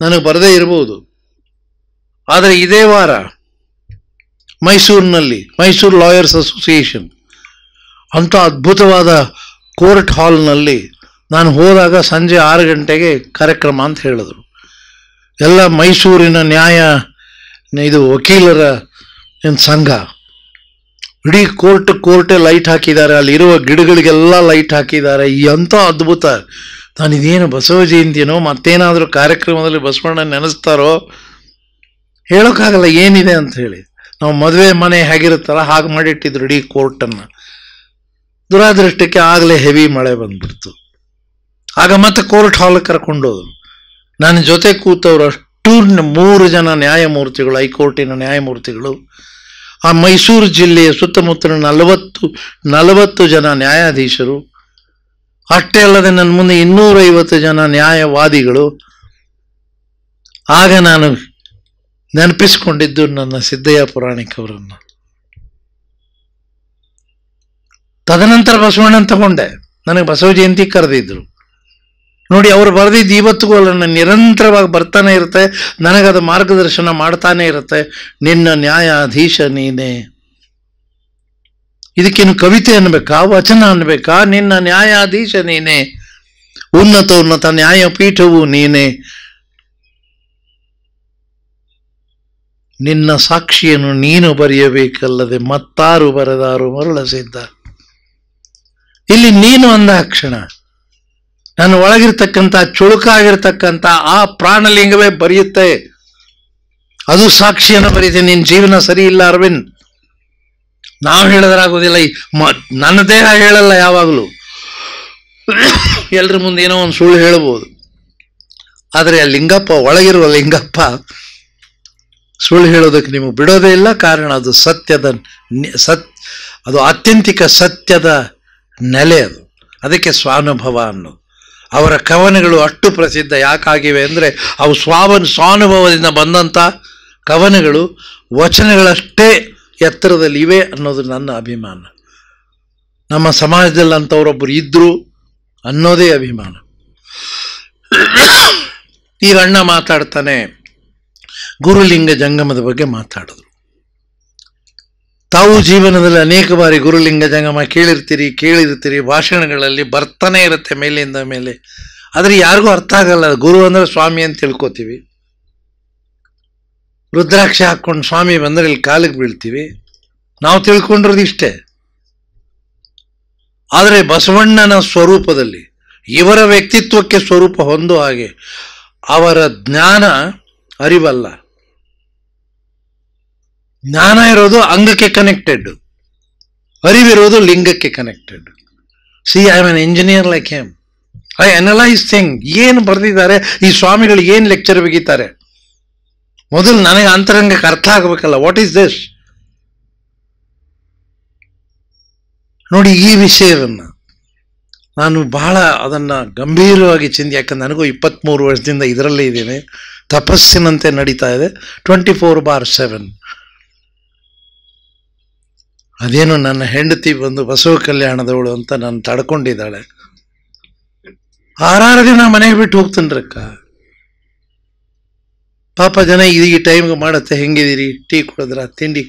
ನನಗೆ ಬರದೇ ಇರಬಹುದು ಆದರೆ ಇದೇ ವಾರ ಮೈಸೂರಿನಲ್ಲಿ ಮೈಸೂರು ಲಾಯರ್ಸ್ ಅಸೋಸಿಯೇಷನ್ ಅಂಥ ಅದ್ಭುತವಾದ ಕೋರ್ಟ್ ಹಾಲ್ನಲ್ಲಿ ನಾನು ಹೋದಾಗ ಸಂಜೆ ಆರು ಗಂಟೆಗೆ ಕಾರ್ಯಕ್ರಮ ಅಂತ ಹೇಳಿದರು ಎಲ್ಲ ಮೈಸೂರಿನ ನ್ಯಾಯ ಇದು ವಕೀಲರ ಏನು ಸಂಘ ಇಡೀ ಕೋರ್ಟ್ ಕೋರ್ಟೇ ಲೈಟ್ ಹಾಕಿದ್ದಾರೆ ಅಲ್ಲಿರುವ ಗಿಡಗಳಿಗೆಲ್ಲ ಲೈಟ್ ಹಾಕಿದ್ದಾರೆ ಈ ಅಂಥ ಅದ್ಭುತ ನಾನು ಇದೇನು ಬಸವ ಜಯಂತಿನೋ ಮತ್ತೇನಾದರೂ ಕಾರ್ಯಕ್ರಮದಲ್ಲಿ ಬಸವಣ್ಣ ನೆನೆಸ್ತಾರೋ ಹೇಳೋಕ್ಕಾಗಲ್ಲ ಏನಿದೆ ಅಂತ ಹೇಳಿ ನಾವು ಮದುವೆ ಮನೆ ಹೇಗಿರುತ್ತಲ್ಲ ಹಾಗೆ ಮಾಡಿಟ್ಟಿದ್ರು ಇಡೀ ಕೋರ್ಟನ್ನು ದುರಾದೃಷ್ಟಕ್ಕೆ ಆಗಲೇ ಹೆವಿ ಮಳೆ ಬಂದ್ಬಿಡ್ತು ಆಗ ಮತ್ತೆ ಕೋರ್ಟ್ ಹಾಲ್ಗೆ ಕರ್ಕೊಂಡೋದ್ರು ನನ್ನ ಜೊತೆ ಕೂತವ್ರು ಅಷ್ಟು ಮೂರು ಜನ ನ್ಯಾಯಮೂರ್ತಿಗಳು ಹೈಕೋರ್ಟಿನ ನ್ಯಾಯಮೂರ್ತಿಗಳು ಆ ಮೈಸೂರು ಜಿಲ್ಲೆಯ ಸುತ್ತಮುತ್ತಲಿನ ನಲವತ್ತು ನಲವತ್ತು ಜನ ನ್ಯಾಯಾಧೀಶರು ಅಷ್ಟೇ ಅಲ್ಲದೆ ನನ್ನ ಮುಂದೆ ಇನ್ನೂರೈವತ್ತು ಜನ ನ್ಯಾಯವಾದಿಗಳು ಆಗ ನಾನು ನೆನಪಿಸಿಕೊಂಡಿದ್ದು ನನ್ನ ಸಿದ್ದಯ್ಯ ಪುರಾಣಿಕವರನ್ನು ತದನಂತರ ಬಸವಣ್ಣನ ತಗೊಂಡೆ ನನಗೆ ಬಸವ ಜಯಂತಿ ಕರೆದಿದ್ರು ನೋಡಿ ಅವರು ಬರೆದಿದ್ದು ಇವತ್ತಿಗೂ ಅಲ್ಲ ನಿರಂತರವಾಗಿ ಬರ್ತಾನೆ ಇರುತ್ತೆ ನನಗದು ಮಾರ್ಗದರ್ಶನ ಮಾಡ್ತಾನೆ ಇರುತ್ತೆ ನಿನ್ನ ನ್ಯಾಯಾಧೀಶ ನೀನೇ ಇದಕ್ಕೇನು ಕವಿತೆ ಅನ್ಬೇಕಾ ವಚನ ಅನ್ಬೇಕಾ ನಿನ್ನ ನ್ಯಾಯಾಧೀಶ ನೀನೇ ಉನ್ನತ ಉನ್ನತ ನ್ಯಾಯಪೀಠವು ನೀನೇ ನಿನ್ನ ಸಾಕ್ಷಿಯನ್ನು ನೀನು ಬರೆಯಬೇಕಲ್ಲದೆ ಮತ್ತಾರು ಬರದಾರು ಮರುಳಸಿದ್ದ ಇಲ್ಲಿ ನೀನು ಅಂದ ಕ್ಷಣ ನನ್ನ ಒಳಗಿರ್ತಕ್ಕಂಥ ಚುಳುಕಾಗಿರ್ತಕ್ಕಂಥ ಆ ಪ್ರಾಣಲಿಂಗವೇ ಬರೆಯುತ್ತೆ ಅದು ಸಾಕ್ಷಿಯನ್ನು ಬರೀತೆ ನಿನ್ನ ಜೀವನ ಸರಿ ಇಲ್ಲ ಅರವಿಂದ್ ನಾವು ಹೇಳೋದ್ರಾಗೋದಿಲ್ಲ ಈ ಮ ನನ್ನ ದೇಹ ಹೇಳಲ್ಲ ಯಾವಾಗಲೂ ಎಲ್ಲರ ಮುಂದೆ ಏನೋ ಒಂದು ಸುಳ್ಳು ಹೇಳ್ಬೋದು ಆದರೆ ಆ ಲಿಂಗಪ್ಪ ಒಳಗಿರುವ ಲಿಂಗಪ್ಪ ಸುಳ್ಳು ಹೇಳೋದಕ್ಕೆ ನಿಮಗೆ ಬಿಡೋದೇ ಇಲ್ಲ ಕಾರಣ ಅದು ಸತ್ಯದ ಸತ್ ಅದು ಅತ್ಯಂತಿಕ ಸತ್ಯದ ನೆಲೆ ಅದು ಅದಕ್ಕೆ ಸ್ವಾನುಭವ ಅನ್ನೋದು ಅವರ ಕವನಗಳು ಅಷ್ಟು ಪ್ರಸಿದ್ಧ ಯಾಕಾಗಿವೆ ಅಂದರೆ ಅವು ಸ್ವಾವನ್ ಸ್ವಾನುಭವದಿಂದ ಬಂದಂಥ ಕವನಗಳು ವಚನಗಳಷ್ಟೇ ಎತ್ತರದಲ್ಲಿ ಇವೆ ಅನ್ನೋದು ನನ್ನ ಅಭಿಮಾನ ನಮ್ಮ ಸಮಾಜದಲ್ಲಿ ಅಂಥವರೊಬ್ಬರು ಇದ್ದರು ಅನ್ನೋದೇ ಅಭಿಮಾನ ಈಗ ಅಣ್ಣ ಮಾತಾಡ್ತಾನೆ ಗುರುಲಿಂಗ ಜಂಗಮದ ಬಗ್ಗೆ ಮಾತಾಡಿದ್ರು ತಾವು ಜೀವನದಲ್ಲಿ ಅನೇಕ ಬಾರಿ ಗುರುಲಿಂಗ ಜಂಗಮ ಕೇಳಿರ್ತೀರಿ ಕೇಳಿರ್ತೀರಿ ಭಾಷಣಗಳಲ್ಲಿ ಬರ್ತಾನೆ ಇರುತ್ತೆ ಮೇಲಿಂದ ಮೇಲೆ ಆದರೆ ಯಾರಿಗೂ ಅರ್ಥ ಆಗಲ್ಲ ಗುರು ಅಂದರೆ ಸ್ವಾಮಿ ಅಂತ ತಿಳ್ಕೊತೀವಿ ರುದ್ರಾಕ್ಷ ಹಾಕ್ಕೊಂಡು ಸ್ವಾಮಿ ಬಂದರೆ ಇಲ್ಲಿ ಕಾಲಿಗೆ ಬೀಳ್ತೀವಿ ನಾವು ತಿಳ್ಕೊಂಡಿರೋದು ಇಷ್ಟೇ ಆದರೆ ಬಸವಣ್ಣನ ಸ್ವರೂಪದಲ್ಲಿ ಇವರ ವ್ಯಕ್ತಿತ್ವಕ್ಕೆ ಸ್ವರೂಪ ಹೊಂದೋ ಹಾಗೆ ಅವರ ಜ್ಞಾನ ಅರಿವಲ್ಲ ಜ್ಞಾನ ಇರೋದು ಅಂಗಕ್ಕೆ ಕನೆಕ್ಟೆಡ್ ಅರಿವಿರೋದು ಲಿಂಗಕ್ಕೆ connected see I am an engineer like him I analyse thing ಏನು ಬರೆದಿದ್ದಾರೆ ಈ ಸ್ವಾಮಿಗಳು ಏನು ಲೆಕ್ಚರ್ ಬಿಗಿತಾರೆ ಮೊದಲು ನನಗೆ ಅಂತರಂಗಕ್ಕೆ ಅರ್ಥ ಆಗಬೇಕಲ್ಲ ವಾಟ್ ಈಸ್ ದಿಸ್ ನೋಡಿ ಈ ವಿಷಯವನ್ನು ನಾನು ಬಹಳ ಅದನ್ನು ಗಂಭೀರವಾಗಿ ಚಿಂತೆ ಯಾಕಂದ್ರೆ ನನಗೂ ಇಪ್ಪತ್ತ್ಮೂರು ವರ್ಷದಿಂದ ಇದರಲ್ಲೇ ಇದ್ದೇನೆ ತಪಸ್ಸಿನಂತೆ ನಡೀತಾ ಇದೆ ಟ್ವೆಂಟಿ ಫೋರ್ ಬಾರ್ ಸೆವೆನ್ ಅದೇನು ನನ್ನ ಹೆಂಡತಿ ಬಂದು ಬಸವ ಕಲ್ಯಾಣದವಳು ಅಂತ ನಾನು ತಡ್ಕೊಂಡಿದ್ದಾಳೆ ಆರಾರು ದಿನ ಮನೆಗೆ ಬಿಟ್ಟು ಹೋಗ್ತೇನ್ರಕ್ಕ ಪಾಪ ಜನ ಈ ಟೈಮ್ಗೆ ಮಾಡುತ್ತೆ ಹೆಂಗಿದ್ದೀರಿ ಟೀ ಕುಡಿದ್ರ ತಿಂಡಿ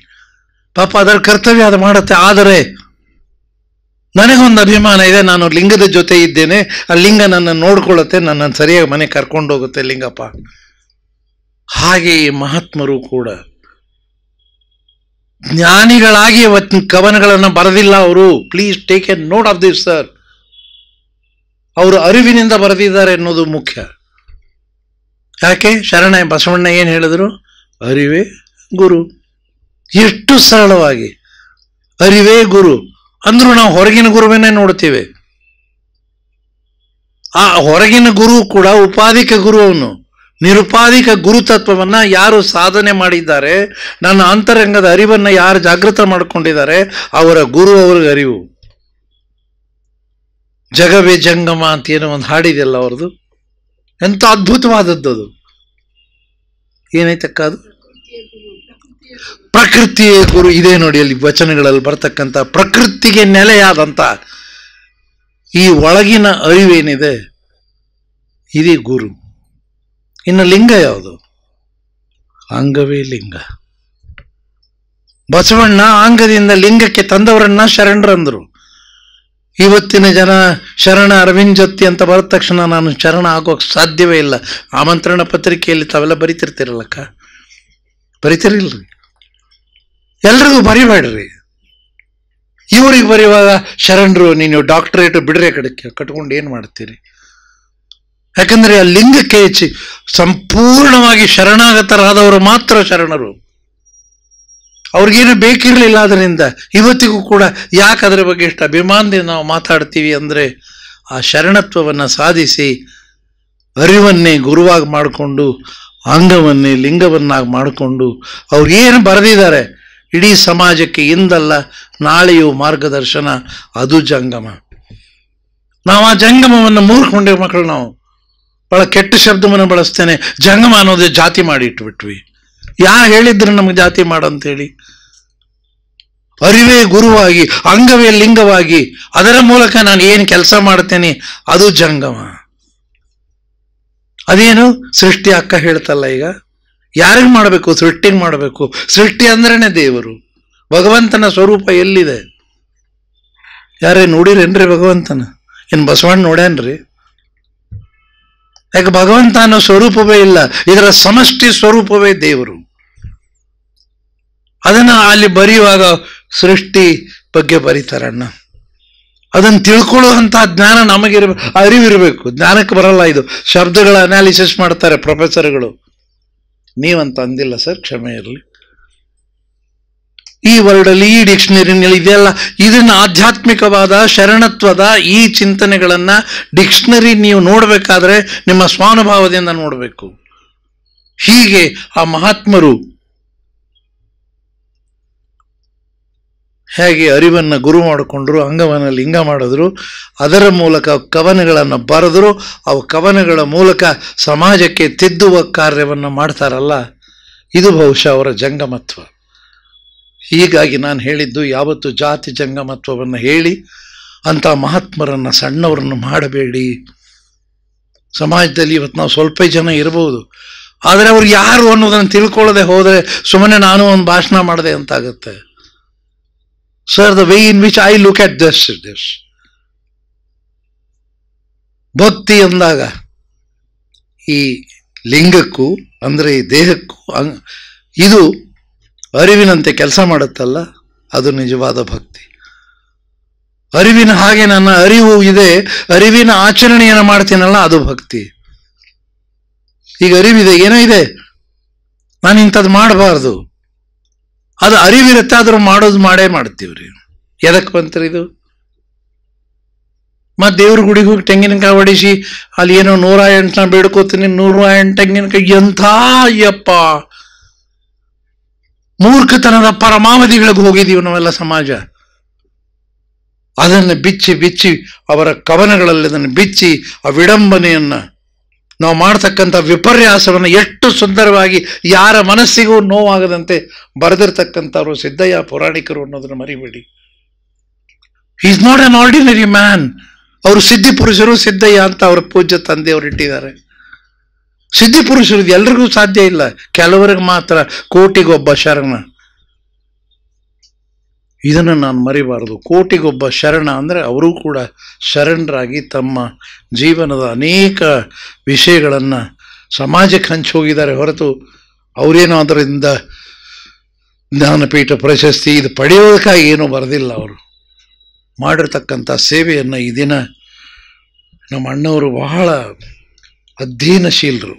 ಪಾಪ ಅದರ ಕರ್ತವ್ಯ ಅದು ಮಾಡುತ್ತೆ ಆದರೆ ನನಗೊಂದು ಅಭಿಮಾನ ಇದೆ ನಾನು ಲಿಂಗದ ಜೊತೆ ಇದ್ದೇನೆ ಆ ಲಿಂಗ ನನ್ನ ನೋಡ್ಕೊಳ್ಳುತ್ತೆ ನನ್ನ ಸರಿಯಾಗಿ ಮನೆ ಕರ್ಕೊಂಡು ಹೋಗುತ್ತೆ ಲಿಂಗಪ್ಪ ಹಾಗೆ ಈ ಮಹಾತ್ಮರು ಕೂಡ ಜ್ಞಾನಿಗಳಾಗಿ ಅವತ್ತಿನ ಕವನಗಳನ್ನು ಬರೆದಿಲ್ಲ ಅವರು please take a note of this sir ಅವರು ಅರಿವಿನಿಂದ ಬರೆದಿದ್ದಾರೆ ಅನ್ನೋದು ಮುಖ್ಯ ಯಾಕೆ ಶರಣ ಬಸವಣ್ಣ ಏನು ಹೇಳಿದರು ಅರಿವೇ ಗುರು ಎಷ್ಟು ಸರಳವಾಗಿ ಅರಿವೇ ಗುರು ಅಂದರೂ ನಾವು ಹೊರಗಿನ ಗುರುವನ್ನೇ ನೋಡ್ತೀವಿ ಆ ಹೊರಗಿನ ಗುರು ಕೂಡ ಉಪಾಧಿಕ ಗುರು ನಿರುಪಾಧಿಕ ಗುರುತತ್ವವನ್ನು ಯಾರು ಸಾಧನೆ ಮಾಡಿದ್ದಾರೆ ನನ್ನ ಅಂತರಂಗದ ಅರಿವನ್ನು ಯಾರು ಜಾಗೃತ ಮಾಡಿಕೊಂಡಿದ್ದಾರೆ ಅವರ ಗುರು ಅವ್ರಿಗೆ ಅರಿವು ಜಗವೇ ಜಂಗಮ ಅಂತ ಏನೋ ಒಂದು ಹಾಡಿದೆಯಲ್ಲ ಅವ್ರದ್ದು ಎಂಥ ಅದ್ಭುತವಾದದ್ದು ಅದು ಏನೈತಕ್ಕ ಅದು ಪ್ರಕೃತಿಯೇ ಗುರು ಇದೇ ನೋಡಿ ಅಲ್ಲಿ ವಚನಗಳಲ್ಲಿ ಬರ್ತಕ್ಕಂಥ ಪ್ರಕೃತಿಗೆ ನೆಲೆಯಾದಂಥ ಈ ಒಳಗಿನ ಅರಿವೇನಿದೆ ಇದೇ ಗುರು ಇನ್ನು ಲಿಂಗ ಯಾವುದು ಅಂಗವೇ ಲಿಂಗ ಬಸವಣ್ಣ ಆಂಗದಿಂದ ಲಿಂಗಕ್ಕೆ ತಂದವರನ್ನ ಶರಣರಂದರು ಇವತ್ತಿನ ಜನ ಶರಣ ಅರವಿಂದ್ ಜೊತಿ ಅಂತ ಬರದ ತಕ್ಷಣ ನಾನು ಶರಣ ಆಗೋಕ್ಕೆ ಸಾಧ್ಯವೇ ಇಲ್ಲ ಆಮಂತ್ರಣ ಪತ್ರಿಕೆಯಲ್ಲಿ ತಾವೆಲ್ಲ ಬರಿತಿರ್ತಿರಲ್ಲಕ್ಕ ಬರಿತಿರಿಲ್ರಿ ಎಲ್ರಿಗೂ ಬರಿಬೇಡ್ರಿ ಇವರಿಗೆ ಬರೆಯುವಾಗ ಶರಣರು ನೀನು ಡಾಕ್ಟ್ರೇಟು ಬಿಡ್ರಿ ಕಡೆ ಕಟ್ಕೊಂಡು ಏನು ಮಾಡ್ತೀರಿ ಯಾಕಂದರೆ ಆ ಲಿಂಗಕ್ಕೆ ಹೆಚ್ಚಿ ಸಂಪೂರ್ಣವಾಗಿ ಶರಣಾಗತರಾದವರು ಮಾತ್ರ ಶರಣರು ಅವ್ರಿಗೇನು ಬೇಕಿರಲಿಲ್ಲ ಅದರಿಂದ ಇವತ್ತಿಗೂ ಕೂಡ ಯಾಕೆ ಅದರ ಬಗ್ಗೆ ಎಷ್ಟು ಅಭಿಮಾನದಿಂದ ನಾವು ಮಾತಾಡ್ತೀವಿ ಅಂದರೆ ಆ ಶರಣತ್ವವನ್ನು ಸಾಧಿಸಿ ಅರಿವನ್ನೇ ಗುರುವಾಗಿ ಮಾಡಿಕೊಂಡು ಅಂಗವನ್ನೇ ಲಿಂಗವನ್ನಾಗಿ ಮಾಡಿಕೊಂಡು ಅವ್ರು ಏನು ಬರೆದಿದ್ದಾರೆ ಇಡೀ ಸಮಾಜಕ್ಕೆ ಇಂದಲ್ಲ ನಾಳೆಯು ಮಾರ್ಗದರ್ಶನ ಅದು ಜಂಗಮ ನಾವು ಆ ಜಂಗಮವನ್ನು ಮೂರ್ಕೊಂಡಿರೋ ಮಕ್ಕಳು ನಾವು ಬಹಳ ಕೆಟ್ಟ ಶಬ್ದವನ್ನು ಬಳಸ್ತೇನೆ ಜಂಗಮ ಅನ್ನೋದೇ ಜಾತಿ ಮಾಡಿ ಇಟ್ಬಿಟ್ವಿ ಯಾರು ಹೇಳಿದ್ರು ನಮ್ಗೆ ಜಾತಿ ಮಾಡಂತೇಳಿ ಅರಿವೇ ಗುರುವಾಗಿ ಅಂಗವೇ ಲಿಂಗವಾಗಿ ಅದರ ಮೂಲಕ ನಾನು ಏನು ಕೆಲಸ ಮಾಡ್ತೇನೆ ಅದು ಜಂಗಮ ಅದೇನು ಸೃಷ್ಟಿ ಅಕ್ಕ ಹೇಳ್ತಲ್ಲ ಈಗ ಯಾರಿಗೆ ಮಾಡಬೇಕು ಸೃಷ್ಟಿಗೆ ಮಾಡಬೇಕು ಸೃಷ್ಟಿ ಅಂದ್ರೇನೆ ದೇವರು ಭಗವಂತನ ಸ್ವರೂಪ ಎಲ್ಲಿದೆ ಯಾರೇ ನೋಡಿರೇನ್ರಿ ಭಗವಂತನ ಏನು ಬಸವಣ್ಣ ನೋಡ್ಯಾನ್ರಿ ಯಾಕೆ ಭಗವಂತ ಅನ್ನೋ ಸ್ವರೂಪವೇ ಇಲ್ಲ ಇದರ ಸಮಷ್ಟಿ ಸ್ವರೂಪವೇ ದೇವರು ಅದನ್ನ ಅಲ್ಲಿ ಬರೆಯುವಾಗ ಸೃಷ್ಟಿ ಬಗ್ಗೆ ಬರೀತಾರಣ್ಣ ಅದನ್ನು ತಿಳ್ಕೊಳ್ಳುವಂತಹ ಜ್ಞಾನ ನಮಗಿರ ಅರಿವಿರಬೇಕು ಜ್ಞಾನಕ್ಕೆ ಬರಲ್ಲ ಇದು ಶಬ್ದಗಳ ಅನಾಲಿಸಿಸ್ ಮಾಡ್ತಾರೆ ಪ್ರೊಫೆಸರ್ಗಳು ನೀವಂತ ಅಂದಿಲ್ಲ ಸರ್ ಕ್ಷಮೆ ಇರಲಿ ಈ ವರ್ಡಲ್ಲಿ ಈ ಡಿಕ್ಷನರಿನಲ್ಲಿ ಇದೆಯಲ್ಲ ಇದನ್ನ ಆಧ್ಯಾತ್ಮಿಕವಾದ ಶರಣತ್ವದ ಈ ಚಿಂತನೆಗಳನ್ನು ಡಿಕ್ಷನರಿ ನೀವು ನೋಡಬೇಕಾದ್ರೆ ನಿಮ್ಮ ಸ್ವಾನುಭಾವದಿಂದ ನೋಡಬೇಕು ಹೀಗೆ ಆ ಮಹಾತ್ಮರು ಹೇಗೆ ಅರಿವನ್ನು ಗುರು ಮಾಡಿಕೊಂಡ್ರು ಅಂಗವನ್ನು ಲಿಂಗ ಮಾಡಿದ್ರು ಅದರ ಮೂಲಕ ಕವನಗಳನ್ನು ಬರೆದ್ರು ಅವು ಕವನಗಳ ಮೂಲಕ ಸಮಾಜಕ್ಕೆ ತಿದ್ದುವ ಕಾರ್ಯವನ್ನು ಮಾಡ್ತಾರಲ್ಲ ಇದು ಬಹುಶಃ ಅವರ ಜಂಗಮತ್ವ ಹೀಗಾಗಿ ನಾನು ಹೇಳಿದ್ದು ಯಾವತ್ತು ಜಾತಿ ಜಂಗಮತ್ವವನ್ನು ಹೇಳಿ ಅಂಥ ಮಹಾತ್ಮರನ್ನು ಸಣ್ಣವರನ್ನು ಮಾಡಬೇಡಿ ಸಮಾಜದಲ್ಲಿ ಇವತ್ತು ನಾವು ಸ್ವಲ್ಪ ಜನ ಇರಬಹುದು ಆದರೆ ಅವರು ಯಾರು ಅನ್ನೋದನ್ನು ತಿಳ್ಕೊಳ್ಳದೆ ಹೋದರೆ ಸುಮ್ಮನೆ ನಾನು ಒಂದು ಭಾಷಣ ಮಾಡಿದೆ ಅಂತಾಗುತ್ತೆ sir the way in which I look at this this ಭಕ್ತಿ ಅಂದಾಗ ಈ ಲಿಂಗಕ್ಕೂ ಅಂದರೆ ಈ ದೇಹಕ್ಕೂ ಇದು ಅರಿವಿನಂತೆ ಕೆಲಸ ಮಾಡುತ್ತಲ್ಲ ಅದು ನಿಜವಾದ ಭಕ್ತಿ ಅರಿವಿನ ಹಾಗೆ ನನ್ನ ಅರಿವು ಇದೆ ಅರಿವಿನ ಆಚರಣೆಯನ್ನು ಮಾಡ್ತೀನಲ್ಲ ಅದು ಭಕ್ತಿ ಈಗ ಅರಿವಿದೆ ಏನೋ ಇದೆ ನಾನು ಇಂಥದ್ದು ಮಾಡಬಾರ್ದು ಅದು ಅರಿವಿರುತ್ತೆ ಆದರೂ ಮಾಡೋದು ಮಾಡೇ ಮಾಡ್ತೀವ್ರಿ ಎದಕ್ಕೆ ಬಂತ್ರಿ ಇದು ಮತ್ತು ದೇವ್ರ ಗುಡಿಗೆ ಹೋಗಿ ತೆಂಗಿನಕಾಯಿ ಹೊಡಿಸಿ ಅಲ್ಲಿ ಏನೋ ನೂರ ಎಂಟನ್ನ ಬೇಡ್ಕೋತೀನಿ ನೂರ ಎಂಟು ತೆಂಗಿನಕಾಯಿ ಎಂಥ ಅಯ್ಯಪ್ಪ ಮೂರ್ಖತನದ ಪರಮಾವಧಿಗಳಿಗೆ ಹೋಗಿದೀವಿ ನಾವೆಲ್ಲ ಸಮಾಜ ಅದನ್ನು ಬಿಚ್ಚಿ ಬಿಚ್ಚಿ ಅವರ ಕವನಗಳಲ್ಲಿ ಅದನ್ನು ಬಿಚ್ಚಿ ಆ ವಿಡಂಬನೆಯನ್ನು ನಾವು ಮಾಡ್ತಕ್ಕಂಥ ವಿಪರ್ಯಾಸವನ್ನು ಎಷ್ಟು ಸುಂದರವಾಗಿ ಯಾರ ಮನಸ್ಸಿಗೂ ನೋವಾಗದಂತೆ ಬರೆದಿರ್ತಕ್ಕಂಥವ್ರು ಸಿದ್ದಯ್ಯ ಪುರಾಣಿಕರು ಅನ್ನೋದನ್ನು ಮರಿಬೇಡಿ is not an ordinary man ಅವರು ಸಿದ್ಧಿ ಪುರುಷರು ಸಿದ್ದಯ್ಯ ಅಂತ ಅವರ ಪೂಜ್ಯ ತಂದೆಯವರು ಇಟ್ಟಿದ್ದಾರೆ ಸಿದ್ಧಿ ಪುರುಷರದ್ದು ಎಲ್ರಿಗೂ ಸಾಧ್ಯ ಇಲ್ಲ ಕೆಲವರಿಗೆ ಮಾತ್ರ ಕೋಟಿಗೊಬ್ಬ ಶರಣ ಇದನ್ನು ನಾನು ಮರಿಬಾರದು ಕೋಟಿಗೊಬ್ಬ ಶರಣ ಅಂದರೆ ಅವರೂ ಕೂಡ ಶರಣರಾಗಿ ತಮ್ಮ ಜೀವನದ ಅನೇಕ ವಿಷಯಗಳನ್ನು ಸಮಾಜಕ್ಕೆ ಹಂಚಿ ಹೋಗಿದ್ದಾರೆ ಹೊರತು ಅವರೇನೋ ಅದರಿಂದ ಜ್ಞಾನಪೀಠ ಪ್ರಶಸ್ತಿ ಇದು ಪಡೆಯೋದಕ್ಕಾಗಿ ಏನೂ ಬರೆದಿಲ್ಲ ಅವರು ಮಾಡಿರ್ತಕ್ಕಂಥ ಸೇವೆಯನ್ನು ಈ ದಿನ ನಮ್ಮ ಅಣ್ಣವರು ಬಹಳ ಅಧ್ಯಯನಶೀಲರು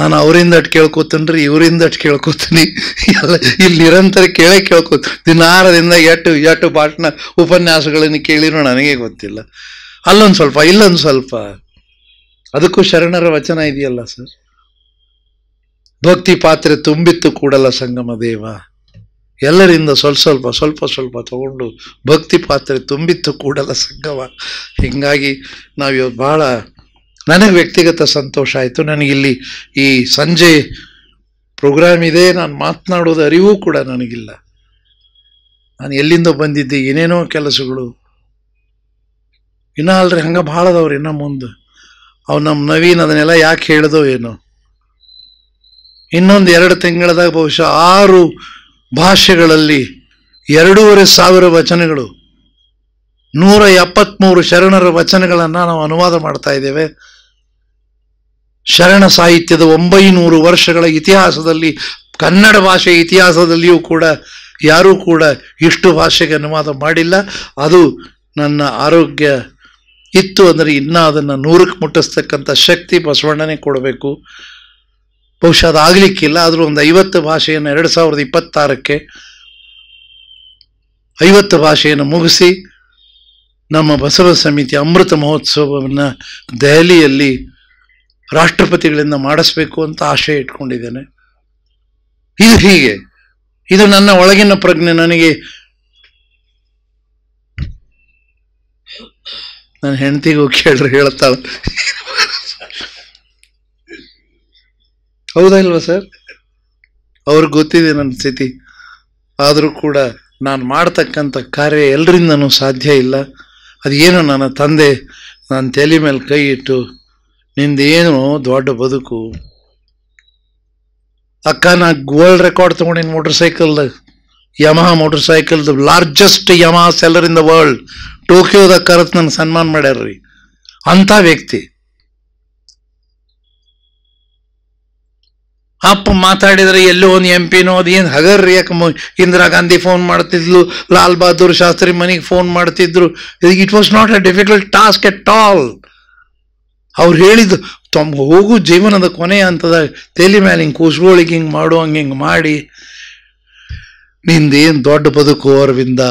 ನಾನು ಅವರಿಂದ ಅಟ್ ಕೇಳ್ಕೊತೀನಿ ಇವರಿಂದ ಅಟ್ ಕೇಳ್ಕೊತೀನಿ ಎಲ್ಲ ಇಲ್ಲಿ ನಿರಂತರ ಕೇಳೇ ಕೇಳ್ಕೊತ ದಿನಾರದಿಂದ ಎಟ್ಟು ಎಟ್ಟು ಪಾಠನ ಉಪನ್ಯಾಸಗಳನ್ನು ಕೇಳಿರೋ ನನಗೆ ಗೊತ್ತಿಲ್ಲ ಅಲ್ಲೊಂದು ಸ್ವಲ್ಪ ಇಲ್ಲೊಂದು ಸ್ವಲ್ಪ ಅದಕ್ಕೂ ಶರಣರ ವಚನ ಇದೆಯಲ್ಲ ಸರ್ ಭಕ್ತಿ ಪಾತ್ರೆ ತುಂಬಿತ್ತು ಕೂಡಲ್ಲ ಸಂಗಮ ದೇವ ಎಲ್ಲರಿಂದ ಸ್ವಲ್ಪ ಸ್ವಲ್ಪ ಸ್ವಲ್ಪ ಸ್ವಲ್ಪ ತಗೊಂಡು ಭಕ್ತಿ ಪಾತ್ರೆ ತುಂಬಿತ್ತು ಕೂಡಲ್ಲ ಸಂಗಮ ಹೀಗಾಗಿ ನಾವು ಭಾಳ ನನಗೆ ವ್ಯಕ್ತಿಗತ ಸಂತೋಷ ಆಯಿತು ನನಗಿಲ್ಲಿ ಈ ಸಂಜೆ ಪ್ರೋಗ್ರಾಮ್ ಇದೆ ನಾನು ಮಾತನಾಡೋದು ಅರಿವು ಕೂಡ ನನಗಿಲ್ಲ ನಾನು ಎಲ್ಲಿಂದ ಬಂದಿದ್ದೆ ಏನೇನೋ ಕೆಲಸಗಳು ಇನ್ನೂ ಅಲ್ರಿ ಹಂಗೆ ಭಾಳ ಇನ್ನೂ ಮುಂದೆ ಅವು ನಮ್ಮ ನವೀನ್ ಅದನ್ನೆಲ್ಲ ಯಾಕೆ ಹೇಳ್ದೋ ಏನೋ ಇನ್ನೊಂದು ಎರಡು ತಿಂಗಳದಾಗ ಬಹುಶಃ ಆರು ಭಾಷೆಗಳಲ್ಲಿ ಎರಡೂವರೆ ಸಾವಿರ ವಚನಗಳು ನೂರ ಎಪ್ಪತ್ತ್ಮೂರು ಶರಣರ ವಚನಗಳನ್ನು ನಾವು ಅನುವಾದ ಮಾಡ್ತಾ ಇದ್ದೇವೆ ಶರಣ ಸಾಹಿತ್ಯದ ಒಂಬೈನೂರು ವರ್ಷಗಳ ಇತಿಹಾಸದಲ್ಲಿ ಕನ್ನಡ ಭಾಷೆ ಇತಿಹಾಸದಲ್ಲಿಯೂ ಕೂಡ ಯಾರೂ ಕೂಡ ಇಷ್ಟು ಭಾಷೆಗೆ ಅನುವಾದ ಮಾಡಿಲ್ಲ ಅದು ನನ್ನ ಆರೋಗ್ಯ ಇತ್ತು ಅಂದರೆ ಇನ್ನೂ ಅದನ್ನು ನೂರಕ್ಕೆ ಮುಟ್ಟಿಸ್ತಕ್ಕಂಥ ಶಕ್ತಿ ಬಸವಣ್ಣನೇ ಕೊಡಬೇಕು ಬಹುಶಃ ಆಗಲಿಕ್ಕಿಲ್ಲ ಆದರೂ ಒಂದು ಐವತ್ತು ಭಾಷೆಯನ್ನು ಎರಡು ಸಾವಿರದ ಇಪ್ಪತ್ತಾರಕ್ಕೆ ಐವತ್ತು ಭಾಷೆಯನ್ನು ಮುಗಿಸಿ ನಮ್ಮ ಬಸವ ಸಮಿತಿ ಅಮೃತ ಮಹೋತ್ಸವವನ್ನು ದೆಹಲಿಯಲ್ಲಿ ರಾಷ್ಟ್ರಪತಿಗಳಿಂದ ಮಾಡಿಸ್ಬೇಕು ಅಂತ ಆಶಯ ಇಟ್ಕೊಂಡಿದ್ದೇನೆ ಇದು ಹೀಗೆ ಇದು ನನ್ನ ಒಳಗಿನ ಪ್ರಜ್ಞೆ ನನಗೆ ನನ್ನ ಹೆಂಡತಿಗೂ ಕೇಳ್ರಿ ಹೇಳ್ತಾಳ ಹೌದಾ ಇಲ್ವಾ ಸರ್ ಅವ್ರಿಗೆ ಗೊತ್ತಿದೆ ನನ್ನ ಸ್ಥಿತಿ ಆದರೂ ಕೂಡ ನಾನು ಮಾಡ್ತಕ್ಕಂಥ ಕಾರ್ಯ ಎಲ್ಲರಿಂದನೂ ಸಾಧ್ಯ ಇಲ್ಲ ಅದೇನು ನನ್ನ ತಂದೆ ನಾನು ತಲೆ ಮೇಲೆ ಕೈ ಇಟ್ಟು ನಿಂದೇನು ದೊಡ್ಡ ಬದುಕು ಅಕ್ಕ ನಾ ಗೋಲ್ಡ್ ರೆಕಾರ್ಡ್ ತೊಗೊಂಡಿನಿ ಮೋಟರ್ ಸೈಕಲ್ದಾಗ Yamaha motor cycle largest Yamaha seller in the world ಟೋಕಿಯೋದ ಕರೆತ್ ನನ್ನ ಸನ್ಮಾನ ಮಾಡ್ಯಾರ್ರಿ ಅಂಥ ವ್ಯಕ್ತಿ ಅಪ್ಪ ಮಾತಾಡಿದರೆ ಎಲ್ಲೋ ಒಂದು ಎಂ ಪಿನೋ ಅದು ಏನು ಹಗರ್ರಿ ಯಾಕೆ ಇಂದಿರಾ ಗಾಂಧಿ ಫೋನ್ ಮಾಡ್ತಿದ್ಲು ಲಾಲ್ ಬಹದ್ದೂರ್ ಶಾಸ್ತ್ರಿ ಮನೆಗೆ ಫೋನ್ ಮಾಡ್ತಿದ್ರು it was not a difficult task at all ಅವ್ರು ಹೇಳಿದ್ದು ತಮ್ಮ ಹೋಗು ಜೀವನದ ಕೊನೆ ಅಂತದ ತಲೆ ಮೇಲೆ ಹಿಂಗೆ ಕೂಸ್ಗಳಿಗೆ ಹಿಂಗೆ ಮಾಡು ಹಂಗೆ ಹಿಂಗೆ ಮಾಡಿ ನಿಂದೇನು ದೊಡ್ಡ ಬದುಕು ಅವ್ರವಿಂದ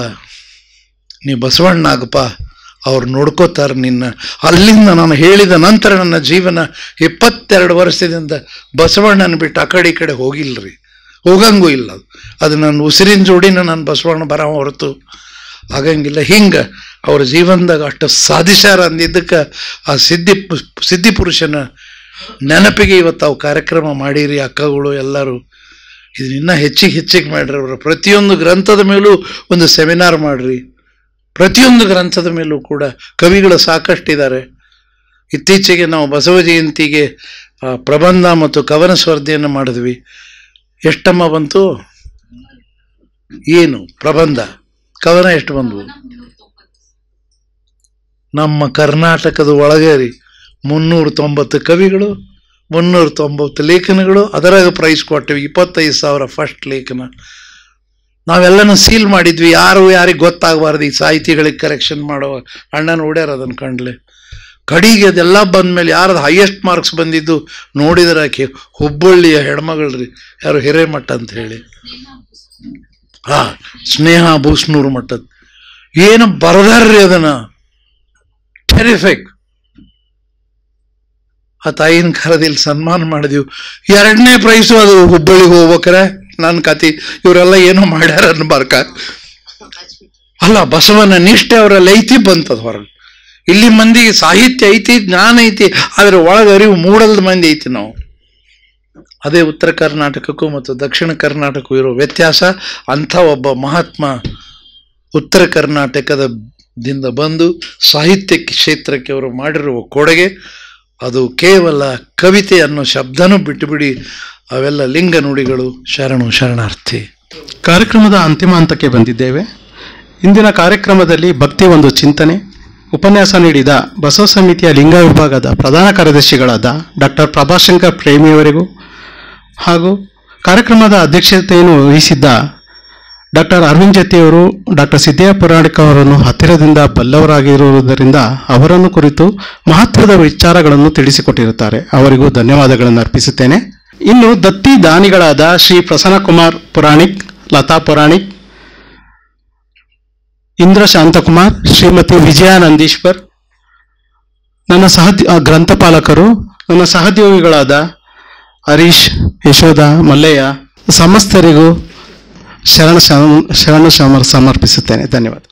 ನೀ ಬಸವಣ್ಣಾಗಪ್ಪ ಅವ್ರು ನೋಡ್ಕೋತಾರೆ ನಿನ್ನ ಅಲ್ಲಿಂದ ನಾನು ಹೇಳಿದ ನಂತರ ನನ್ನ ಜೀವನ ಇಪ್ಪತ್ತೆರಡು ವರ್ಷದಿಂದ ಬಸವಣ್ಣನ ಬಿಟ್ಟು ಆ ಕಡೆ ಈ ಕಡೆ ಹೋಗಿಲ್ಲ ರೀ ಹೋಗಂಗೂ ಇಲ್ಲ ಅದು ನನ್ನ ಉಸಿರಿನ ಜೋಡಿನ ನಾನು ಬಸವಣ್ಣ ಬರೋ ಹೊರತು ಆಗಂಗಿಲ್ಲ ಹಿಂಗೆ ಅವ್ರ ಜೀವನದಾಗ ಅಷ್ಟು ಸಾಧಿಸ್ಯಾರ ಅಂದಿದ್ದಕ್ಕೆ ಆ ಸಿದ್ಧಿ ಸಿದ್ಧಿ ಪುರುಷನ ನೆನಪಿಗೆ ಇವತ್ತು ಅವು ಕಾರ್ಯಕ್ರಮ ಮಾಡಿರಿ ಅಕ್ಕಗಳು ಎಲ್ಲರೂ ಇದನ್ನ ಹೆಚ್ಚಿಗೆ ಹೆಚ್ಚಿಗೆ ಮಾಡಿರಿ ಅವರು ಪ್ರತಿಯೊಂದು ಗ್ರಂಥದ ಮೇಲೂ ಒಂದು ಸೆಮಿನಾರ್ ಮಾಡಿರಿ ಪ್ರತಿಯೊಂದು ಗ್ರಂಥದ ಮೇಲೂ ಕೂಡ ಕವಿಗಳು ಸಾಕಷ್ಟಿದ್ದಾರೆ ಇತ್ತೀಚೆಗೆ ನಾವು ಬಸವ ಜಯಂತಿಗೆ ಪ್ರಬಂಧ ಮತ್ತು ಕವನ ಸ್ಪರ್ಧೆಯನ್ನು ಮಾಡಿದ್ವಿ ಎಷ್ಟಮ್ಮ ಬಂತು ಏನು ಪ್ರಬಂಧ ಕವನ ಎಷ್ಟು ಬಂದವು ನಮ್ಮ ಕರ್ನಾಟಕದ ಒಳಗೆ ರೀ ಮುನ್ನೂರ ತೊಂಬತ್ತು ಕವಿಗಳು ಮುನ್ನೂರ ತೊಂಬತ್ತು ಲೇಖನಗಳು ಅದರಾಗ ಪ್ರೈಸ್ ಕೊಟ್ಟಿವಿ ಇಪ್ಪತ್ತೈದು ಸಾವಿರ ಫಸ್ಟ್ ಲೇಖನ ನಾವೆಲ್ಲನೂ ಸೀಲ್ ಮಾಡಿದ್ವಿ ಯಾರು ಯಾರಿಗೆ ಗೊತ್ತಾಗಬಾರ್ದು ಈ ಸಾಹಿತಿಗಳಿಗೆ ಕರೆಕ್ಷನ್ ಮಾಡೋ ಅಣ್ಣನ ಓಡ್ಯಾರ ಅದನ್ನು ಕಂಡ್ಲೆ ಕಡಿಗೆ ಅದೆಲ್ಲ ಬಂದ ಮೇಲೆ ಯಾರದು ಹೈಯೆಸ್ಟ್ ಮಾರ್ಕ್ಸ್ ಬಂದಿದ್ದು ನೋಡಿದ್ರೆ ಆಕೆ ಹುಬ್ಬಳ್ಳಿಯ ಹೆಣ್ಮಗಳು ರೀ ಯಾರು ಹಿರೇಮಠ ಅಂತ ಹೇಳಿ ಆ ಸ್ನೇಹ ಬೂಸ್ನೂರು ಮಟ್ಟದ ಏನು ಬರದಾರ್ರಿ ಅದನ್ನ ಟೆರಿಫೆಕ್ ಆ ತಾಯಿನ ಕರದಿಲ್ ಸನ್ಮಾನ ಮಾಡಿದೆವು ಎರಡನೇ ಪ್ರೈಸು ಅದು ಹುಬ್ಬಳ್ಳಿಗೆ ಹೋಗ್ಬೇಕ್ರೆ ನನ್ನ ಕತಿ ಇವರೆಲ್ಲ ಏನೋ ಮಾಡ್ಯಾರ ಬರ್ಕ ಅಲ್ಲ ಬಸವನ ನಿಷ್ಠೆ ಅವರ ಐತಿ ಬಂತದ ಹೊರಗೆ ಇಲ್ಲಿ ಮಂದಿಗೆ ಸಾಹಿತ್ಯ ಐತಿ ಜ್ಞಾನ ಐತಿ ಆದ್ರೆ ಒಳಗೆ ಅರಿವು ಮೂಡಲ್ದ ಮಂದಿ ಐತಿ ನಾವು ಅದೇ ಉತ್ತರ ಕರ್ನಾಟಕಕ್ಕೂ ಮತ್ತು ದಕ್ಷಿಣ ಕರ್ನಾಟಕಕ್ಕೂ ಇರೋ ವ್ಯತ್ಯಾಸ ಅಂಥ ಒಬ್ಬ ಮಹಾತ್ಮ ಉತ್ತರ ಕರ್ನಾಟಕದ ದಿಂದ ಬಂದು ಸಾಹಿತ್ಯ ಕ್ಷೇತ್ರಕ್ಕೆ ಅವರು ಮಾಡಿರುವ ಕೊಡುಗೆ ಅದು ಕೇವಲ ಕವಿತೆ ಅನ್ನೋ ಶಬ್ದನೂ ಬಿಟ್ಟುಬಿಡಿ ಅವೆಲ್ಲ ಲಿಂಗ ನುಡಿಗಳು ಶರಣು ಶರಣಾರ್ಥಿ ಕಾರ್ಯಕ್ರಮದ ಅಂತಿಮ ಹಂತಕ್ಕೆ ಬಂದಿದ್ದೇವೆ ಇಂದಿನ ಕಾರ್ಯಕ್ರಮದಲ್ಲಿ ಭಕ್ತಿ ಒಂದು ಚಿಂತನೆ ಉಪನ್ಯಾಸ ನೀಡಿದ ಬಸವ ಸಮಿತಿಯ ಲಿಂಗ ವಿಭಾಗದ ಪ್ರಧಾನ ಕಾರ್ಯದರ್ಶಿಗಳಾದ ಡಾಕ್ಟರ್ ಪ್ರಭಾಶಂಕರ್ ಪ್ರೇಮಿಯವರಿಗೂ ಹಾಗೂ ಕಾರ್ಯಕ್ರಮದ ಅಧ್ಯಕ್ಷತೆಯನ್ನು ವಹಿಸಿದ್ದ ಡಾಕ್ಟರ್ ಅರವಿಂದ್ ಜತಿಯವರು ಡಾಕ್ಟರ್ ಸಿದ್ದಯ್ಯ ಪುರಾಣಿಕ ಅವರನ್ನು ಹತ್ತಿರದಿಂದ ಬಲ್ಲವರಾಗಿರುವುದರಿಂದ ಅವರನ್ನು ಕುರಿತು ಮಹತ್ವದ ವಿಚಾರಗಳನ್ನು ತಿಳಿಸಿಕೊಟ್ಟಿರುತ್ತಾರೆ ಅವರಿಗೂ ಧನ್ಯವಾದಗಳನ್ನು ಅರ್ಪಿಸುತ್ತೇನೆ ಇನ್ನು ದತ್ತಿ ದಾನಿಗಳಾದ ಶ್ರೀ ಪ್ರಸನ್ನಕುಮಾರ್ ಪುರಾಣಿಕ್ ಲತಾ ಪುರಾಣಿಕ್ ಇಂದ್ರ ಶಾಂತಕುಮಾರ್ ಶ್ರೀಮತಿ ವಿಜಯ ನಂದೀಶ್ವರ್ ನನ್ನ ಸಹ ಗ್ರಂಥಪಾಲಕರು ನನ್ನ ಸಹದ್ಯೋಗಿಗಳಾದ ಹರೀಶ್ ಯಶೋಧ ಮಲ್ಲಯ್ಯ ಸಮಸ್ತರಿಗೂ ಶರಣ ಶರಣ ಸಮರ್ಪಿಸುತ್ತೇನೆ ಧನ್ಯವಾದ